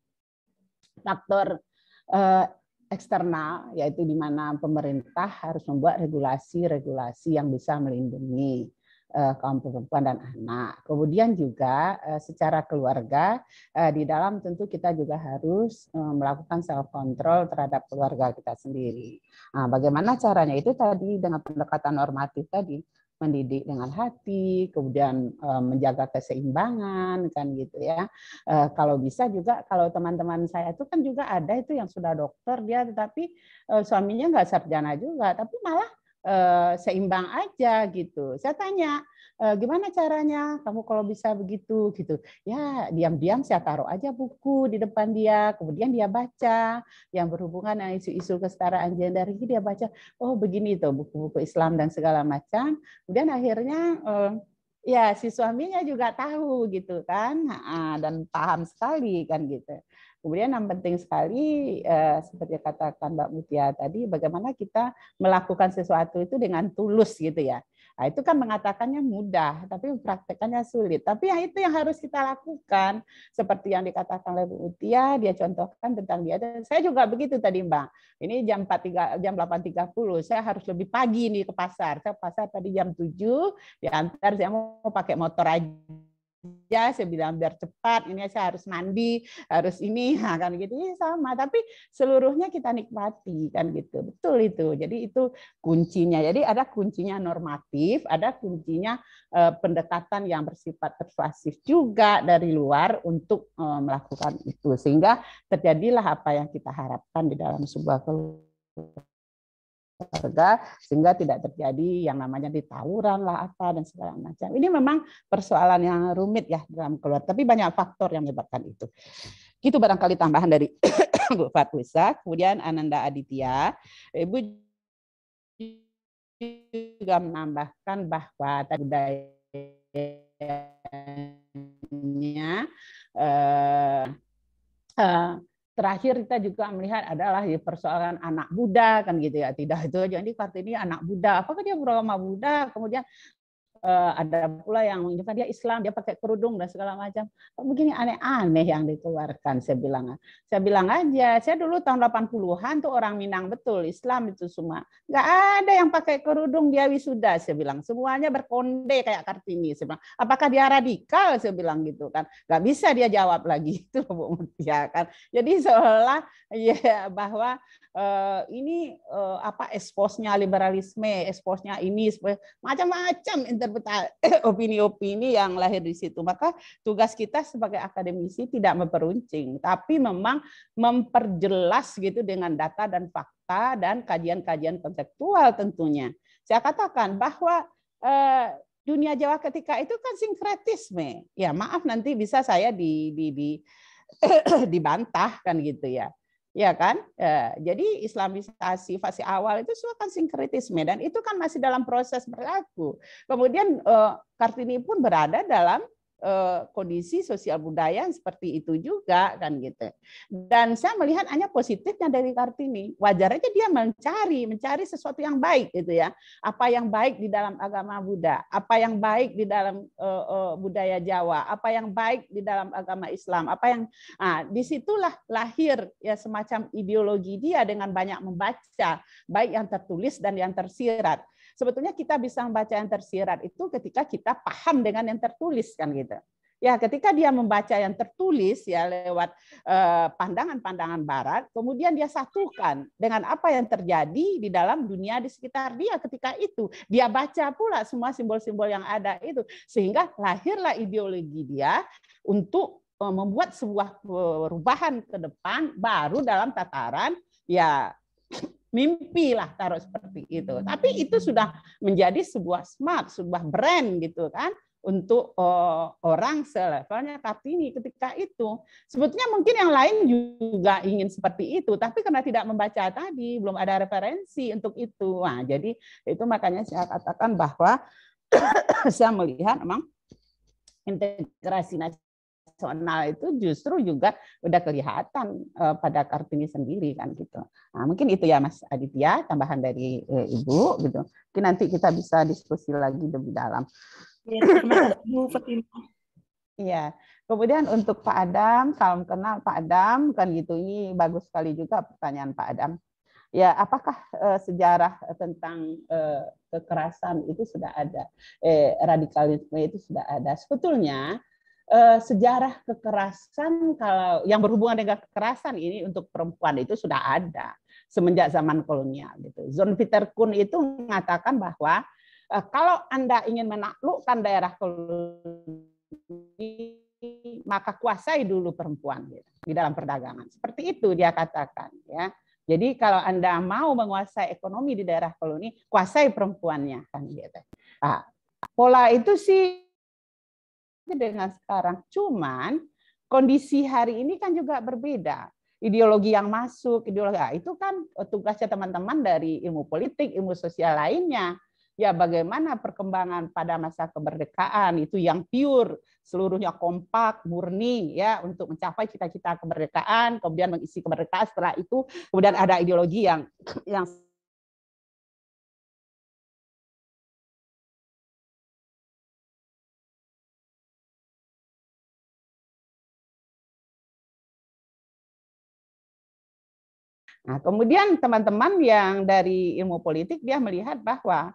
faktor Eh, eksternal, yaitu di mana pemerintah harus membuat regulasi-regulasi yang bisa melindungi eh, kaum perempuan dan anak. Kemudian juga eh, secara keluarga di dalam tentu kita juga harus melakukan self control terhadap keluarga kita sendiri. Nah, bagaimana caranya itu tadi dengan pendekatan normatif tadi mendidik dengan hati, kemudian eh, menjaga keseimbangan kan gitu ya. Eh, kalau bisa juga kalau teman-teman saya itu kan juga ada itu yang sudah dokter dia tetapi eh, suaminya nggak sarjana juga, tapi malah Eh, seimbang aja gitu. Saya tanya, e, gimana caranya kamu kalau bisa begitu gitu. Ya, diam-diam saya taruh aja buku di depan dia, kemudian dia baca yang berhubungan dengan isu-isu kesetaraan gender ini dia baca, oh begini tuh buku-buku Islam dan segala macam. Kemudian akhirnya e, ya si suaminya juga tahu gitu kan dan paham sekali kan gitu Kemudian yang penting sekali eh, seperti katakan Mbak Mutia tadi, bagaimana kita melakukan sesuatu itu dengan tulus gitu ya. Nah, itu kan mengatakannya mudah, tapi praktekannya sulit. Tapi ya itu yang harus kita lakukan. Seperti yang dikatakan oleh Bu Utia, dia contohkan tentang dia. Dan saya juga begitu tadi Mbak. Ini jam jam 8.30, saya harus lebih pagi nih ke pasar. Saya pasar tadi jam 7, diantar saya mau pakai motor aja aja saya bilang biar cepat ini saya harus mandi harus ini nah, kan gitu ya, sama tapi seluruhnya kita nikmati kan gitu betul itu jadi itu kuncinya jadi ada kuncinya normatif ada kuncinya eh, pendekatan yang bersifat persuasif juga dari luar untuk eh, melakukan itu sehingga terjadilah apa yang kita harapkan di dalam sebuah keluarga keluarga sehingga tidak terjadi yang namanya ditawuran lah apa dan segala macam. Ini memang persoalan yang rumit ya dalam keluarga, tapi banyak faktor yang menyebabkan itu. itu barangkali tambahan dari Bu Fatwisa, kemudian Ananda Aditya, Ibu juga menambahkan bahwa tadi dayanya, eh, eh, terakhir kita juga melihat adalah di ya persoalan anak muda kan gitu ya tidak itu jadi ini anak muda apakah dia beragama muda kemudian uh, ada pula yang menunjukkan dia Islam, dia pakai kerudung dan segala macam. Oh, begini aneh-aneh yang dikeluarkan saya bilang. Saya bilang aja, saya dulu tahun 80-an tuh orang Minang betul Islam itu semua. nggak ada yang pakai kerudung dia wisuda saya bilang. Semuanya berkonde kayak Kartini saya bilang. Apakah dia radikal saya bilang gitu kan. nggak bisa dia jawab lagi itu Bu Mutia ya kan. Jadi seolah ya bahwa uh, ini uh, apa eksposnya liberalisme, eksposnya ini macam-macam Eh, opini-opini yang lahir di situ. Maka tugas kita sebagai akademisi tidak memperuncing, tapi memang memperjelas gitu dengan data dan fakta dan kajian-kajian konseptual tentunya. Saya katakan bahwa eh, dunia Jawa ketika itu kan sinkretisme. Ya maaf nanti bisa saya di, di, di dibantah kan gitu ya ya kan? Ya, jadi Islamisasi fase awal itu semua kan sinkretisme dan itu kan masih dalam proses berlaku. Kemudian eh, Kartini pun berada dalam Eh, kondisi sosial budaya yang seperti itu juga kan gitu. Dan saya melihat hanya positifnya dari Kartini. Wajar aja dia mencari, mencari sesuatu yang baik gitu ya. Apa yang baik di dalam agama Buddha, apa yang baik di dalam uh, uh, budaya Jawa, apa yang baik di dalam agama Islam, apa yang nah, disitulah lahir ya semacam ideologi dia dengan banyak membaca, baik yang tertulis dan yang tersirat. Sebetulnya kita bisa membaca yang tersirat itu ketika kita paham dengan yang tertulis kan gitu. Ya, ketika dia membaca yang tertulis ya lewat eh, pandangan-pandangan eh, barat, kemudian dia satukan dengan apa yang terjadi di dalam dunia di sekitar dia ketika itu. Dia baca pula semua simbol-simbol yang ada itu sehingga lahirlah ideologi dia untuk eh, membuat sebuah eh, perubahan ke depan baru dalam tataran ya mimpi lah taruh seperti itu. Tapi itu sudah menjadi sebuah smart, sebuah brand gitu kan untuk eh, orang selevelnya Kartini ketika itu. Sebetulnya mungkin yang lain juga ingin seperti itu, tapi karena tidak membaca tadi, belum ada referensi untuk itu. Nah, jadi itu makanya saya katakan bahwa saya melihat memang integrasi nasional itu justru juga udah kelihatan eh, pada Kartini sendiri kan gitu. Nah, mungkin itu ya Mas Aditya tambahan dari uh, Ibu gitu. Mungkin nanti kita bisa diskusi lagi lebih dalam. Ya, Iya. Kemudian untuk Pak Adam, salam kenal Pak Adam kan gitu. Ini bagus sekali juga pertanyaan Pak Adam. Ya, apakah eh, sejarah tentang kekerasan itu sudah ada, eh, radikalisme itu sudah ada. Sebetulnya Eh, sejarah kekerasan kalau yang berhubungan dengan kekerasan ini untuk perempuan itu sudah ada semenjak zaman kolonial gitu. John Peter Kuhn itu mengatakan bahwa uh, kalau Anda ingin menaklukkan daerah kolonial maka kuasai dulu perempuan gitu, di dalam perdagangan. Seperti itu dia katakan ya. Jadi kalau Anda mau menguasai ekonomi di daerah koloni, kuasai perempuannya kan gitu. Nah, pola itu sih dengan sekarang. Cuman kondisi hari ini kan juga berbeda. Ideologi yang masuk, ideologi nah, itu kan tugasnya teman-teman dari ilmu politik, ilmu sosial lainnya. Ya bagaimana perkembangan pada masa kemerdekaan itu yang pure, seluruhnya kompak, murni ya untuk mencapai cita-cita kemerdekaan, kemudian mengisi kemerdekaan setelah itu kemudian ada ideologi yang yang Nah, kemudian teman-teman yang dari ilmu politik dia melihat bahwa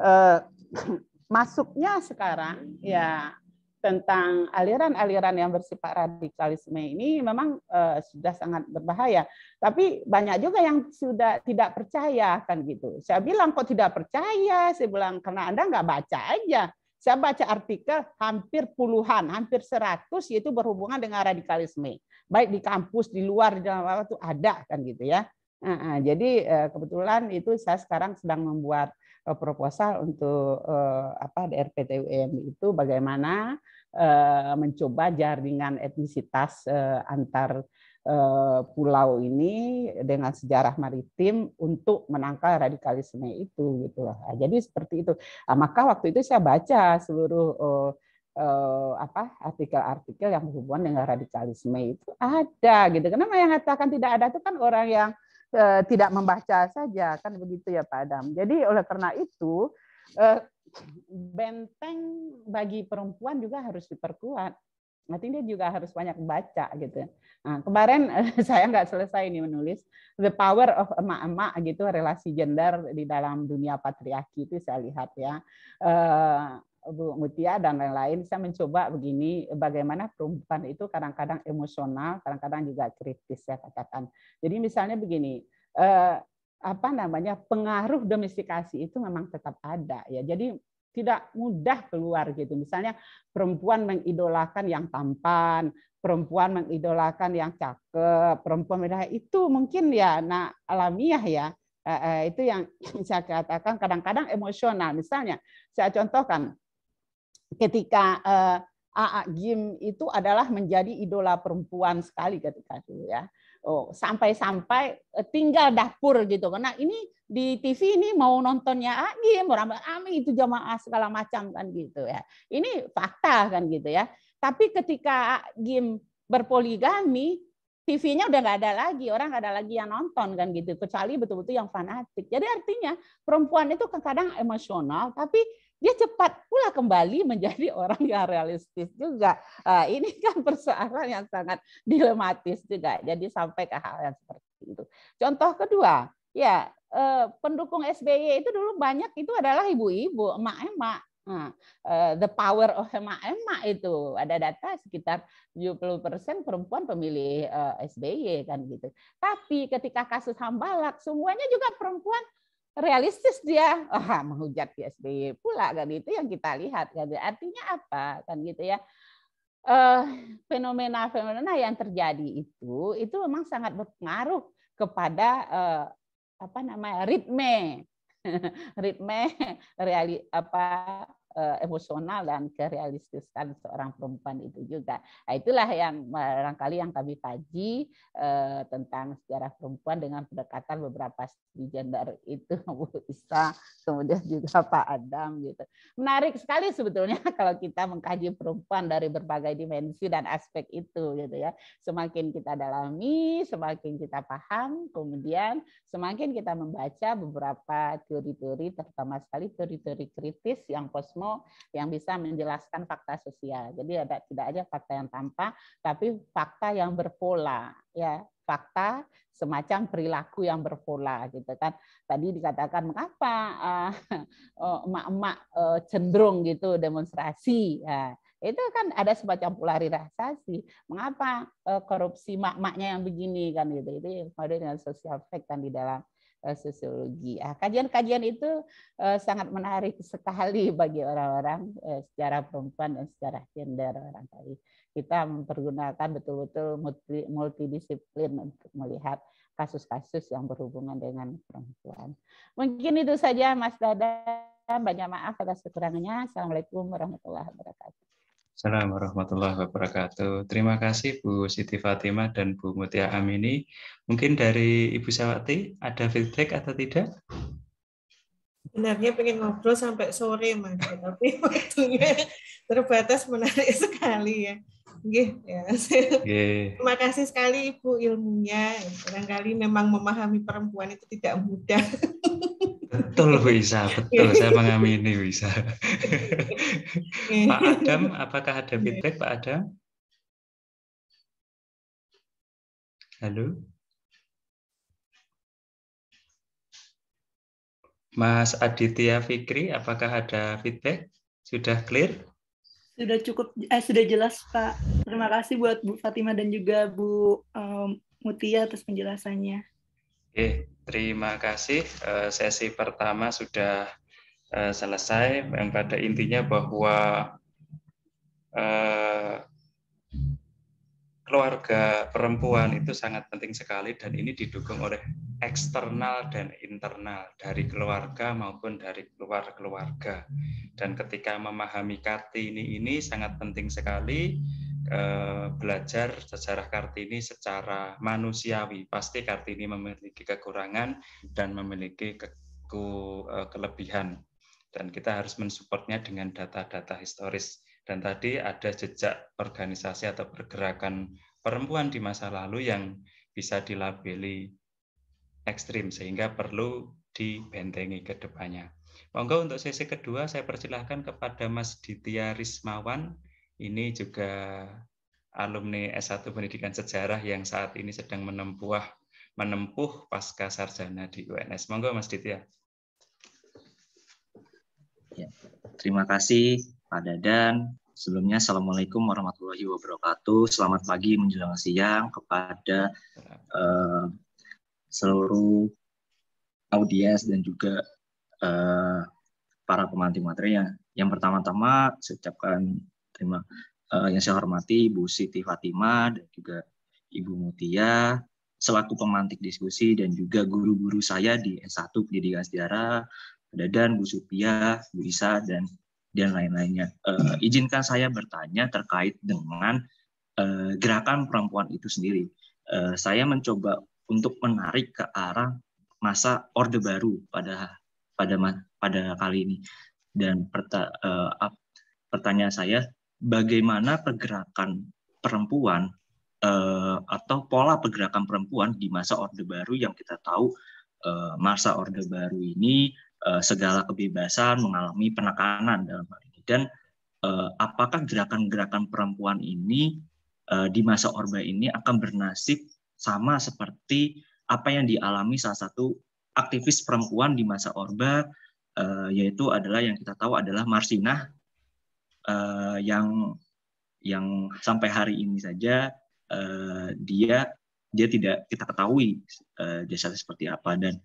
eh, masuknya sekarang ya tentang aliran-aliran yang bersifat radikalisme ini memang eh, sudah sangat berbahaya. Tapi banyak juga yang sudah tidak percaya kan gitu. Saya bilang kok tidak percaya, saya bilang karena Anda nggak baca aja. Saya baca artikel hampir puluhan, hampir seratus yaitu berhubungan dengan radikalisme baik di kampus di luar di dalam apa tuh ada kan gitu ya nah, jadi eh, kebetulan itu saya sekarang sedang membuat eh, proposal untuk eh, apa DRPTUM itu bagaimana mencoba jaringan etnisitas antar pulau ini dengan sejarah maritim untuk menangkal radikalisme itu gitu loh. Nah, jadi seperti itu. Nah, maka waktu itu saya baca seluruh uh, eh, apa artikel-artikel yang berhubungan dengan radikalisme itu ada gitu. Kenapa yang mengatakan tidak ada itu kan orang yang eh, tidak membaca saja kan begitu ya Pak Adam. Jadi oleh karena itu eh, benteng bagi perempuan juga harus diperkuat. Nanti dia juga harus banyak baca gitu. Nah, kemarin saya nggak selesai ini menulis the power of emak-emak gitu relasi gender di dalam dunia patriarki itu saya lihat ya. Eh, Bu Mutia dan lain-lain, saya mencoba begini, bagaimana perempuan itu kadang-kadang emosional, kadang-kadang juga kritis saya katakan. Jadi misalnya begini, eh, apa namanya pengaruh domestikasi itu memang tetap ada ya. Jadi tidak mudah keluar gitu. Misalnya perempuan mengidolakan yang tampan, perempuan mengidolakan yang cakep, perempuan merah itu mungkin ya nah alamiah ya eh, eh, itu yang saya katakan kadang-kadang emosional. Misalnya, saya contohkan, ketika uh, eh, AA Gim itu adalah menjadi idola perempuan sekali ketika itu ya. Oh, sampai-sampai eh, tinggal dapur gitu. Karena ini di TV ini mau nontonnya Agim, orang Ami itu jamaah segala macam kan gitu ya. Ini fakta kan gitu ya. Tapi ketika Agim berpoligami, TV-nya udah nggak ada lagi, orang nggak ada lagi yang nonton kan gitu, kecuali betul-betul yang fanatik. Jadi artinya perempuan itu kadang emosional, tapi dia cepat pula kembali menjadi orang yang realistis juga. Nah, ini kan persoalan yang sangat dilematis juga. Jadi sampai ke hal yang seperti itu. Contoh kedua, ya eh, pendukung SBY itu dulu banyak itu adalah ibu-ibu, emak-emak. Ah, eh, the power of emak-emak itu ada data sekitar 70 persen perempuan pemilih eh, SBY kan gitu. Tapi ketika kasus Hambalak semuanya juga perempuan realistis dia oh, menghujat di SBY pula kan itu yang kita lihat kan artinya apa kan gitu ya eh, fenomena-fenomena yang terjadi itu itu memang sangat berpengaruh kepada eh, apa namanya ritme ritme reali apa Eh, emosional dan kerealistisan seorang perempuan itu juga. Nah, itulah yang eh, barangkali yang kami kaji uh, tentang sejarah perempuan dengan pendekatan beberapa studi gender itu Bu Isa, kemudian juga Pak Adam gitu. Menarik sekali sebetulnya kalau kita mengkaji perempuan dari berbagai dimensi dan aspek itu gitu ya. Semakin kita dalami, semakin kita paham, kemudian semakin kita membaca beberapa teori-teori terutama sekali teori-teori kritis yang kosmo yang bisa menjelaskan fakta sosial. Jadi ada tidak aja fakta yang tampak, tapi fakta yang berpola, ya fakta semacam perilaku yang berpola gitu kan tadi dikatakan mengapa eh, oh, emak-emak uh, uh, cenderung gitu demonstrasi ya itu kan ada semacam polarisasi mengapa uh, korupsi mak-maknya yang begini kan gitu itu kode dengan fact kan di dalam Eh, sosiologi. Ah, kajian-kajian itu eh, sangat menarik sekali bagi orang-orang eh, secara perempuan dan secara gender orang barangkali. Kita mempergunakan betul-betul multidisiplin untuk melihat kasus-kasus yang berhubungan dengan perempuan. Mungkin itu saja Mas Dada. Banyak maaf atas kekurangannya. Assalamualaikum warahmatullahi wabarakatuh. Assalamualaikum warahmatullahi wabarakatuh. Terima kasih Bu Siti Fatimah dan Bu Mutia Amini. Mungkin dari Ibu Sawati ada feedback atau tidak? Sebenarnya pengen ngobrol sampai sore, Mas, tapi waktunya terbatas menarik sekali ya. Gih, ya. Gih. Terima kasih sekali Ibu ilmunya. Barangkali memang memahami perempuan itu tidak mudah. Betul Bu Isa, betul. Iya. Saya mengamini Bu Isa. Pak Adam, iya. apakah ada iya. feedback Pak Adam? Halo? Mas Aditya Fikri, apakah ada feedback? Sudah clear? Sudah cukup, eh, sudah jelas Pak. Terima kasih buat Bu Fatima dan juga Bu um, Mutia atas penjelasannya. Oke, terima kasih. Eh, sesi pertama sudah eh, selesai. Yang pada intinya bahwa eh, keluarga perempuan itu sangat penting sekali dan ini didukung oleh eksternal dan internal dari keluarga maupun dari luar keluarga. Dan ketika memahami Kartini ini sangat penting sekali Eh, belajar sejarah Kartini secara manusiawi. Pasti Kartini memiliki kekurangan dan memiliki ke, ke, eh, kelebihan. Dan kita harus mensupportnya dengan data-data historis. Dan tadi ada jejak organisasi atau pergerakan perempuan di masa lalu yang bisa dilabeli ekstrim, sehingga perlu dibentengi ke depannya. Monggo untuk sesi kedua saya persilahkan kepada Mas Ditya Rismawan ini juga alumni S1 Pendidikan Sejarah yang saat ini sedang menempuh menempuh pasca sarjana di UNS. Monggo Mas Ditya. Ya, terima kasih Pak Dadan. Sebelumnya Assalamualaikum warahmatullahi wabarakatuh. Selamat pagi menjelang siang kepada uh, seluruh audiens dan juga uh, para pemantik materi yang, yang pertama-tama saya ucapkan terima uh, yang saya hormati Bu Siti Fatima dan juga Ibu Mutia selaku pemantik diskusi dan juga guru-guru saya di S1 Pendidikan Sejarah, Dadan, Bu Supia, Bu Isa, dan dan lain-lainnya. Uh, izinkan saya bertanya terkait dengan uh, gerakan perempuan itu sendiri. Uh, saya mencoba untuk menarik ke arah masa Orde Baru pada pada pada kali ini. Dan perta, uh, pertanyaan saya bagaimana pergerakan perempuan uh, atau pola pergerakan perempuan di masa Orde Baru yang kita tahu uh, masa Orde Baru ini uh, segala kebebasan mengalami penekanan dalam hal ini dan uh, apakah gerakan-gerakan perempuan ini uh, di masa Orba ini akan bernasib sama seperti apa yang dialami salah satu aktivis perempuan di masa Orba yaitu adalah yang kita tahu adalah Marsinah uh, yang yang sampai hari ini saja uh, dia dia tidak kita ketahui uh, eh, jasadnya seperti apa dan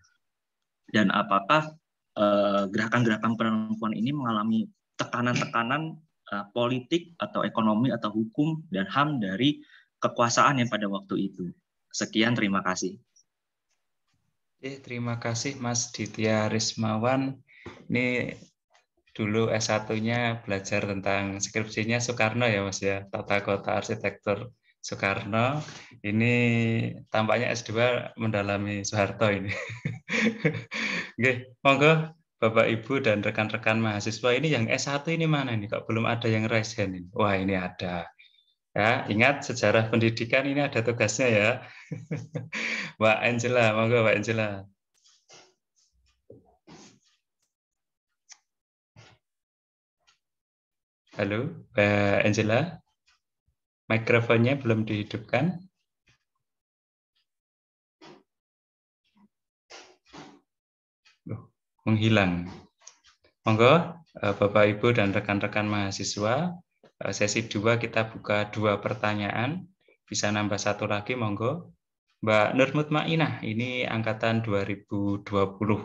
dan apakah gerakan gerakan-gerakan perempuan ini mengalami tekanan-tekanan uh, politik atau ekonomi atau hukum dan ham dari kekuasaan yang pada waktu itu. Sekian terima kasih. Eh, terima kasih Mas Ditya Rismawan. Ini dulu S1-nya belajar tentang skripsinya Soekarno ya Mas ya, tata kota arsitektur Soekarno. Ini tampaknya S2 mendalami Soeharto ini. Oke, monggo Bapak Ibu dan rekan-rekan mahasiswa ini yang S1 ini mana nih? Kok belum ada yang raise hand ini? Wah, ini ada. Ya, ingat sejarah pendidikan ini ada tugasnya ya. Mbak Angela, monggo Mbak Angela. Halo, Mbak eh, Angela. Mikrofonnya belum dihidupkan. Loh, menghilang. Monggo, eh, Bapak, Ibu, dan rekan-rekan mahasiswa, eh, sesi dua kita buka dua pertanyaan. Bisa nambah satu lagi, monggo. Mbak Nur Mutmainah, ini angkatan 2020.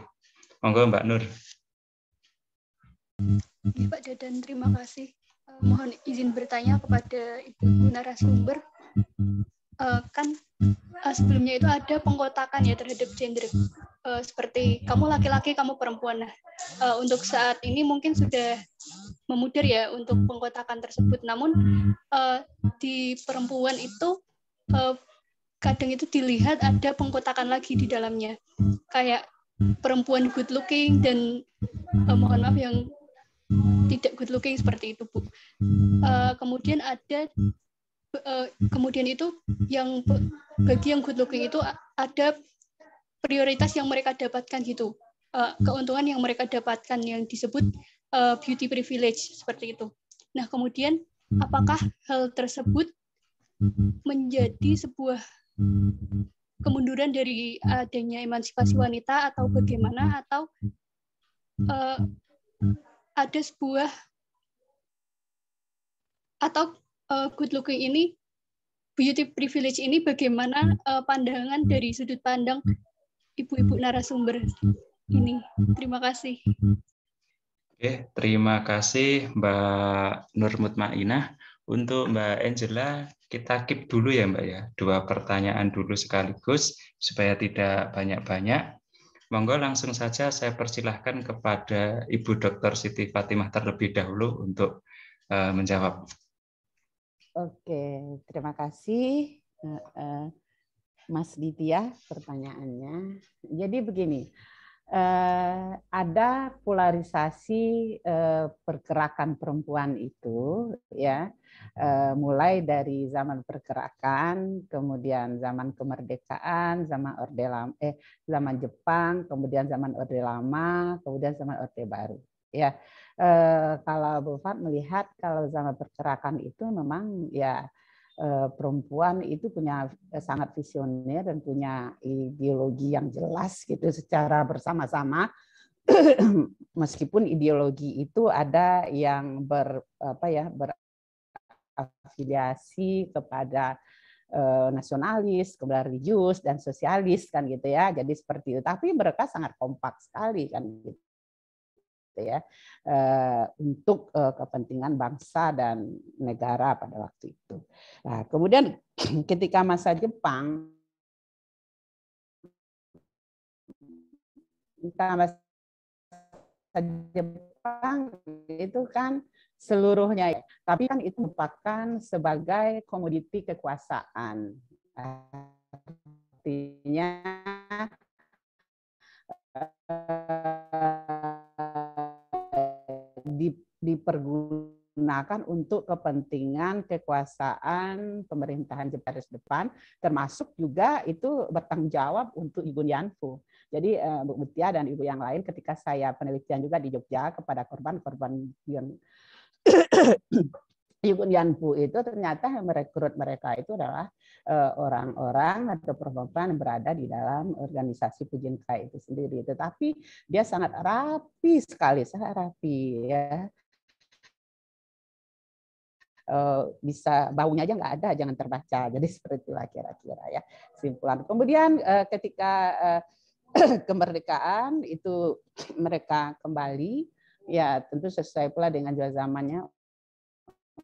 Monggo, Mbak Nur. Pak Dadan, terima hmm. kasih mohon izin bertanya kepada ibu narasumber uh, kan uh, sebelumnya itu ada pengkotakan ya terhadap gender uh, seperti kamu laki-laki kamu perempuan nah uh, untuk saat ini mungkin sudah memudar ya untuk pengkotakan tersebut namun uh, di perempuan itu uh, kadang itu dilihat ada pengkotakan lagi di dalamnya kayak perempuan good looking dan uh, mohon maaf yang tidak good looking seperti itu bu. Uh, kemudian ada uh, kemudian itu yang bagi yang good looking itu ada prioritas yang mereka dapatkan gitu uh, keuntungan yang mereka dapatkan yang disebut uh, beauty privilege seperti itu. Nah kemudian apakah hal tersebut menjadi sebuah kemunduran dari adanya emansipasi wanita atau bagaimana atau uh, ada sebuah atau uh, good looking ini beauty privilege ini bagaimana uh, pandangan hmm. dari sudut pandang hmm. ibu-ibu narasumber ini. Terima kasih. Oke, terima kasih Mbak Nurmut Ma'inah Untuk Mbak Angela, kita keep dulu ya Mbak ya, dua pertanyaan dulu sekaligus supaya tidak banyak-banyak. Monggo langsung saja saya persilahkan kepada Ibu Dr. Siti Fatimah terlebih dahulu untuk uh, menjawab. Oke, terima kasih uh, uh, Mas Ditya pertanyaannya. Jadi begini, eh, ada polarisasi eh, pergerakan perempuan itu ya eh, mulai dari zaman pergerakan kemudian zaman kemerdekaan zaman orde lama eh zaman Jepang kemudian zaman orde lama kemudian zaman orde baru ya eh, kalau Bu Fat melihat kalau zaman pergerakan itu memang ya Eh, perempuan itu punya eh, sangat visioner dan punya ideologi yang jelas gitu secara bersama-sama meskipun ideologi itu ada yang ber apa ya berafiliasi kepada eh, nasionalis, kepada religius dan sosialis kan gitu ya. Jadi seperti itu. Tapi mereka sangat kompak sekali kan gitu gitu ya eh, untuk eh, kepentingan bangsa dan negara pada waktu itu. Nah, kemudian ketika masa Jepang masa Jepang itu kan seluruhnya, ya, tapi kan itu merupakan sebagai komoditi kekuasaan. Artinya eh, dipergunakan untuk kepentingan kekuasaan pemerintahan garis depan, termasuk juga itu bertanggung jawab untuk Ibu Yanfu. Jadi eh, Bu Mutia dan Ibu yang lain ketika saya penelitian juga di Jogja kepada korban-korban yang Yanbu itu ternyata yang merekrut mereka itu adalah eh, orang-orang atau perempuan berada di dalam organisasi Pujinkai itu sendiri. Tetapi dia sangat rapi sekali, sangat rapi ya. Eh, bisa baunya aja nggak ada, jangan terbaca. Jadi seperti itulah kira-kira ya simpulan. Kemudian eh, ketika kemerdekaan itu mereka kembali ya tentu sesuai pula dengan jual zamannya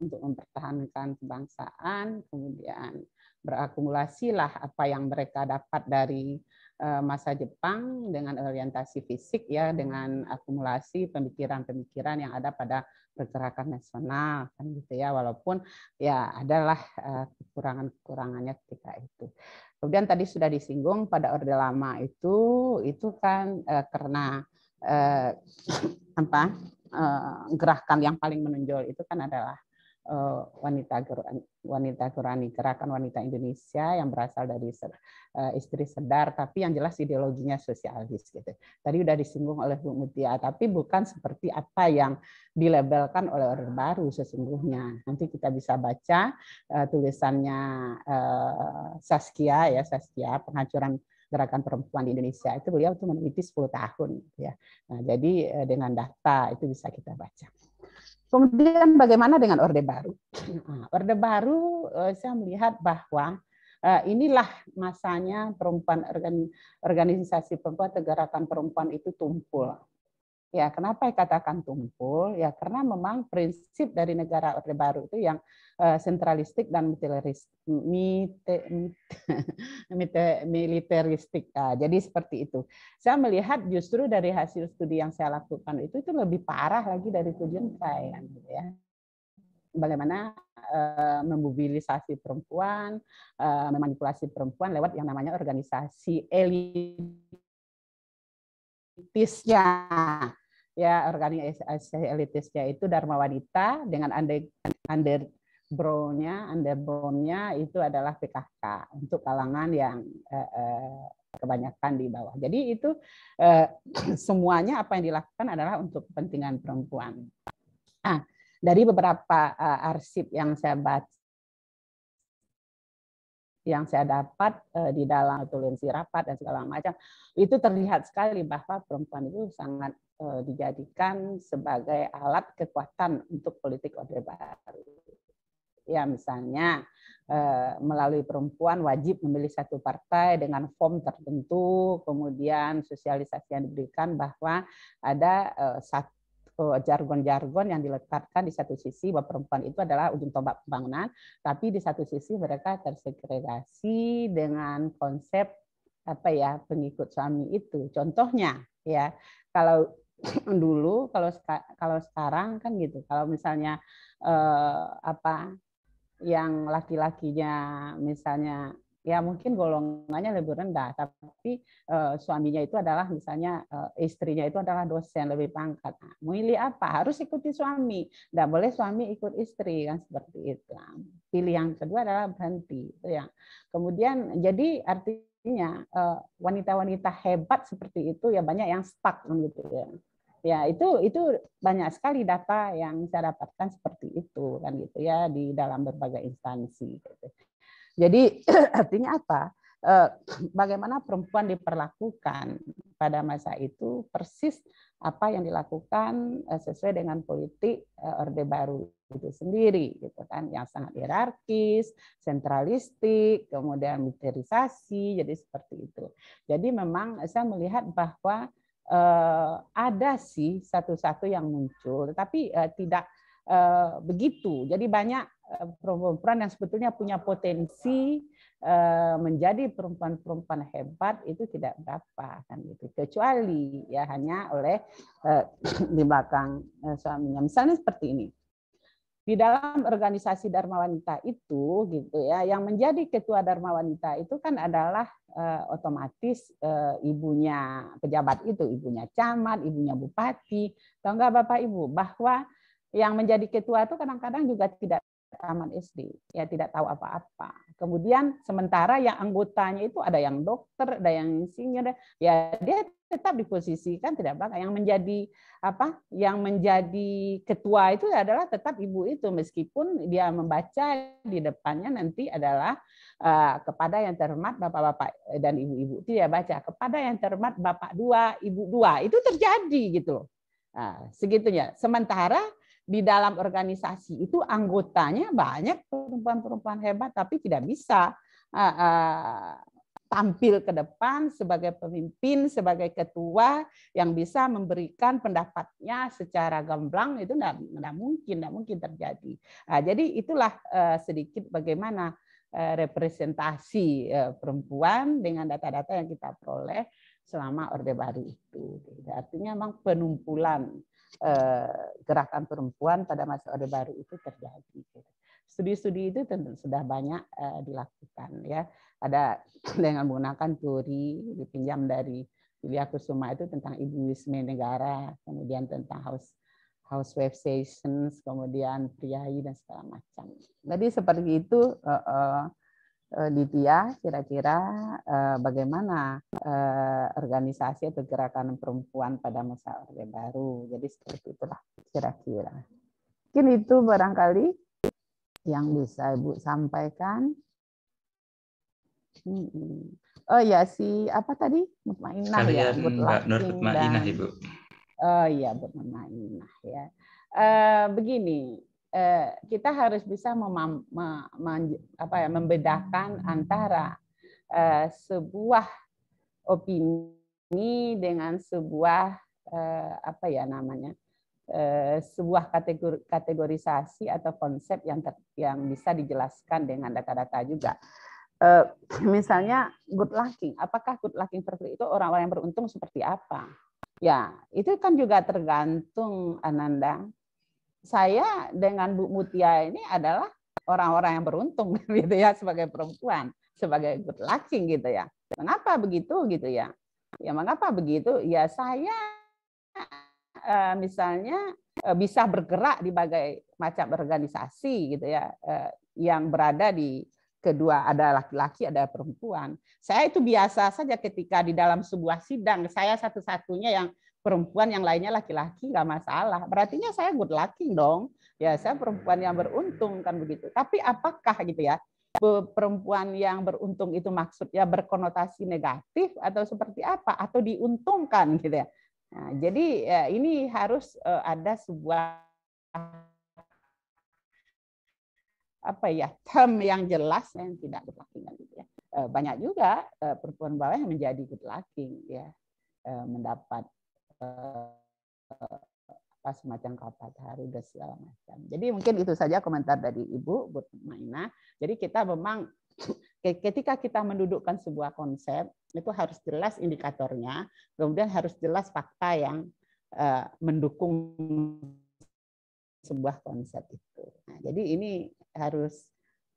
untuk mempertahankan kebangsaan, kemudian berakumulasilah apa yang mereka dapat dari eh, masa Jepang dengan orientasi fisik ya dengan akumulasi pemikiran-pemikiran yang ada pada pergerakan nasional kan gitu ya walaupun ya adalah eh, kekurangan-kekurangannya ketika itu. Kemudian tadi sudah disinggung pada Orde Lama itu itu kan eh, karena apa gerakan yang paling menonjol itu kan adalah Eh, wanita wanita Qurani gerakan wanita Indonesia yang berasal dari eh, istri sedar tapi yang jelas ideologinya sosialis gitu. Tadi udah disinggung oleh Bu Mutia tapi bukan seperti apa yang dilabelkan oleh Orde Baru sesungguhnya. Nanti kita bisa baca eh, tulisannya Saskia ya Saskia penghancuran gerakan perempuan di Indonesia itu beliau itu meneliti 10 tahun gitu ya. Nah, jadi dengan data itu bisa kita baca. Kemudian bagaimana dengan Orde Baru? Orde Baru eh, saya melihat bahwa eh, inilah masanya perempuan organisasi perempuan, gerakan perempuan itu tumpul Ya, kenapa saya katakan tumpul? Ya, karena memang prinsip dari negara Orde Baru itu yang eh, sentralistik dan militeristik. Nah, jadi seperti itu. Saya melihat justru dari hasil studi yang saya lakukan itu itu lebih parah lagi dari tujuan saya, gitu ya. Bagaimana uh, memobilisasi perempuan, uh, memanipulasi perempuan lewat yang namanya organisasi elitisnya ya organisasi elitisnya itu Dharma Wanita dengan under under brow-nya, underbone-nya itu adalah PKK untuk kalangan yang eh, eh, kebanyakan di bawah. Jadi itu eh, semuanya apa yang dilakukan adalah untuk kepentingan perempuan. Nah, dari beberapa eh, arsip yang saya baca yang saya dapat eh, di dalam tulensi rapat dan segala macam itu terlihat sekali bahwa perempuan itu sangat Eh, dijadikan sebagai alat kekuatan untuk politik Orde Baru. Ya misalnya eh, melalui perempuan wajib memilih satu partai dengan form tertentu, kemudian sosialisasi yang diberikan bahwa ada eh, satu jargon-jargon yang diletakkan di satu sisi bahwa perempuan itu adalah ujung tombak pembangunan, tapi di satu sisi mereka tersegregasi dengan konsep apa ya pengikut suami itu. Contohnya ya kalau dulu kalau kalau sekarang kan gitu kalau misalnya eh, apa yang laki-lakinya misalnya ya mungkin golongannya lebih rendah tapi eh, suaminya itu adalah misalnya eh, istrinya itu adalah dosen lebih pangkat nah, milih apa harus ikuti suami tidak boleh suami ikut istri kan seperti itu pilih yang kedua adalah berhenti itu yang kemudian jadi artinya eh, wanita-wanita hebat seperti itu ya banyak yang stuck kan gitu ya Ya, itu itu banyak sekali data yang saya dapatkan seperti itu kan gitu ya di dalam berbagai instansi gitu. Jadi artinya apa? Eh, bagaimana perempuan diperlakukan pada masa itu persis apa yang dilakukan eh, sesuai dengan politik eh, Orde Baru itu sendiri gitu kan yang sangat hierarkis, sentralistik, kemudian militerisasi jadi seperti itu. Jadi memang saya melihat bahwa Eh, ada sih satu-satu yang muncul, tapi eh, tidak eh, begitu. Jadi banyak perempuan-perempuan yang sebetulnya punya potensi menjadi perempuan-perempuan hebat itu tidak berapa kan gitu. Kecuali ya hanya oleh di belakang suaminya. Misalnya seperti ini di dalam organisasi Dharma Wanita itu gitu ya yang menjadi ketua Dharma Wanita itu kan adalah uh, otomatis uh, ibunya pejabat itu ibunya camat ibunya bupati atau enggak bapak ibu bahwa yang menjadi ketua itu kadang-kadang juga tidak aman SD ya tidak tahu apa-apa Kemudian sementara yang anggotanya itu ada yang dokter, ada yang insinyur, ya dia tetap diposisikan tidak apa-apa. yang menjadi apa yang menjadi ketua itu adalah tetap ibu itu meskipun dia membaca di depannya nanti adalah uh, kepada yang terhormat bapak-bapak dan ibu-ibu itu dia baca kepada yang terhormat bapak dua ibu dua itu terjadi gitu loh nah, segitunya sementara di dalam organisasi itu anggotanya banyak perempuan-perempuan hebat tapi tidak bisa uh, uh, tampil ke depan sebagai pemimpin, sebagai ketua yang bisa memberikan pendapatnya secara gamblang itu tidak mungkin, tidak mungkin terjadi. Nah, jadi itulah uh, sedikit bagaimana uh, representasi uh, perempuan dengan data-data yang kita peroleh selama Orde Baru itu. Artinya memang penumpulan Eh, gerakan perempuan pada masa Orde Baru itu terjadi. Gitu. Studi-studi itu tentu sudah banyak eh, dilakukan ya. Ada dengan menggunakan teori dipinjam dari Julia Kusuma itu tentang ibuisme negara, kemudian tentang house house web sessions, kemudian priayi dan segala macam. Jadi seperti itu uh, uh, Lydia eh, kira-kira eh, bagaimana eh, organisasi atau gerakan perempuan pada masa Orde Baru. Jadi seperti itulah kira-kira. Mungkin itu barangkali yang bisa Ibu sampaikan. Hmm. Oh ya si apa tadi Mutmainah ya, Mbak Nur Mutmainah Ibu. Oh iya Mutmainah ya. Uh, begini, Eh, kita harus bisa apa ya, membedakan antara eh, sebuah opini dengan sebuah eh, apa ya namanya sebuah kategori, kategorisasi atau konsep yang ter, yang bisa dijelaskan dengan data-data juga. misalnya good lucky, apakah good lucky perfect itu orang-orang yang beruntung seperti apa? Ya, itu kan juga tergantung Ananda saya dengan Bu Mutia ini adalah orang-orang yang beruntung gitu ya sebagai perempuan, sebagai good lucky gitu ya. Mengapa begitu gitu ya? Ya mengapa begitu? Ya saya eh, misalnya eh, bisa bergerak di bagai macam organisasi gitu ya eh, yang berada di kedua ada laki-laki ada perempuan. Saya itu biasa saja ketika di dalam sebuah sidang saya satu-satunya yang perempuan yang lainnya laki-laki nggak masalah. Berarti saya good lucky dong. Ya, saya perempuan yang beruntung kan begitu. Tapi apakah gitu ya? perempuan yang beruntung itu maksudnya berkonotasi negatif atau seperti apa atau diuntungkan gitu ya. Nah, jadi ya, ini harus uh, ada sebuah apa ya term yang jelas yang tidak good kan gitu ya. Eh, banyak juga eh, perempuan bawah yang menjadi good lucky ya mendapat apa semacam kalpat hari dan segala macam. Jadi mungkin itu saja komentar dari Ibu Bu Maina. Jadi kita memang ketika kita mendudukkan sebuah konsep itu harus jelas indikatornya, kemudian harus jelas fakta yang eh, mendukung sebuah konsep itu. Nah, jadi ini harus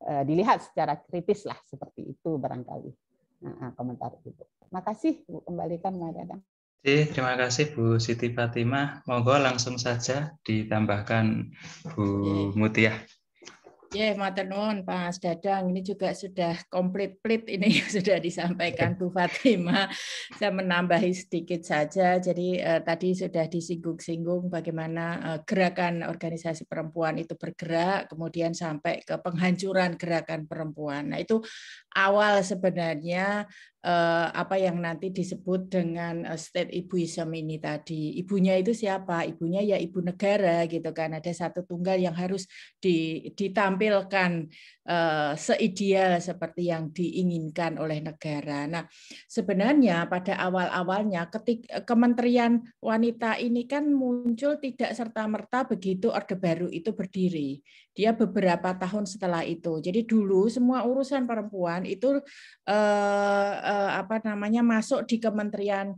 eh, dilihat secara kritis lah seperti itu barangkali. Nah, komentar itu. Makasih Bu kembalikan Mbak Dadang. Terima kasih Bu Siti Fatimah. Monggo langsung saja ditambahkan Bu Mutia. Ya, yeah, Pak Mas Dadang. Ini juga sudah komplit plit ini sudah disampaikan Bu Fatima. Saya menambahi sedikit saja. Jadi eh, tadi sudah disinggung-singgung bagaimana eh, gerakan organisasi perempuan itu bergerak, kemudian sampai ke penghancuran gerakan perempuan. Nah itu awal sebenarnya eh, apa yang nanti disebut dengan eh, state ibuism ini tadi. Ibunya itu siapa? Ibunya ya ibu negara gitu kan. Ada satu tunggal yang harus ditambah ditampilkan uh, seideal seperti yang diinginkan oleh negara. Nah, sebenarnya pada awal-awalnya ketik eh, Kementerian Wanita ini kan muncul tidak serta-merta begitu Orde Baru itu berdiri. Dia beberapa tahun setelah itu. Jadi dulu semua urusan perempuan itu uh, uh, apa namanya masuk di Kementerian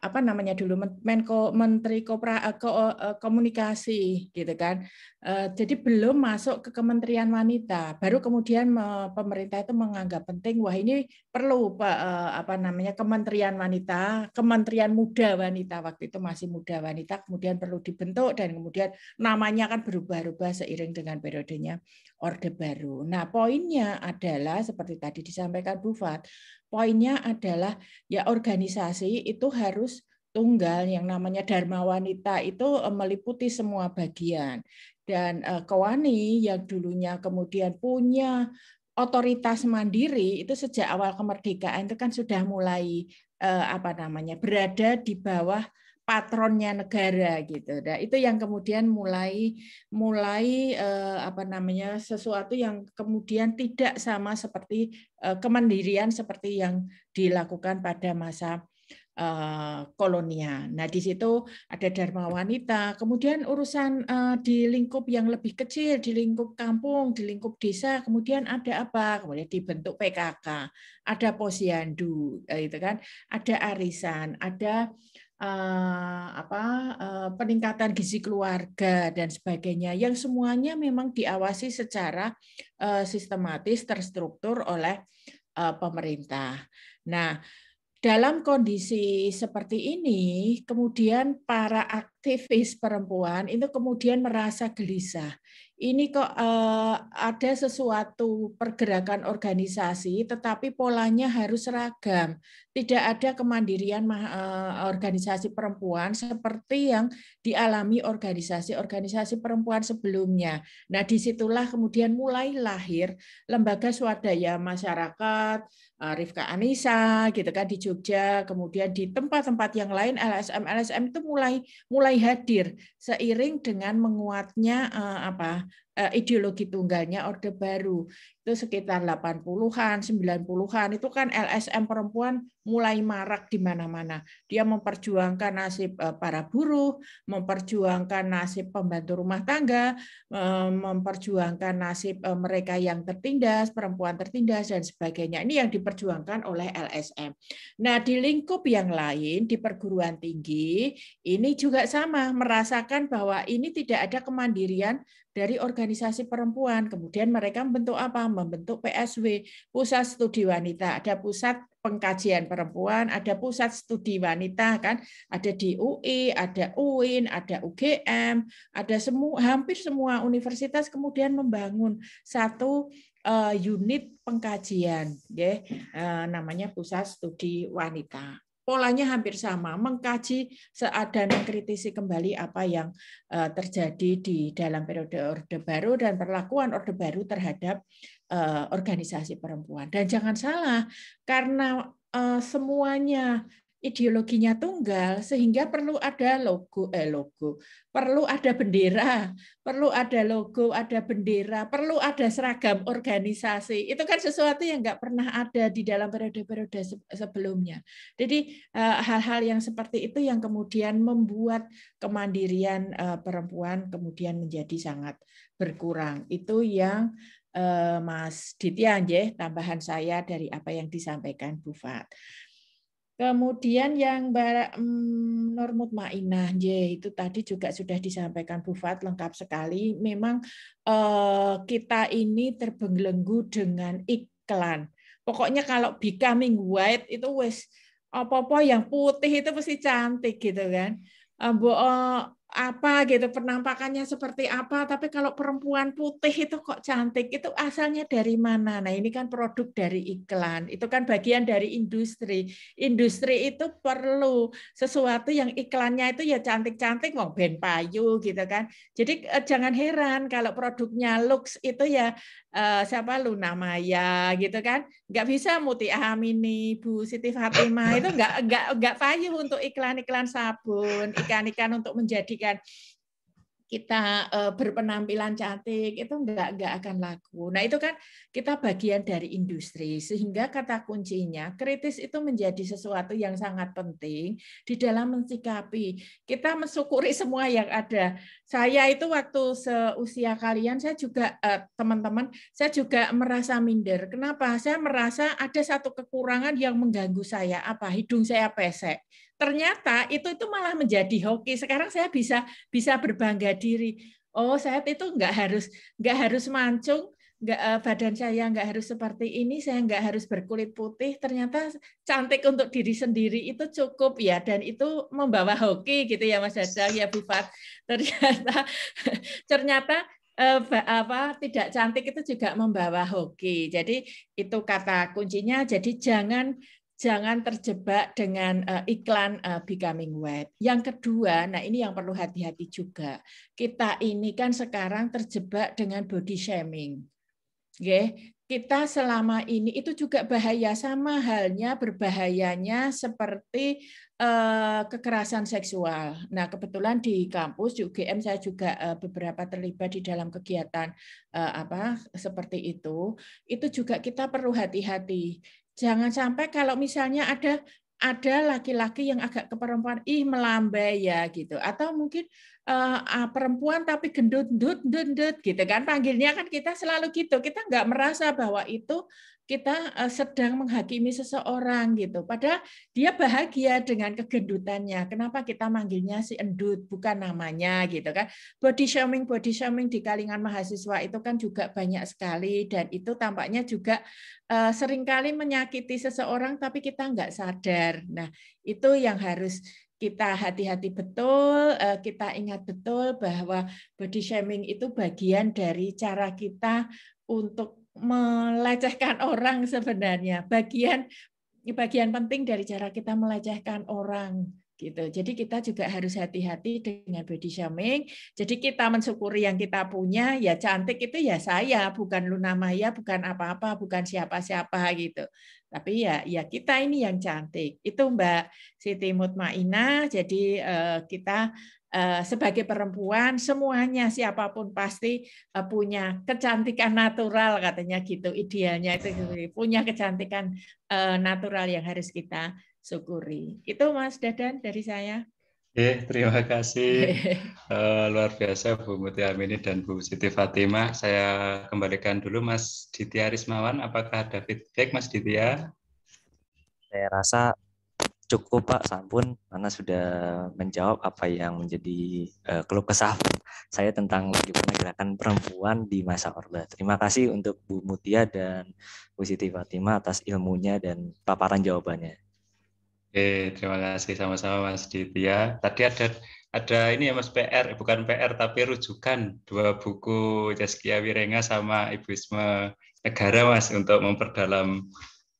apa namanya dulu Menko Menteri Kopra, eh, Ko, eh, Komunikasi gitu kan. Eh, jadi belum masuk ke Kementerian Wanita. Baru kemudian pemerintah itu menganggap penting wah ini perlu apa namanya Kementerian Wanita, Kementerian Muda Wanita waktu itu masih Muda Wanita kemudian perlu dibentuk dan kemudian namanya kan berubah-ubah seiring dengan periodenya Orde Baru. Nah, poinnya adalah seperti tadi disampaikan Bu Fat, poinnya adalah ya organisasi itu harus tunggal yang namanya Dharma Wanita itu eh, meliputi semua bagian dan eh, Kewani yang dulunya kemudian punya otoritas mandiri itu sejak awal kemerdekaan itu kan sudah mulai eh, apa namanya berada di bawah patronnya negara gitu. Nah, itu yang kemudian mulai mulai eh, apa namanya sesuatu yang kemudian tidak sama seperti eh, kemandirian seperti yang dilakukan pada masa eh, kolonial. Nah, di situ ada dharma wanita, kemudian urusan eh, di lingkup yang lebih kecil, di lingkup kampung, di lingkup desa, kemudian ada apa? Kemudian dibentuk PKK, ada posyandu, eh, itu kan, ada arisan, ada Eh, apa eh, peningkatan gizi keluarga dan sebagainya yang semuanya memang diawasi secara eh, sistematis terstruktur oleh pemerintah. Nah, dalam kondisi seperti ini, kemudian para aktivis perempuan itu kemudian merasa gelisah ini kok uh, ada sesuatu pergerakan organisasi, tetapi polanya harus seragam. Tidak ada kemandirian uh, organisasi perempuan seperti yang dialami organisasi-organisasi perempuan sebelumnya. Nah, disitulah kemudian mulai lahir lembaga swadaya masyarakat, uh, Rifka Anisa, gitu kan di Jogja, kemudian di tempat-tempat yang lain LSM-LSM itu mulai mulai hadir seiring dengan menguatnya uh, apa uh, ideologi tunggalnya Orde Baru. Itu sekitar 80-an, 90-an itu kan LSM perempuan mulai marak di mana-mana. Dia memperjuangkan nasib uh, para buruh, memperjuangkan nasib pembantu rumah tangga, uh, memperjuangkan nasib uh, mereka yang tertindas, perempuan tertindas dan sebagainya. Ini yang diperjuangkan oleh LSM. Nah, di lingkup yang lain di perguruan tinggi ini juga sama merasakan bahwa ini tidak ada kemandirian dari organisasi perempuan. Kemudian mereka membentuk apa? Membentuk PSW, Pusat Studi Wanita. Ada pusat pengkajian perempuan, ada pusat studi wanita kan, ada di UI, ada UIN, ada UGM, ada semua hampir semua universitas kemudian membangun satu eh, unit pengkajian ya namanya pusat studi wanita polanya hampir sama, mengkaji seadanya kritisi kembali apa yang eh, terjadi di dalam periode Orde Baru dan perlakuan Orde Baru terhadap eh, organisasi perempuan. Dan jangan salah, karena eh, semuanya ideologinya tunggal sehingga perlu ada logo eh logo perlu ada bendera perlu ada logo ada bendera perlu ada seragam organisasi itu kan sesuatu yang nggak pernah ada di dalam periode-periode sebelumnya jadi eh, hal-hal yang seperti itu yang kemudian membuat kemandirian eh, perempuan kemudian menjadi sangat berkurang itu yang eh, Mas Ditya, tambahan saya dari apa yang disampaikan Bu Fat. Kemudian yang Mbak mm, Nur Mutmainah, J, itu tadi juga sudah disampaikan Bu Fat lengkap sekali. Memang eh, kita ini terbelenggu dengan iklan. Pokoknya kalau becoming white itu wes apa-apa yang putih itu pasti cantik gitu kan. Eh, Bu eh, apa gitu penampakannya seperti apa tapi kalau perempuan putih itu kok cantik itu asalnya dari mana nah ini kan produk dari iklan itu kan bagian dari industri industri itu perlu sesuatu yang iklannya itu ya cantik-cantik mau ben payu gitu kan jadi eh, jangan heran kalau produknya lux itu ya eh, siapa Luna Maya gitu kan nggak bisa Muti Amini Bu Siti Fatimah itu nggak nggak nggak payu untuk iklan-iklan sabun ikan-ikan untuk menjadi kemudian kita uh, berpenampilan cantik itu enggak enggak akan laku. Nah, itu kan kita bagian dari industri sehingga kata kuncinya kritis itu menjadi sesuatu yang sangat penting di dalam mensikapi. Kita mensyukuri semua yang ada. Saya itu waktu seusia kalian saya juga eh, teman-teman, uh, saya juga merasa minder. Kenapa? Saya merasa ada satu kekurangan yang mengganggu saya, apa? Hidung saya pesek ternyata itu itu malah menjadi hoki. Sekarang saya bisa bisa berbangga diri. Oh, saya itu nggak harus nggak harus mancung, nggak eh, badan saya nggak harus seperti ini, saya nggak harus berkulit putih. Ternyata cantik untuk diri sendiri itu cukup ya, dan itu membawa hoki gitu ya Mas Dadang ya Bu Fat. Ternyata ternyata eh, apa tidak cantik itu juga membawa hoki. Jadi itu kata kuncinya. Jadi jangan jangan terjebak dengan uh, iklan uh, becoming wet. Yang kedua, nah ini yang perlu hati-hati juga. Kita ini kan sekarang terjebak dengan body shaming. Okay? Kita selama ini itu juga bahaya sama halnya berbahayanya seperti uh, kekerasan seksual. Nah, kebetulan di kampus UGM saya juga uh, beberapa terlibat di dalam kegiatan uh, apa seperti itu. Itu juga kita perlu hati-hati Jangan sampai kalau misalnya ada ada laki-laki yang agak keperempuan ih melambai ya gitu atau mungkin uh, perempuan tapi gendut gendut gendut gitu kan panggilnya kan kita selalu gitu kita nggak merasa bahwa itu kita eh, sedang menghakimi seseorang gitu. Padahal dia bahagia dengan kegendutannya. Kenapa kita manggilnya si endut bukan namanya gitu kan? Body shaming, body shaming di kalangan mahasiswa itu kan juga banyak sekali dan itu tampaknya juga eh, seringkali menyakiti seseorang tapi kita nggak sadar. Nah itu yang harus kita hati-hati betul, eh, kita ingat betul bahwa body shaming itu bagian dari cara kita untuk melecehkan orang sebenarnya bagian bagian penting dari cara kita melecehkan orang gitu. Jadi kita juga harus hati-hati dengan body shaming. Jadi kita mensyukuri yang kita punya, ya cantik itu ya saya, bukan Luna Maya, bukan apa-apa, bukan siapa-siapa gitu. Tapi ya ya kita ini yang cantik. Itu Mbak Siti Mutmainah. Jadi eh, kita Eh, sebagai perempuan semuanya siapapun pasti eh, punya kecantikan natural katanya gitu idealnya itu gitu. punya kecantikan eh, natural yang harus kita syukuri itu Mas Dadan dari saya. eh terima kasih uh, luar biasa Bu mutiamini Amini dan Bu Siti Fatima. Saya kembalikan dulu Mas Ditya Rismawan. Apakah ada feedback Mas Ditya? Saya rasa Cukup Pak, sampun karena sudah menjawab apa yang menjadi uh, keluh kesah saya tentang bagaimana gerakan perempuan di masa Orba. Terima kasih untuk Bu Mutia dan Bu Siti Fatima atas ilmunya dan paparan jawabannya. Oke, terima kasih sama-sama Mas Ditya. Tadi ada ada ini ya Mas PR, bukan PR tapi rujukan dua buku Jaskia Wirenga sama Ibu Isma Negara Mas untuk memperdalam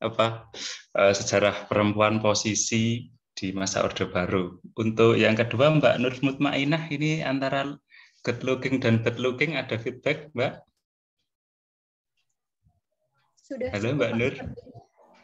apa uh, sejarah perempuan posisi di masa Orde Baru. Untuk yang kedua Mbak Nur Mutmainah ini antara good looking dan bad looking ada feedback Mbak? Sudah. Halo Mbak Nur.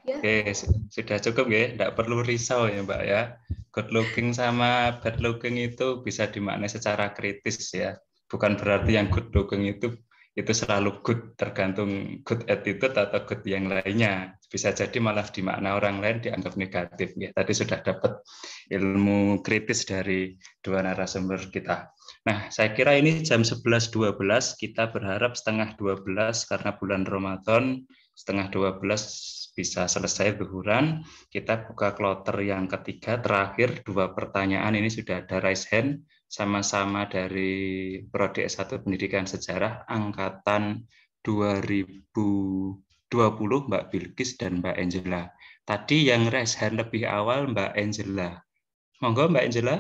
Ya. Oke, sudah cukup ya, tidak perlu risau ya Mbak ya. Good looking sama bad looking itu bisa dimaknai secara kritis ya. Bukan berarti yang good looking itu itu selalu good tergantung good attitude atau good yang lainnya bisa jadi malah di makna orang lain dianggap negatif ya tadi sudah dapat ilmu kritis dari dua narasumber kita nah saya kira ini jam 11.12 kita berharap setengah 12 karena bulan Ramadan setengah 12 bisa selesai duhuran kita buka kloter yang ketiga terakhir dua pertanyaan ini sudah ada raise hand sama-sama dari Prodi S1 Pendidikan Sejarah angkatan 2020 Mbak Bilkis dan Mbak Angela. Tadi yang raise hand lebih awal Mbak Angela. Monggo Mbak Angela.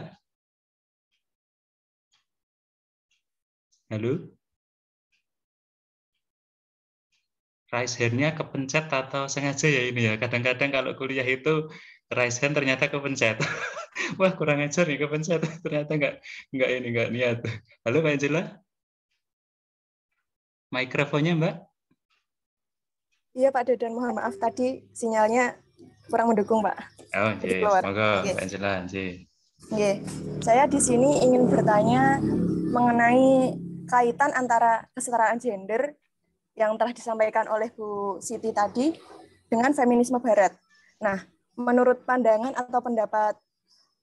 Halo? Raise hand-nya kepencet atau sengaja ya ini ya. Kadang-kadang kalau kuliah itu Rice hand ternyata kepencet. Wah kurang ajar nih kepencet. Ternyata nggak nggak ini nggak niat. Halo Mbak Angela. Mikrofonnya Mbak? Iya Pak Dadan, mohon maaf tadi sinyalnya kurang mendukung Pak. Oh, okay. semoga okay. Mbak Angela. Okay. Okay. Saya di sini ingin bertanya mengenai kaitan antara kesetaraan gender yang telah disampaikan oleh Bu Siti tadi dengan feminisme barat. Nah, menurut pandangan atau pendapat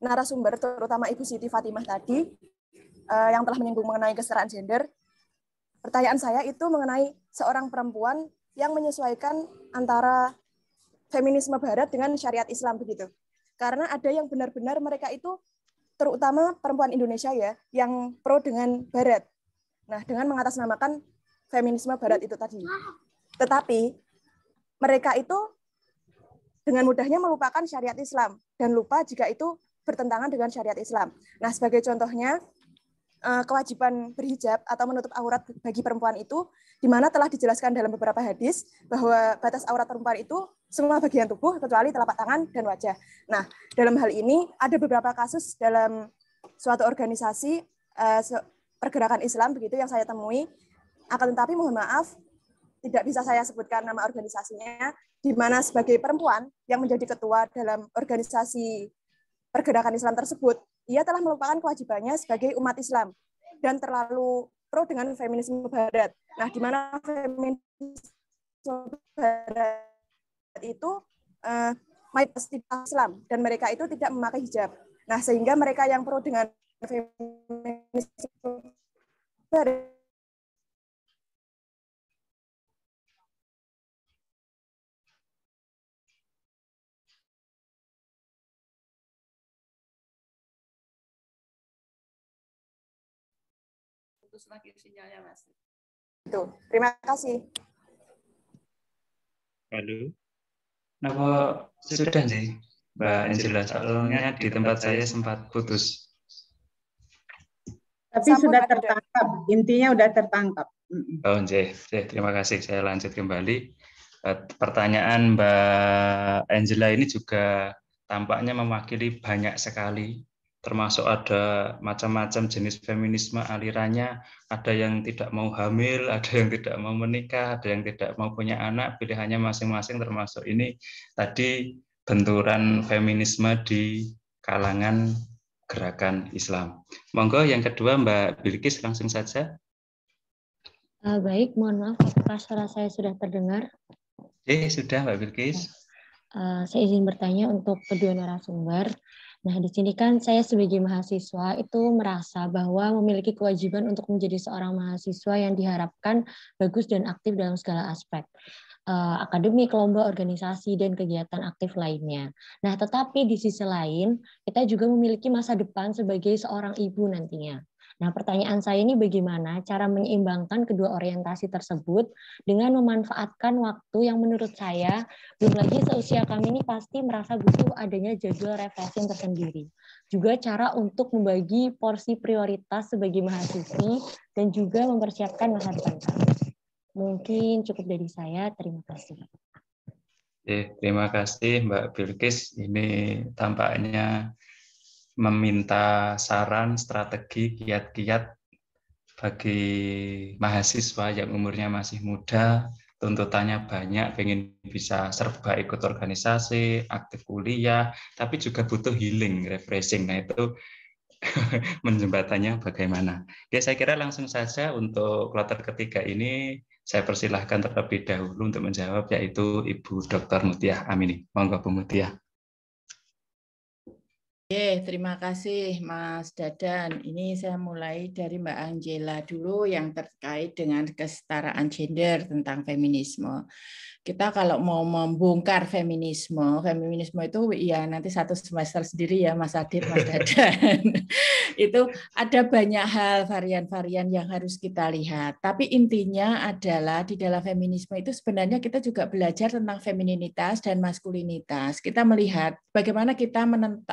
narasumber, terutama Ibu Siti Fatimah tadi, uh, yang telah menyinggung mengenai kesetaraan gender, pertanyaan saya itu mengenai seorang perempuan yang menyesuaikan antara feminisme barat dengan syariat Islam begitu. Karena ada yang benar-benar mereka itu terutama perempuan Indonesia ya yang pro dengan barat. Nah, dengan mengatasnamakan feminisme barat itu tadi. Tetapi mereka itu dengan mudahnya melupakan syariat Islam dan lupa jika itu bertentangan dengan syariat Islam. Nah, sebagai contohnya, eh, kewajiban berhijab atau menutup aurat bagi perempuan itu, di mana telah dijelaskan dalam beberapa hadis bahwa batas aurat perempuan itu semua bagian tubuh kecuali telapak tangan dan wajah. Nah, dalam hal ini ada beberapa kasus dalam suatu organisasi eh, pergerakan Islam begitu yang saya temui. Akan tetapi mohon maaf, tidak bisa saya sebutkan nama organisasinya, di mana sebagai perempuan yang menjadi ketua dalam organisasi pergerakan Islam tersebut, ia telah melupakan kewajibannya sebagai umat Islam dan terlalu pro dengan feminisme barat. Nah, di mana feminisme barat itu uh, mayoritas Islam dan mereka itu tidak memakai hijab. Nah, sehingga mereka yang pro dengan feminisme barat putus lagi sinyalnya, Mas. Itu. Terima kasih. Halo. Napa sudah sih, Mbak Angela? Soalnya di tempat saya sempat putus. Tapi Sama sudah tertangkap, ada. intinya sudah tertangkap. Oh, jay. Jay, terima kasih. Saya lanjut kembali. Eh, pertanyaan Mbak Angela ini juga tampaknya mewakili banyak sekali termasuk ada macam-macam jenis feminisme alirannya, ada yang tidak mau hamil, ada yang tidak mau menikah, ada yang tidak mau punya anak, pilihannya masing-masing termasuk ini tadi benturan feminisme di kalangan gerakan Islam. Monggo yang kedua Mbak Bilkis langsung saja. Eh, baik, mohon maaf apakah suara saya sudah terdengar? Eh, sudah Mbak Bilkis. Eh, saya izin bertanya untuk kedua narasumber. Nah, di sini kan saya sebagai mahasiswa itu merasa bahwa memiliki kewajiban untuk menjadi seorang mahasiswa yang diharapkan bagus dan aktif dalam segala aspek eh, akademik, kelompok, organisasi, dan kegiatan aktif lainnya. Nah, tetapi di sisi lain, kita juga memiliki masa depan sebagai seorang ibu nantinya. Nah, pertanyaan saya ini bagaimana cara menyeimbangkan kedua orientasi tersebut dengan memanfaatkan waktu yang menurut saya belum lagi seusia kami ini pasti merasa butuh adanya jadwal refreshing tersendiri. Juga cara untuk membagi porsi prioritas sebagai mahasiswi dan juga mempersiapkan masa depan Mungkin cukup dari saya. Terima kasih. Oke, terima kasih Mbak Bilkis. Ini tampaknya meminta saran strategi kiat-kiat bagi mahasiswa yang umurnya masih muda, tuntutannya banyak, pengen bisa serba ikut organisasi, aktif kuliah, tapi juga butuh healing, refreshing. Nah itu menjembatannya bagaimana. Ya saya kira langsung saja untuk kloter ketiga ini saya persilahkan terlebih dahulu untuk menjawab yaitu Ibu Dr. Mutia Amini. Monggo Bu Mutia. Ya, terima kasih Mas Dadan. Ini saya mulai dari Mbak Angela dulu yang terkait dengan kesetaraan gender tentang feminisme kita kalau mau membongkar feminisme, feminisme itu ya nanti satu semester sendiri ya Mas Adit, Mas Dadan. itu ada banyak hal varian-varian yang harus kita lihat. Tapi intinya adalah di dalam feminisme itu sebenarnya kita juga belajar tentang femininitas dan maskulinitas. Kita melihat bagaimana kita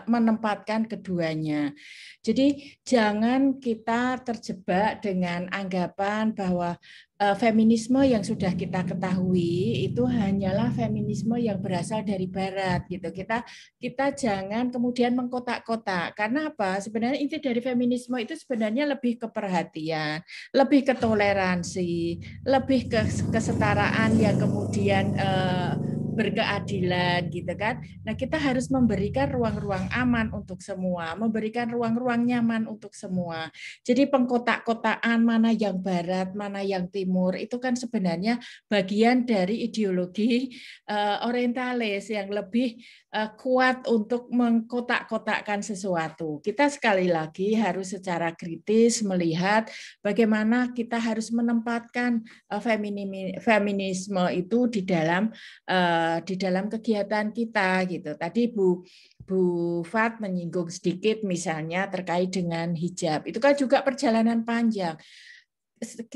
menempatkan keduanya. Jadi jangan kita terjebak dengan anggapan bahwa Eh, feminisme yang sudah kita ketahui itu hanyalah feminisme yang berasal dari barat gitu. Kita kita jangan kemudian mengkotak-kotak. Karena apa? Sebenarnya inti dari feminisme itu sebenarnya lebih ke perhatian, lebih ke toleransi, lebih ke kesetaraan yang kemudian eh, berkeadilan gitu kan. Nah, kita harus memberikan ruang-ruang aman untuk semua, memberikan ruang-ruang nyaman untuk semua. Jadi pengkotak-kotaan mana yang barat, mana yang timur itu kan sebenarnya bagian dari ideologi uh, orientalis yang lebih Eh, kuat untuk mengkotak-kotakkan sesuatu. Kita sekali lagi harus secara kritis melihat bagaimana kita harus menempatkan eh, feminisme itu di dalam eh, di dalam kegiatan kita gitu. Tadi Bu Bu Fat menyinggung sedikit misalnya terkait dengan hijab. Itu kan juga perjalanan panjang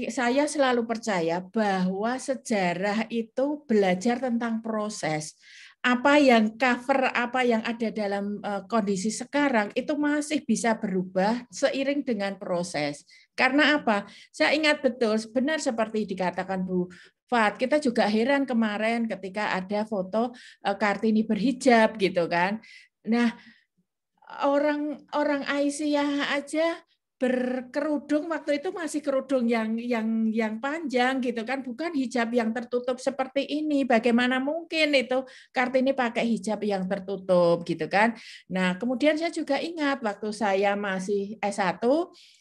saya selalu percaya bahwa sejarah itu belajar tentang proses apa yang cover apa yang ada dalam eh, kondisi sekarang itu masih bisa berubah seiring dengan proses. Karena apa? Saya ingat betul benar seperti dikatakan Bu Fat, kita juga heran kemarin ketika ada foto eh, Kartini berhijab gitu kan. Nah, orang-orang Aisyah aja berkerudung waktu itu masih kerudung yang yang yang panjang gitu kan bukan hijab yang tertutup seperti ini bagaimana mungkin itu Kartini pakai hijab yang tertutup gitu kan nah kemudian saya juga ingat waktu saya masih S1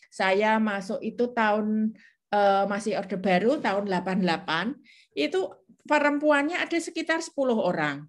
saya masuk itu tahun eh, masih Orde Baru tahun 88 itu perempuannya ada sekitar 10 orang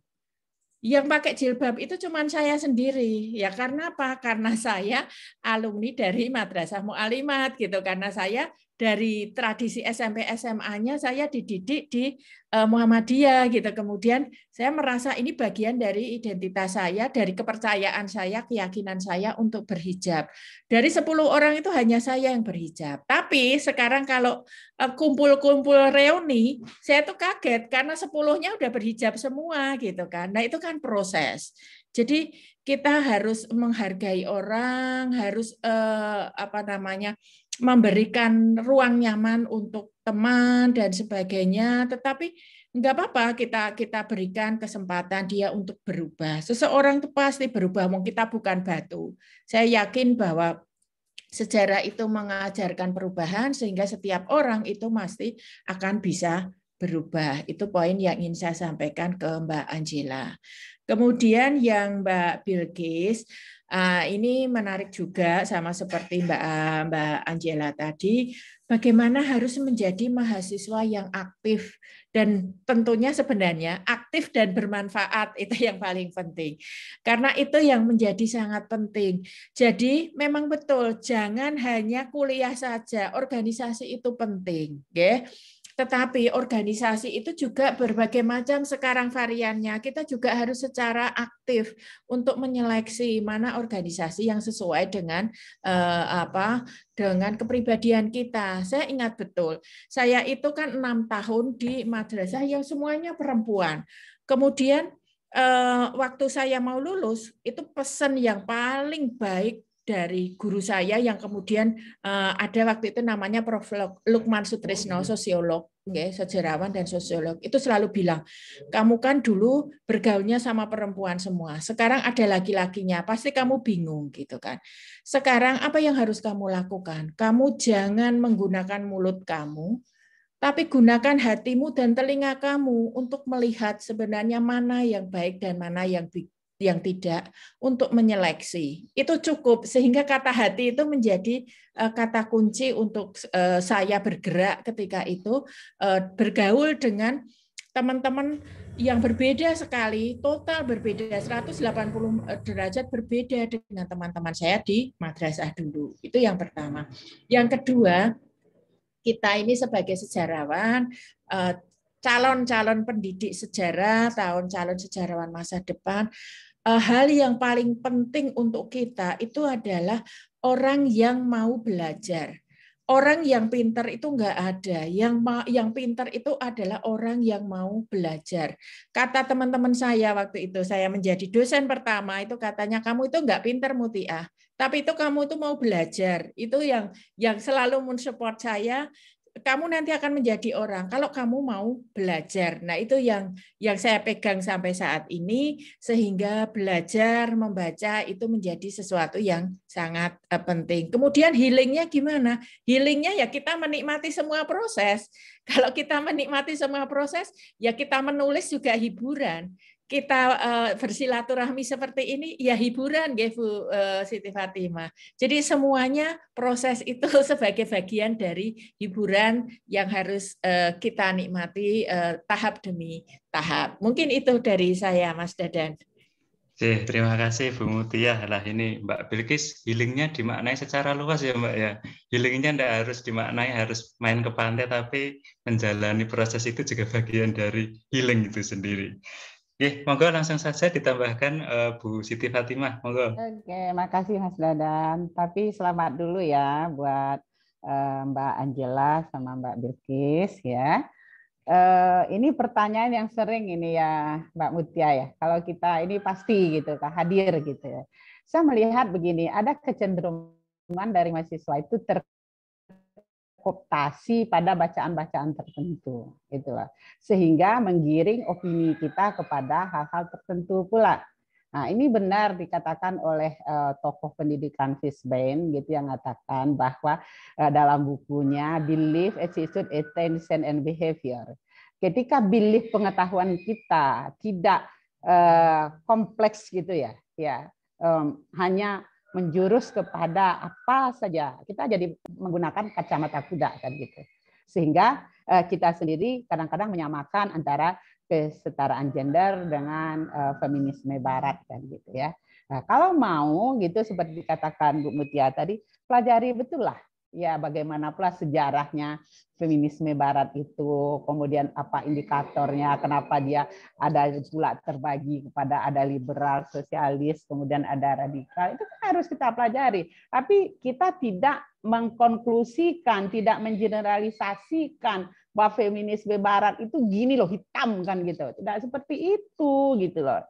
yang pakai jilbab itu cuma saya sendiri ya karena apa karena saya alumni dari madrasah mualimat gitu karena saya dari tradisi SMP SMA-nya saya dididik di e, Muhammadiyah gitu. Kemudian saya merasa ini bagian dari identitas saya, dari kepercayaan saya, keyakinan saya untuk berhijab. Dari 10 orang itu hanya saya yang berhijab. Tapi sekarang kalau e, kumpul-kumpul reuni, saya tuh kaget karena 10-nya udah berhijab semua gitu kan. Nah, itu kan proses. Jadi kita harus menghargai orang, harus eh, apa namanya? memberikan ruang nyaman untuk teman dan sebagainya, tetapi nggak apa-apa kita kita berikan kesempatan dia untuk berubah. Seseorang itu pasti berubah, mau kita bukan batu. Saya yakin bahwa sejarah itu mengajarkan perubahan sehingga setiap orang itu pasti akan bisa berubah. Itu poin yang ingin saya sampaikan ke Mbak Angela. Kemudian yang Mbak Bilkis, Ah, ini menarik juga sama seperti Mbak Mbak Angela tadi, bagaimana harus menjadi mahasiswa yang aktif dan tentunya sebenarnya aktif dan bermanfaat itu yang paling penting. Karena itu yang menjadi sangat penting. Jadi memang betul jangan hanya kuliah saja, organisasi itu penting, ya. Okay? Tetapi organisasi itu juga berbagai macam sekarang variannya. Kita juga harus secara aktif untuk menyeleksi mana organisasi yang sesuai dengan eh, apa dengan kepribadian kita. Saya ingat betul, saya itu kan enam tahun di madrasah yang semuanya perempuan. Kemudian eh, waktu saya mau lulus, itu pesan yang paling baik dari guru saya yang kemudian uh, ada waktu itu namanya Prof. Lukman Sutrisno, hmm. sosiolog, ya, sejarawan dan sosiolog. Itu selalu bilang, kamu kan dulu bergaulnya sama perempuan semua, sekarang ada laki-lakinya, pasti kamu bingung gitu kan. Sekarang apa yang harus kamu lakukan? Kamu jangan menggunakan mulut kamu, tapi gunakan hatimu dan telinga kamu untuk melihat sebenarnya mana yang baik dan mana yang yang tidak untuk menyeleksi. Itu cukup sehingga kata hati itu menjadi eh, kata kunci untuk eh, saya bergerak ketika itu eh, bergaul dengan teman-teman yang berbeda sekali, total berbeda 180 derajat berbeda dengan teman-teman saya di madrasah dulu. Itu yang pertama. Yang kedua, kita ini sebagai sejarawan calon-calon pendidik sejarah, tahun calon sejarawan masa depan Eh, hal yang paling penting untuk kita itu adalah orang yang mau belajar. Orang yang pintar itu enggak ada. Yang yang pintar itu adalah orang yang mau belajar. Kata teman-teman saya waktu itu, saya menjadi dosen pertama itu katanya kamu itu enggak pintar Mutiah, tapi itu kamu itu mau belajar. Itu yang yang selalu mensupport saya kamu nanti akan menjadi orang kalau kamu mau belajar. Nah, itu yang yang saya pegang sampai saat ini sehingga belajar membaca itu menjadi sesuatu yang sangat eh, penting. Kemudian healingnya gimana? Healingnya ya kita menikmati semua proses. Kalau kita menikmati semua proses, ya kita menulis juga hiburan kita uh, bersilaturahmi seperti ini ya hiburan ya Bu uh, Siti Fatimah. Jadi semuanya proses itu sebagai bagian dari hiburan yang harus eh, kita nikmati tahap demi tahap. Mungkin itu dari saya Mas Dadan. terima kasih Bu Mutia. Lah ini Mbak Bilkis healingnya dimaknai secara luas ya Mbak ya. Healingnya tidak harus dimaknai harus main ke pantai tapi menjalani proses itu juga bagian dari healing itu sendiri. Iya, monggo langsung saja ditambahkan uh, Bu Siti Fatimah, monggo. Oke, makasih Mas Dadan. Tapi selamat dulu ya buat uh, Mbak Angela sama Mbak Bilkis ya. Uh, ini pertanyaan yang sering ini ya Mbak Mutia ya. Kalau kita ini pasti gitu, hadir gitu ya. Saya melihat begini, ada kecenderungan dari mahasiswa itu ter berkooptasi pada bacaan-bacaan tertentu, itulah sehingga menggiring opini kita kepada hal-hal tertentu pula. Nah, ini benar dikatakan oleh uh, tokoh pendidikan Fisbain gitu yang mengatakan bahwa uh, dalam bukunya Belief, Attitude, Attention, and Behavior. Ketika belief pengetahuan kita tidak uh, kompleks gitu ya, ya um, hanya menjurus kepada apa saja. Kita jadi menggunakan kacamata kuda kan gitu. Sehingga eh, kita sendiri kadang-kadang menyamakan antara kesetaraan gender dengan eh, feminisme barat kan gitu ya. Nah, kalau mau gitu seperti dikatakan Bu Mutia tadi, pelajari betul lah ya bagaimana pula sejarahnya feminisme barat itu, kemudian apa indikatornya, kenapa dia ada pula terbagi kepada ada liberal, sosialis, kemudian ada radikal, itu kan harus kita pelajari. Tapi kita tidak mengkonklusikan, tidak mengeneralisasikan bahwa feminisme barat itu gini loh, hitam kan gitu. Tidak seperti itu gitu loh.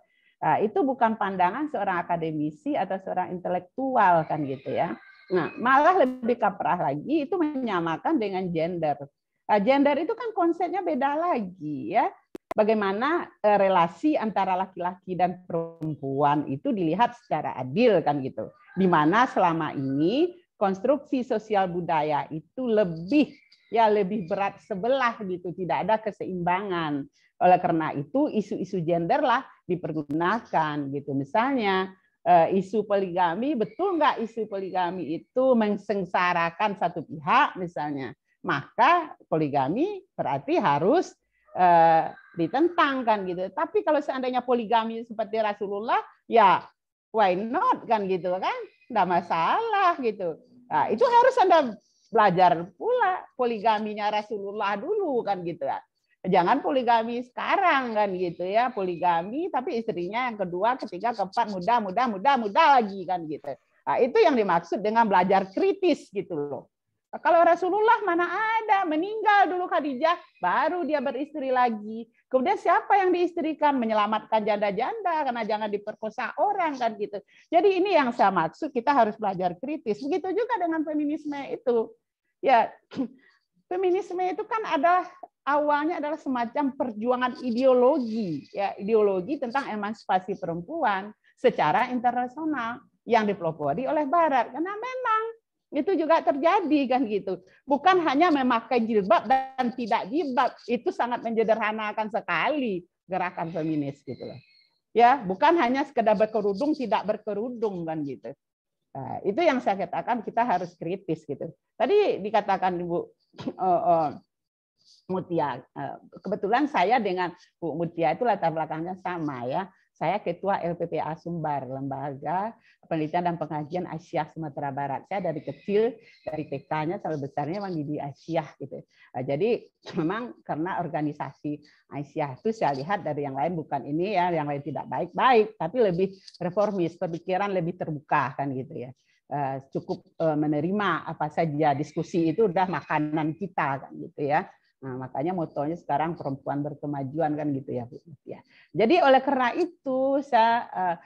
Nah, itu bukan pandangan seorang akademisi atau seorang intelektual kan gitu ya. Nah, malah lebih kaprah lagi itu menyamakan dengan gender. Nah, gender itu kan konsepnya beda lagi ya. Bagaimana eh, relasi antara laki-laki dan perempuan itu dilihat secara adil kan gitu. Di mana selama ini konstruksi sosial budaya itu lebih ya lebih berat sebelah gitu, tidak ada keseimbangan. Oleh karena itu isu-isu gender lah dipergunakan gitu. Misalnya Eh, isu poligami, betul nggak isu poligami itu mensengsarakan satu pihak misalnya, maka poligami berarti harus eh, ditentang kan gitu. Tapi kalau seandainya poligami seperti Rasulullah, ya why not kan gitu kan, nggak masalah gitu. Nah, itu harus anda belajar pula poligaminya Rasulullah dulu kan gitu kan jangan poligami sekarang kan gitu ya poligami tapi istrinya yang kedua ketiga keempat muda muda muda muda lagi kan gitu nah, itu yang dimaksud dengan belajar kritis gitu loh nah, kalau Rasulullah mana ada meninggal dulu Khadijah baru dia beristri lagi kemudian siapa yang diistrikan menyelamatkan janda-janda karena jangan diperkosa orang kan gitu jadi ini yang saya maksud kita harus belajar kritis begitu juga dengan feminisme itu ya feminisme itu kan ada awalnya adalah semacam perjuangan ideologi, ya ideologi tentang emansipasi perempuan secara internasional yang dipelopori oleh Barat. Karena memang itu juga terjadi kan gitu. Bukan hanya memakai jilbab dan tidak jilbab, itu sangat menjederhanakan sekali gerakan feminis gitu loh. Ya, bukan hanya sekedar berkerudung tidak berkerudung kan gitu. Nah, itu yang saya katakan kita harus kritis gitu. Tadi dikatakan Ibu oh, oh, Mutia. Eh, kebetulan saya dengan Bu Mutia itu latar belakangnya sama ya. Saya ketua LPPA Sumbar, Lembaga Penelitian dan Pengajian Asia Sumatera Barat. Saya dari kecil, dari TK-nya sampai besarnya memang di Asia gitu. Eh, jadi memang karena organisasi Asia itu saya lihat dari yang lain bukan ini ya, yang lain tidak baik-baik, tapi lebih reformis, pemikiran lebih terbuka kan gitu ya eh, cukup menerima apa saja diskusi itu udah makanan kita kan gitu ya Nah, makanya motonya sekarang perempuan berkemajuan kan gitu ya, Bu. Ya. Jadi oleh karena itu saya eh,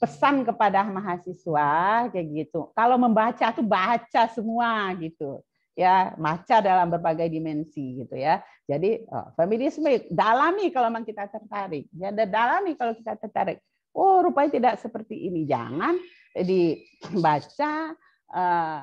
pesan kepada mahasiswa kayak gitu. Kalau membaca tuh baca semua gitu. Ya, baca dalam berbagai dimensi gitu ya. Jadi oh, feminisme dalami kalau memang kita tertarik. Ya, dalami kalau kita tertarik. Oh, rupanya tidak seperti ini. Jangan dibaca uh,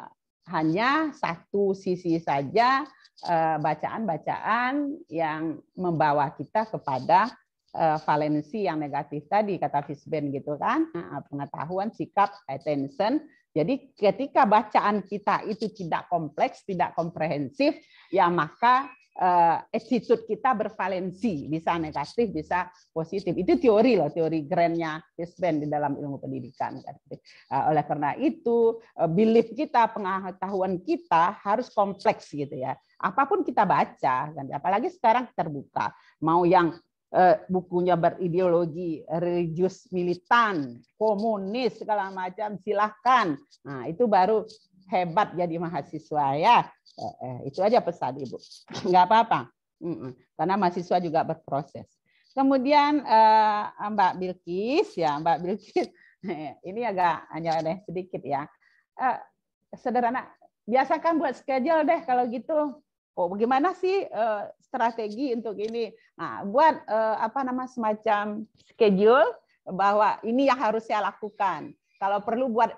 hanya satu sisi saja Eh, bacaan-bacaan yang membawa kita kepada eh, valensi yang negatif tadi kata Fisben gitu kan eh, pengetahuan sikap attention jadi ketika bacaan kita itu tidak kompleks tidak komprehensif ya maka uh, attitude kita bervalensi, bisa negatif, bisa positif. Itu teori loh, teori grandnya Hisben di dalam ilmu pendidikan. Uh, oleh karena itu, uh, belief kita, pengetahuan kita harus kompleks gitu ya. Apapun kita baca, kan? apalagi sekarang terbuka. Mau yang uh, bukunya berideologi religius militan, komunis segala macam silahkan. Nah itu baru hebat jadi mahasiswa ya. Eh, eh, itu aja pesan Ibu. Enggak apa-apa. Karena mahasiswa juga berproses. Kemudian eh, Mbak Bilkis ya, Mbak Bilkis. ini agak aneh sedikit ya. sederhana, biasakan buat schedule deh kalau gitu. Oh, bagaimana sih strategi untuk ini? Nah, buat apa nama semacam schedule bahwa ini yang harus saya lakukan. Kalau perlu buat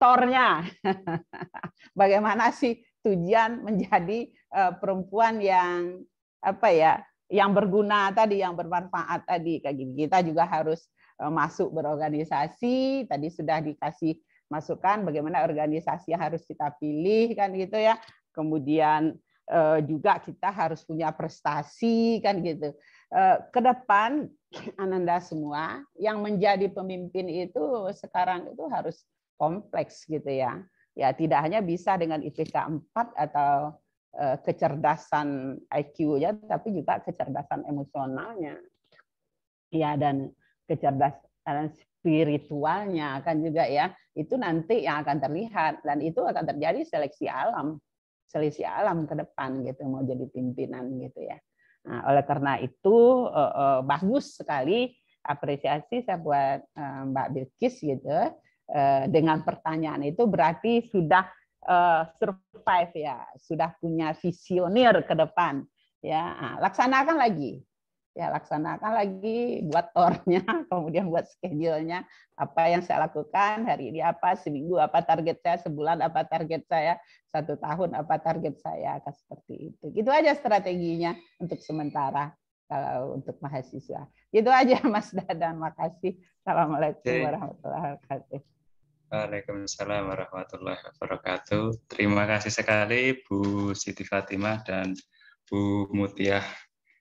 tornya. Bagaimana sih tujuan menjadi eh, perempuan yang apa ya, yang berguna tadi, yang bermanfaat tadi. Kita juga harus eh, masuk berorganisasi. Tadi sudah dikasih masukan bagaimana organisasi yang harus kita pilih kan gitu ya. Kemudian eh, juga kita harus punya prestasi kan gitu. Ke depan Ananda semua yang menjadi pemimpin itu sekarang itu harus kompleks gitu ya. Ya tidak hanya bisa dengan IPK 4 atau eh, kecerdasan IQ-nya, tapi juga kecerdasan emosionalnya. Ya dan kecerdasan spiritualnya akan juga ya itu nanti yang akan terlihat dan itu akan terjadi seleksi alam seleksi alam ke depan gitu mau jadi pimpinan gitu ya nah, oleh karena itu eh, eh, bagus sekali apresiasi saya buat Mbak Bilkis gitu Eh, dengan pertanyaan itu berarti sudah eh, survive ya, sudah punya visioner ke depan ya. Nah, laksanakan lagi. Ya, laksanakan lagi buat tornya, kemudian buat schedule-nya, apa yang saya lakukan hari ini apa, seminggu apa target saya, sebulan apa target saya, satu tahun apa target saya, akan seperti itu. Itu aja strateginya untuk sementara kalau untuk mahasiswa. Itu aja Mas Dadan, makasih. Assalamualaikum warahmatullahi wabarakatuh. Waalaikumsalam warahmatullahi wabarakatuh. Terima kasih sekali Bu Siti Fatimah dan Bu Mutiah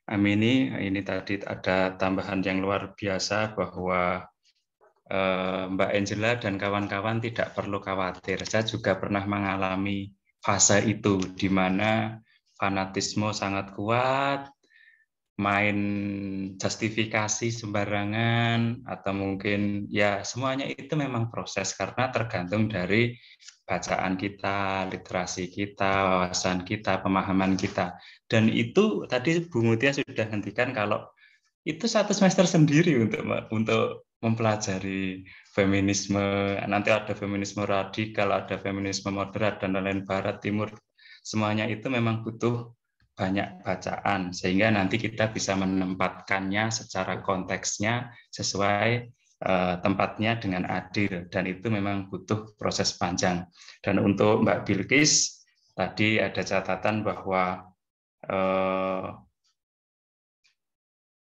Amini. Ini tadi ada tambahan yang luar biasa bahwa eh, Mbak Angela dan kawan-kawan tidak perlu khawatir. Saya juga pernah mengalami fase itu di mana fanatisme sangat kuat, main justifikasi sembarangan atau mungkin ya semuanya itu memang proses karena tergantung dari bacaan kita, literasi kita, wawasan kita, pemahaman kita. Dan itu tadi Bu Mutia sudah hentikan kalau itu satu semester sendiri untuk untuk mempelajari feminisme. Nanti ada feminisme radikal, ada feminisme moderat dan lain-lain barat timur. Semuanya itu memang butuh banyak iya. bacaan sehingga nanti kita bisa menempatkannya secara konteksnya sesuai eh, tempatnya dengan adil dan itu memang butuh proses panjang dan untuk Mbak Bilkis tadi ada catatan bahwa eh,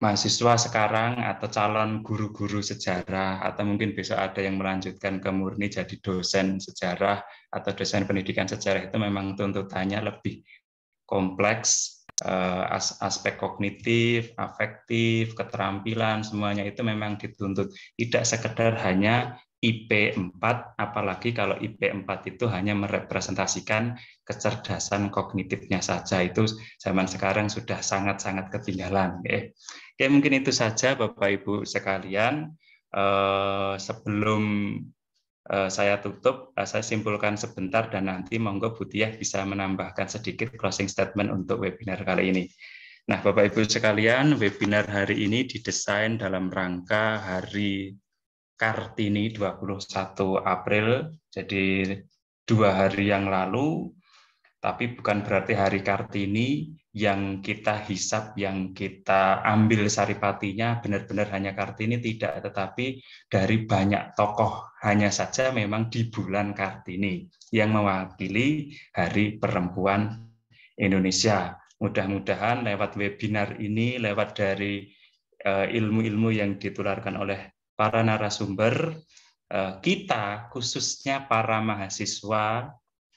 mahasiswa sekarang atau calon guru-guru sejarah atau mungkin besok ada yang melanjutkan ke murni jadi dosen sejarah atau dosen pendidikan sejarah itu memang tuntutannya lebih kompleks eh, aspek kognitif, afektif, keterampilan semuanya itu memang dituntut. Tidak sekedar hanya IP4 apalagi kalau IP4 itu hanya merepresentasikan kecerdasan kognitifnya saja itu zaman sekarang sudah sangat-sangat ketinggalan. Oke. mungkin itu saja Bapak Ibu sekalian. Eh, sebelum Eh, saya tutup, eh, saya simpulkan sebentar dan nanti monggo Butiah bisa menambahkan sedikit closing statement untuk webinar kali ini. Nah, Bapak Ibu sekalian, webinar hari ini didesain dalam rangka Hari Kartini 21 April. Jadi dua hari yang lalu, tapi bukan berarti Hari Kartini yang kita hisap, yang kita ambil saripatinya benar-benar hanya Kartini tidak, tetapi dari banyak tokoh hanya saja memang di bulan Kartini yang mewakili Hari Perempuan Indonesia. Mudah-mudahan lewat webinar ini, lewat dari eh, ilmu-ilmu yang ditularkan oleh para narasumber, eh, kita khususnya para mahasiswa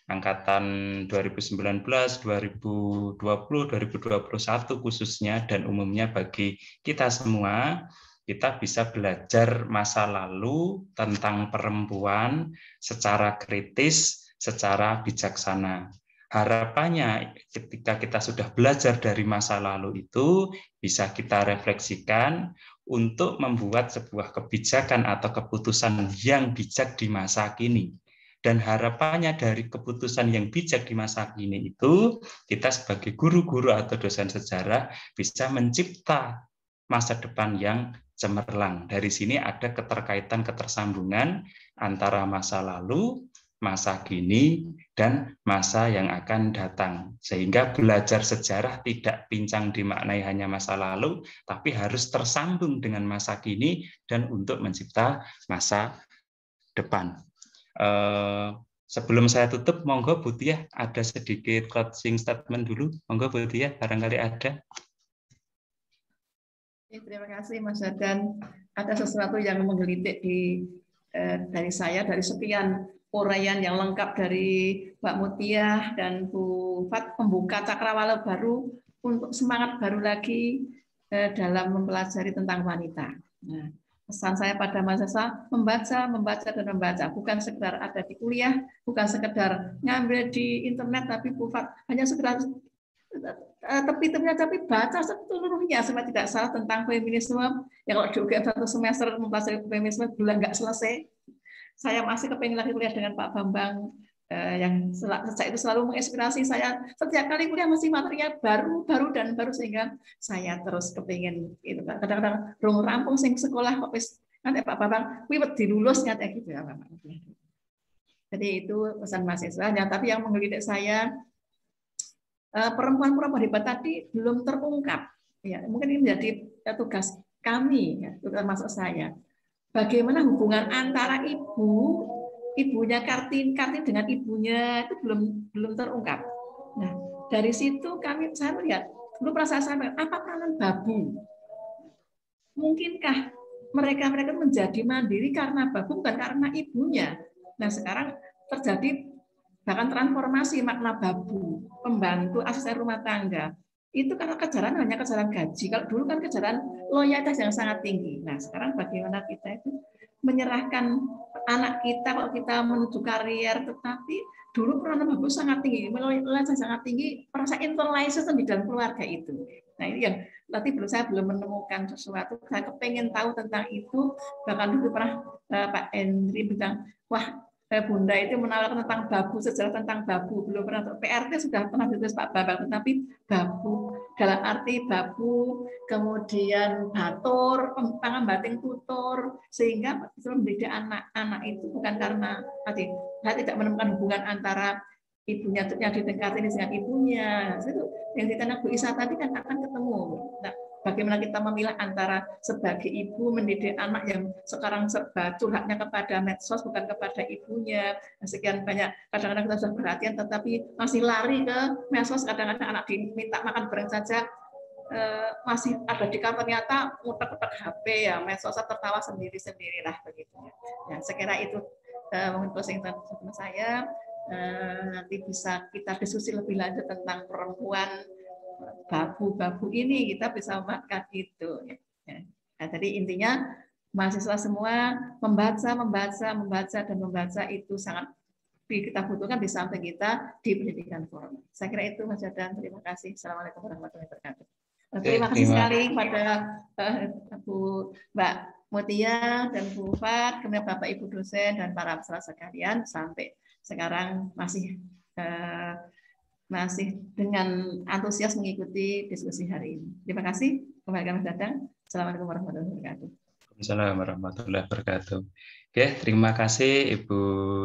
angkatan 2019, 2020, 2021 khususnya dan umumnya bagi kita semua kita bisa belajar masa lalu tentang perempuan secara kritis, secara bijaksana. Harapannya ketika kita sudah belajar dari masa lalu itu bisa kita refleksikan untuk membuat sebuah kebijakan atau keputusan yang bijak di masa kini. Dan harapannya dari keputusan yang bijak di masa kini itu kita sebagai guru-guru atau dosen sejarah bisa mencipta masa depan yang cemerlang. Dari sini ada keterkaitan ketersambungan antara masa lalu, masa kini, dan masa yang akan datang. Sehingga belajar sejarah tidak pincang dimaknai hanya masa lalu, tapi harus tersambung dengan masa kini dan untuk mencipta masa depan. Eh, sebelum saya tutup, monggo Butiah ada sedikit closing statement dulu. Monggo Butiah, barangkali ada. Ya, terima kasih Mas Dadan. Ada sesuatu yang menggelitik di eh, dari saya dari sekian uraian yang lengkap dari Mbak Mutia dan Bu Fat membuka cakrawala baru untuk semangat baru lagi eh, dalam mempelajari tentang wanita. Nah, pesan saya pada Mas mahasiswa membaca, membaca dan membaca, bukan sekedar ada di kuliah, bukan sekedar ngambil di internet tapi Bu Fat hanya sekedar tapi eh, ternyata, tapi baca seluruhnya sama tidak salah tentang feminisme Ya kalau di UGM satu semester mempelajari feminisme belum nggak selesai saya masih kepengen lagi kuliah dengan Pak Bambang eh, yang sejak itu selalu menginspirasi saya setiap kali kuliah masih materinya baru baru dan baru sehingga saya terus kepengen itu kadang-kadang rung rampung sing sekolah kok nanti Pak Bambang wibet dilulus nyata eh, gitu ya Pak jadi itu pesan mahasiswa. Nah, tapi yang menggelitik saya Eh, perempuan-perempuan hebat tadi belum terungkap. Ya, mungkin ini menjadi eh, tugas kami, ya, termasuk saya. Bagaimana hubungan antara ibu, ibunya Kartin, Kartin dengan ibunya itu belum belum terungkap. Nah, dari situ kami saya melihat dulu perasaan saya apa peranan babu? Mungkinkah mereka mereka menjadi mandiri karena babu bukan karena ibunya? Nah, sekarang terjadi bahkan transformasi makna babu, pembantu, asisten rumah tangga. Itu karena kejaran hanya kejaran gaji. Kalau dulu kan kejaran loyalitas yang sangat tinggi. Nah, sekarang bagaimana kita itu menyerahkan anak kita kalau kita menuju karier, tetapi dulu peran babu sangat tinggi, loyalitas sangat tinggi, perasaan internalisasi di dalam keluarga itu. Nah, ini yang tapi belum saya belum menemukan sesuatu. Saya kepengen tahu tentang itu. Bahkan dulu pernah eh, Pak Hendri bilang, wah saya Bunda itu menawarkan tentang babu, sejarah tentang babu. Belum pernah, PRT sudah pernah ditulis Pak Babak, tapi babu, dalam arti babu, kemudian batur, tangan bating tutur, sehingga justru membeda anak-anak itu bukan karena hati, saya tidak menemukan hubungan antara ibunya yang di ini dengan ibunya. Nah, itu yang di Bu Isa tadi kan akan ketemu. Nah, bagaimana kita memilah antara sebagai ibu mendidik anak yang sekarang serba curhatnya kepada medsos bukan kepada ibunya nah, sekian banyak kadang-kadang kita sudah perhatian tetapi masih lari ke medsos kadang-kadang anak diminta makan bareng saja eh, masih ada di kamar ternyata muter-muter HP ya medsos tertawa sendiri-sendiri begitu ya sekira itu eh, mungkin closing saya eh, nanti bisa kita diskusi lebih lanjut tentang perempuan babu-babu ini kita bisa memanfaatkan itu. Ya. Nah, tadi intinya mahasiswa semua membaca, membaca, membaca dan membaca itu sangat kita butuhkan di samping kita di pendidikan formal. Saya kira itu Mas Jadan. Terima kasih. Assalamualaikum warahmatullahi wabarakatuh. Terima kasih sekali kepada uh, Bu Mbak Mutia dan Bu Fat, kemudian Bapak Ibu dosen dan para peserta sekalian sampai sekarang masih uh, masih dengan antusias mengikuti diskusi hari ini. Terima kasih. Kembali kami datang. Assalamualaikum warahmatullahi wabarakatuh. Assalamualaikum warahmatullahi wabarakatuh. Oke, terima kasih Ibu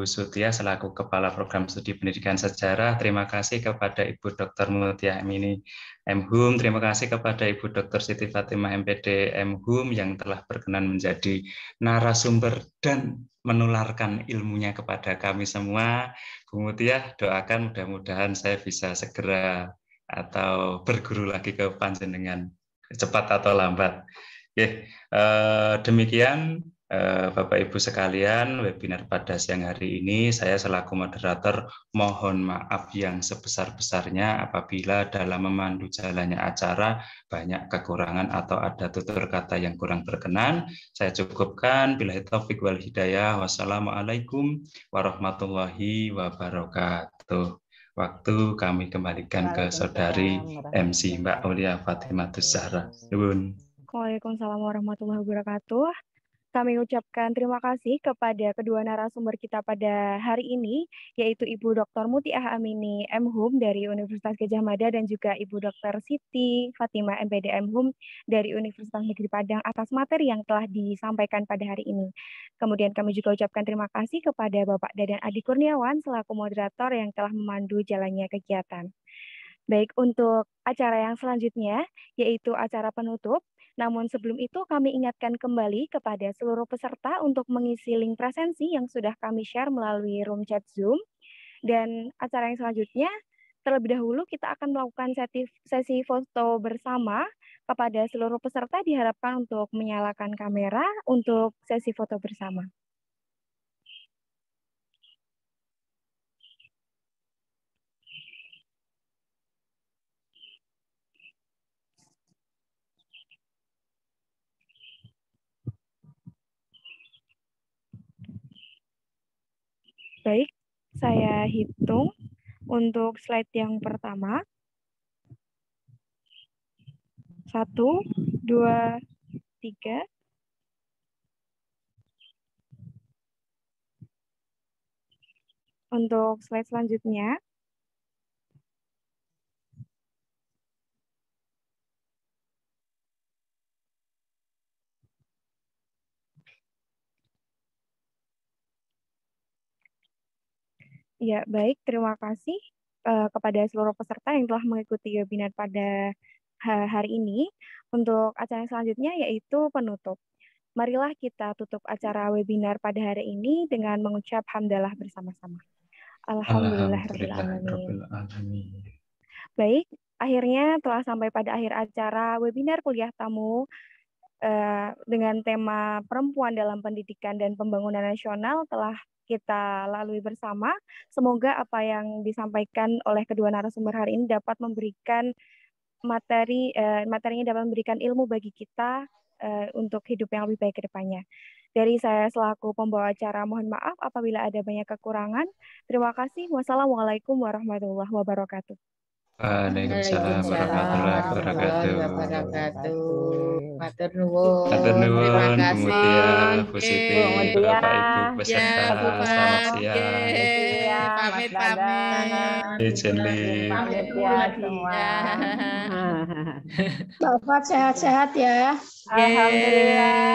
Sutia selaku Kepala Program Studi Pendidikan Sejarah. Terima kasih kepada Ibu Dr. Mutia Amini MHUM. Terima kasih kepada Ibu Dr. Siti Fatimah MPD MHUM yang telah berkenan menjadi narasumber dan menularkan ilmunya kepada kami semua. Bu Mutia doakan mudah-mudahan saya bisa segera atau berguru lagi ke panjenengan cepat atau lambat. Oke, eh, demikian Eh, Bapak Ibu sekalian, webinar pada siang hari ini saya selaku moderator mohon maaf yang sebesar-besarnya apabila dalam memandu jalannya acara banyak kekurangan atau ada tutur kata yang kurang berkenan. Saya cukupkan. Bila taufik wal hidayah. Wassalamualaikum warahmatullahi wabarakatuh. Waktu kami kembalikan ke saudari MC Mbak Aulia Fatimah Zahra. Waalaikumsalam warahmatullahi wabarakatuh. Kami ucapkan terima kasih kepada kedua narasumber kita pada hari ini, yaitu Ibu Dr. Mutiah Amini M.Hum dari Universitas Gajah Mada dan juga Ibu Dr. Siti Fatima MPD M.Hum dari Universitas Negeri Padang atas materi yang telah disampaikan pada hari ini. Kemudian kami juga ucapkan terima kasih kepada Bapak Dadan Adi Kurniawan selaku moderator yang telah memandu jalannya kegiatan. Baik, untuk acara yang selanjutnya, yaitu acara penutup, namun sebelum itu kami ingatkan kembali kepada seluruh peserta untuk mengisi link presensi yang sudah kami share melalui room chat Zoom. Dan acara yang selanjutnya terlebih dahulu kita akan melakukan sesi foto bersama kepada seluruh peserta diharapkan untuk menyalakan kamera untuk sesi foto bersama. Baik, saya hitung untuk slide yang pertama. Satu, dua, tiga. Untuk slide selanjutnya, Ya, baik. Terima kasih uh, kepada seluruh peserta yang telah mengikuti webinar pada hari ini. Untuk acara selanjutnya yaitu penutup. Marilah kita tutup acara webinar pada hari ini dengan mengucap hamdalah bersama-sama. Alhamdulillah, Baik, akhirnya telah sampai pada akhir acara webinar kuliah tamu eh, dengan tema perempuan dalam pendidikan dan pembangunan nasional telah kita lalui bersama. Semoga apa yang disampaikan oleh kedua narasumber hari ini dapat memberikan materi eh, materinya dapat memberikan ilmu bagi kita eh, untuk hidup yang lebih baik ke depannya. Dari saya selaku pembawa acara mohon maaf apabila ada banyak kekurangan. Terima kasih. Wassalamualaikum warahmatullahi wabarakatuh. Waalaikumsalam warahmatullahi wabarakatuh. Matur nuwun. Matur Bu Siti, Bapak Ibu ya. Ya, peserta. Selamat siang. Ya, pamit pamit. Izin li. Pamit ya semua. Bapak sehat-sehat ya. Alhamdulillah.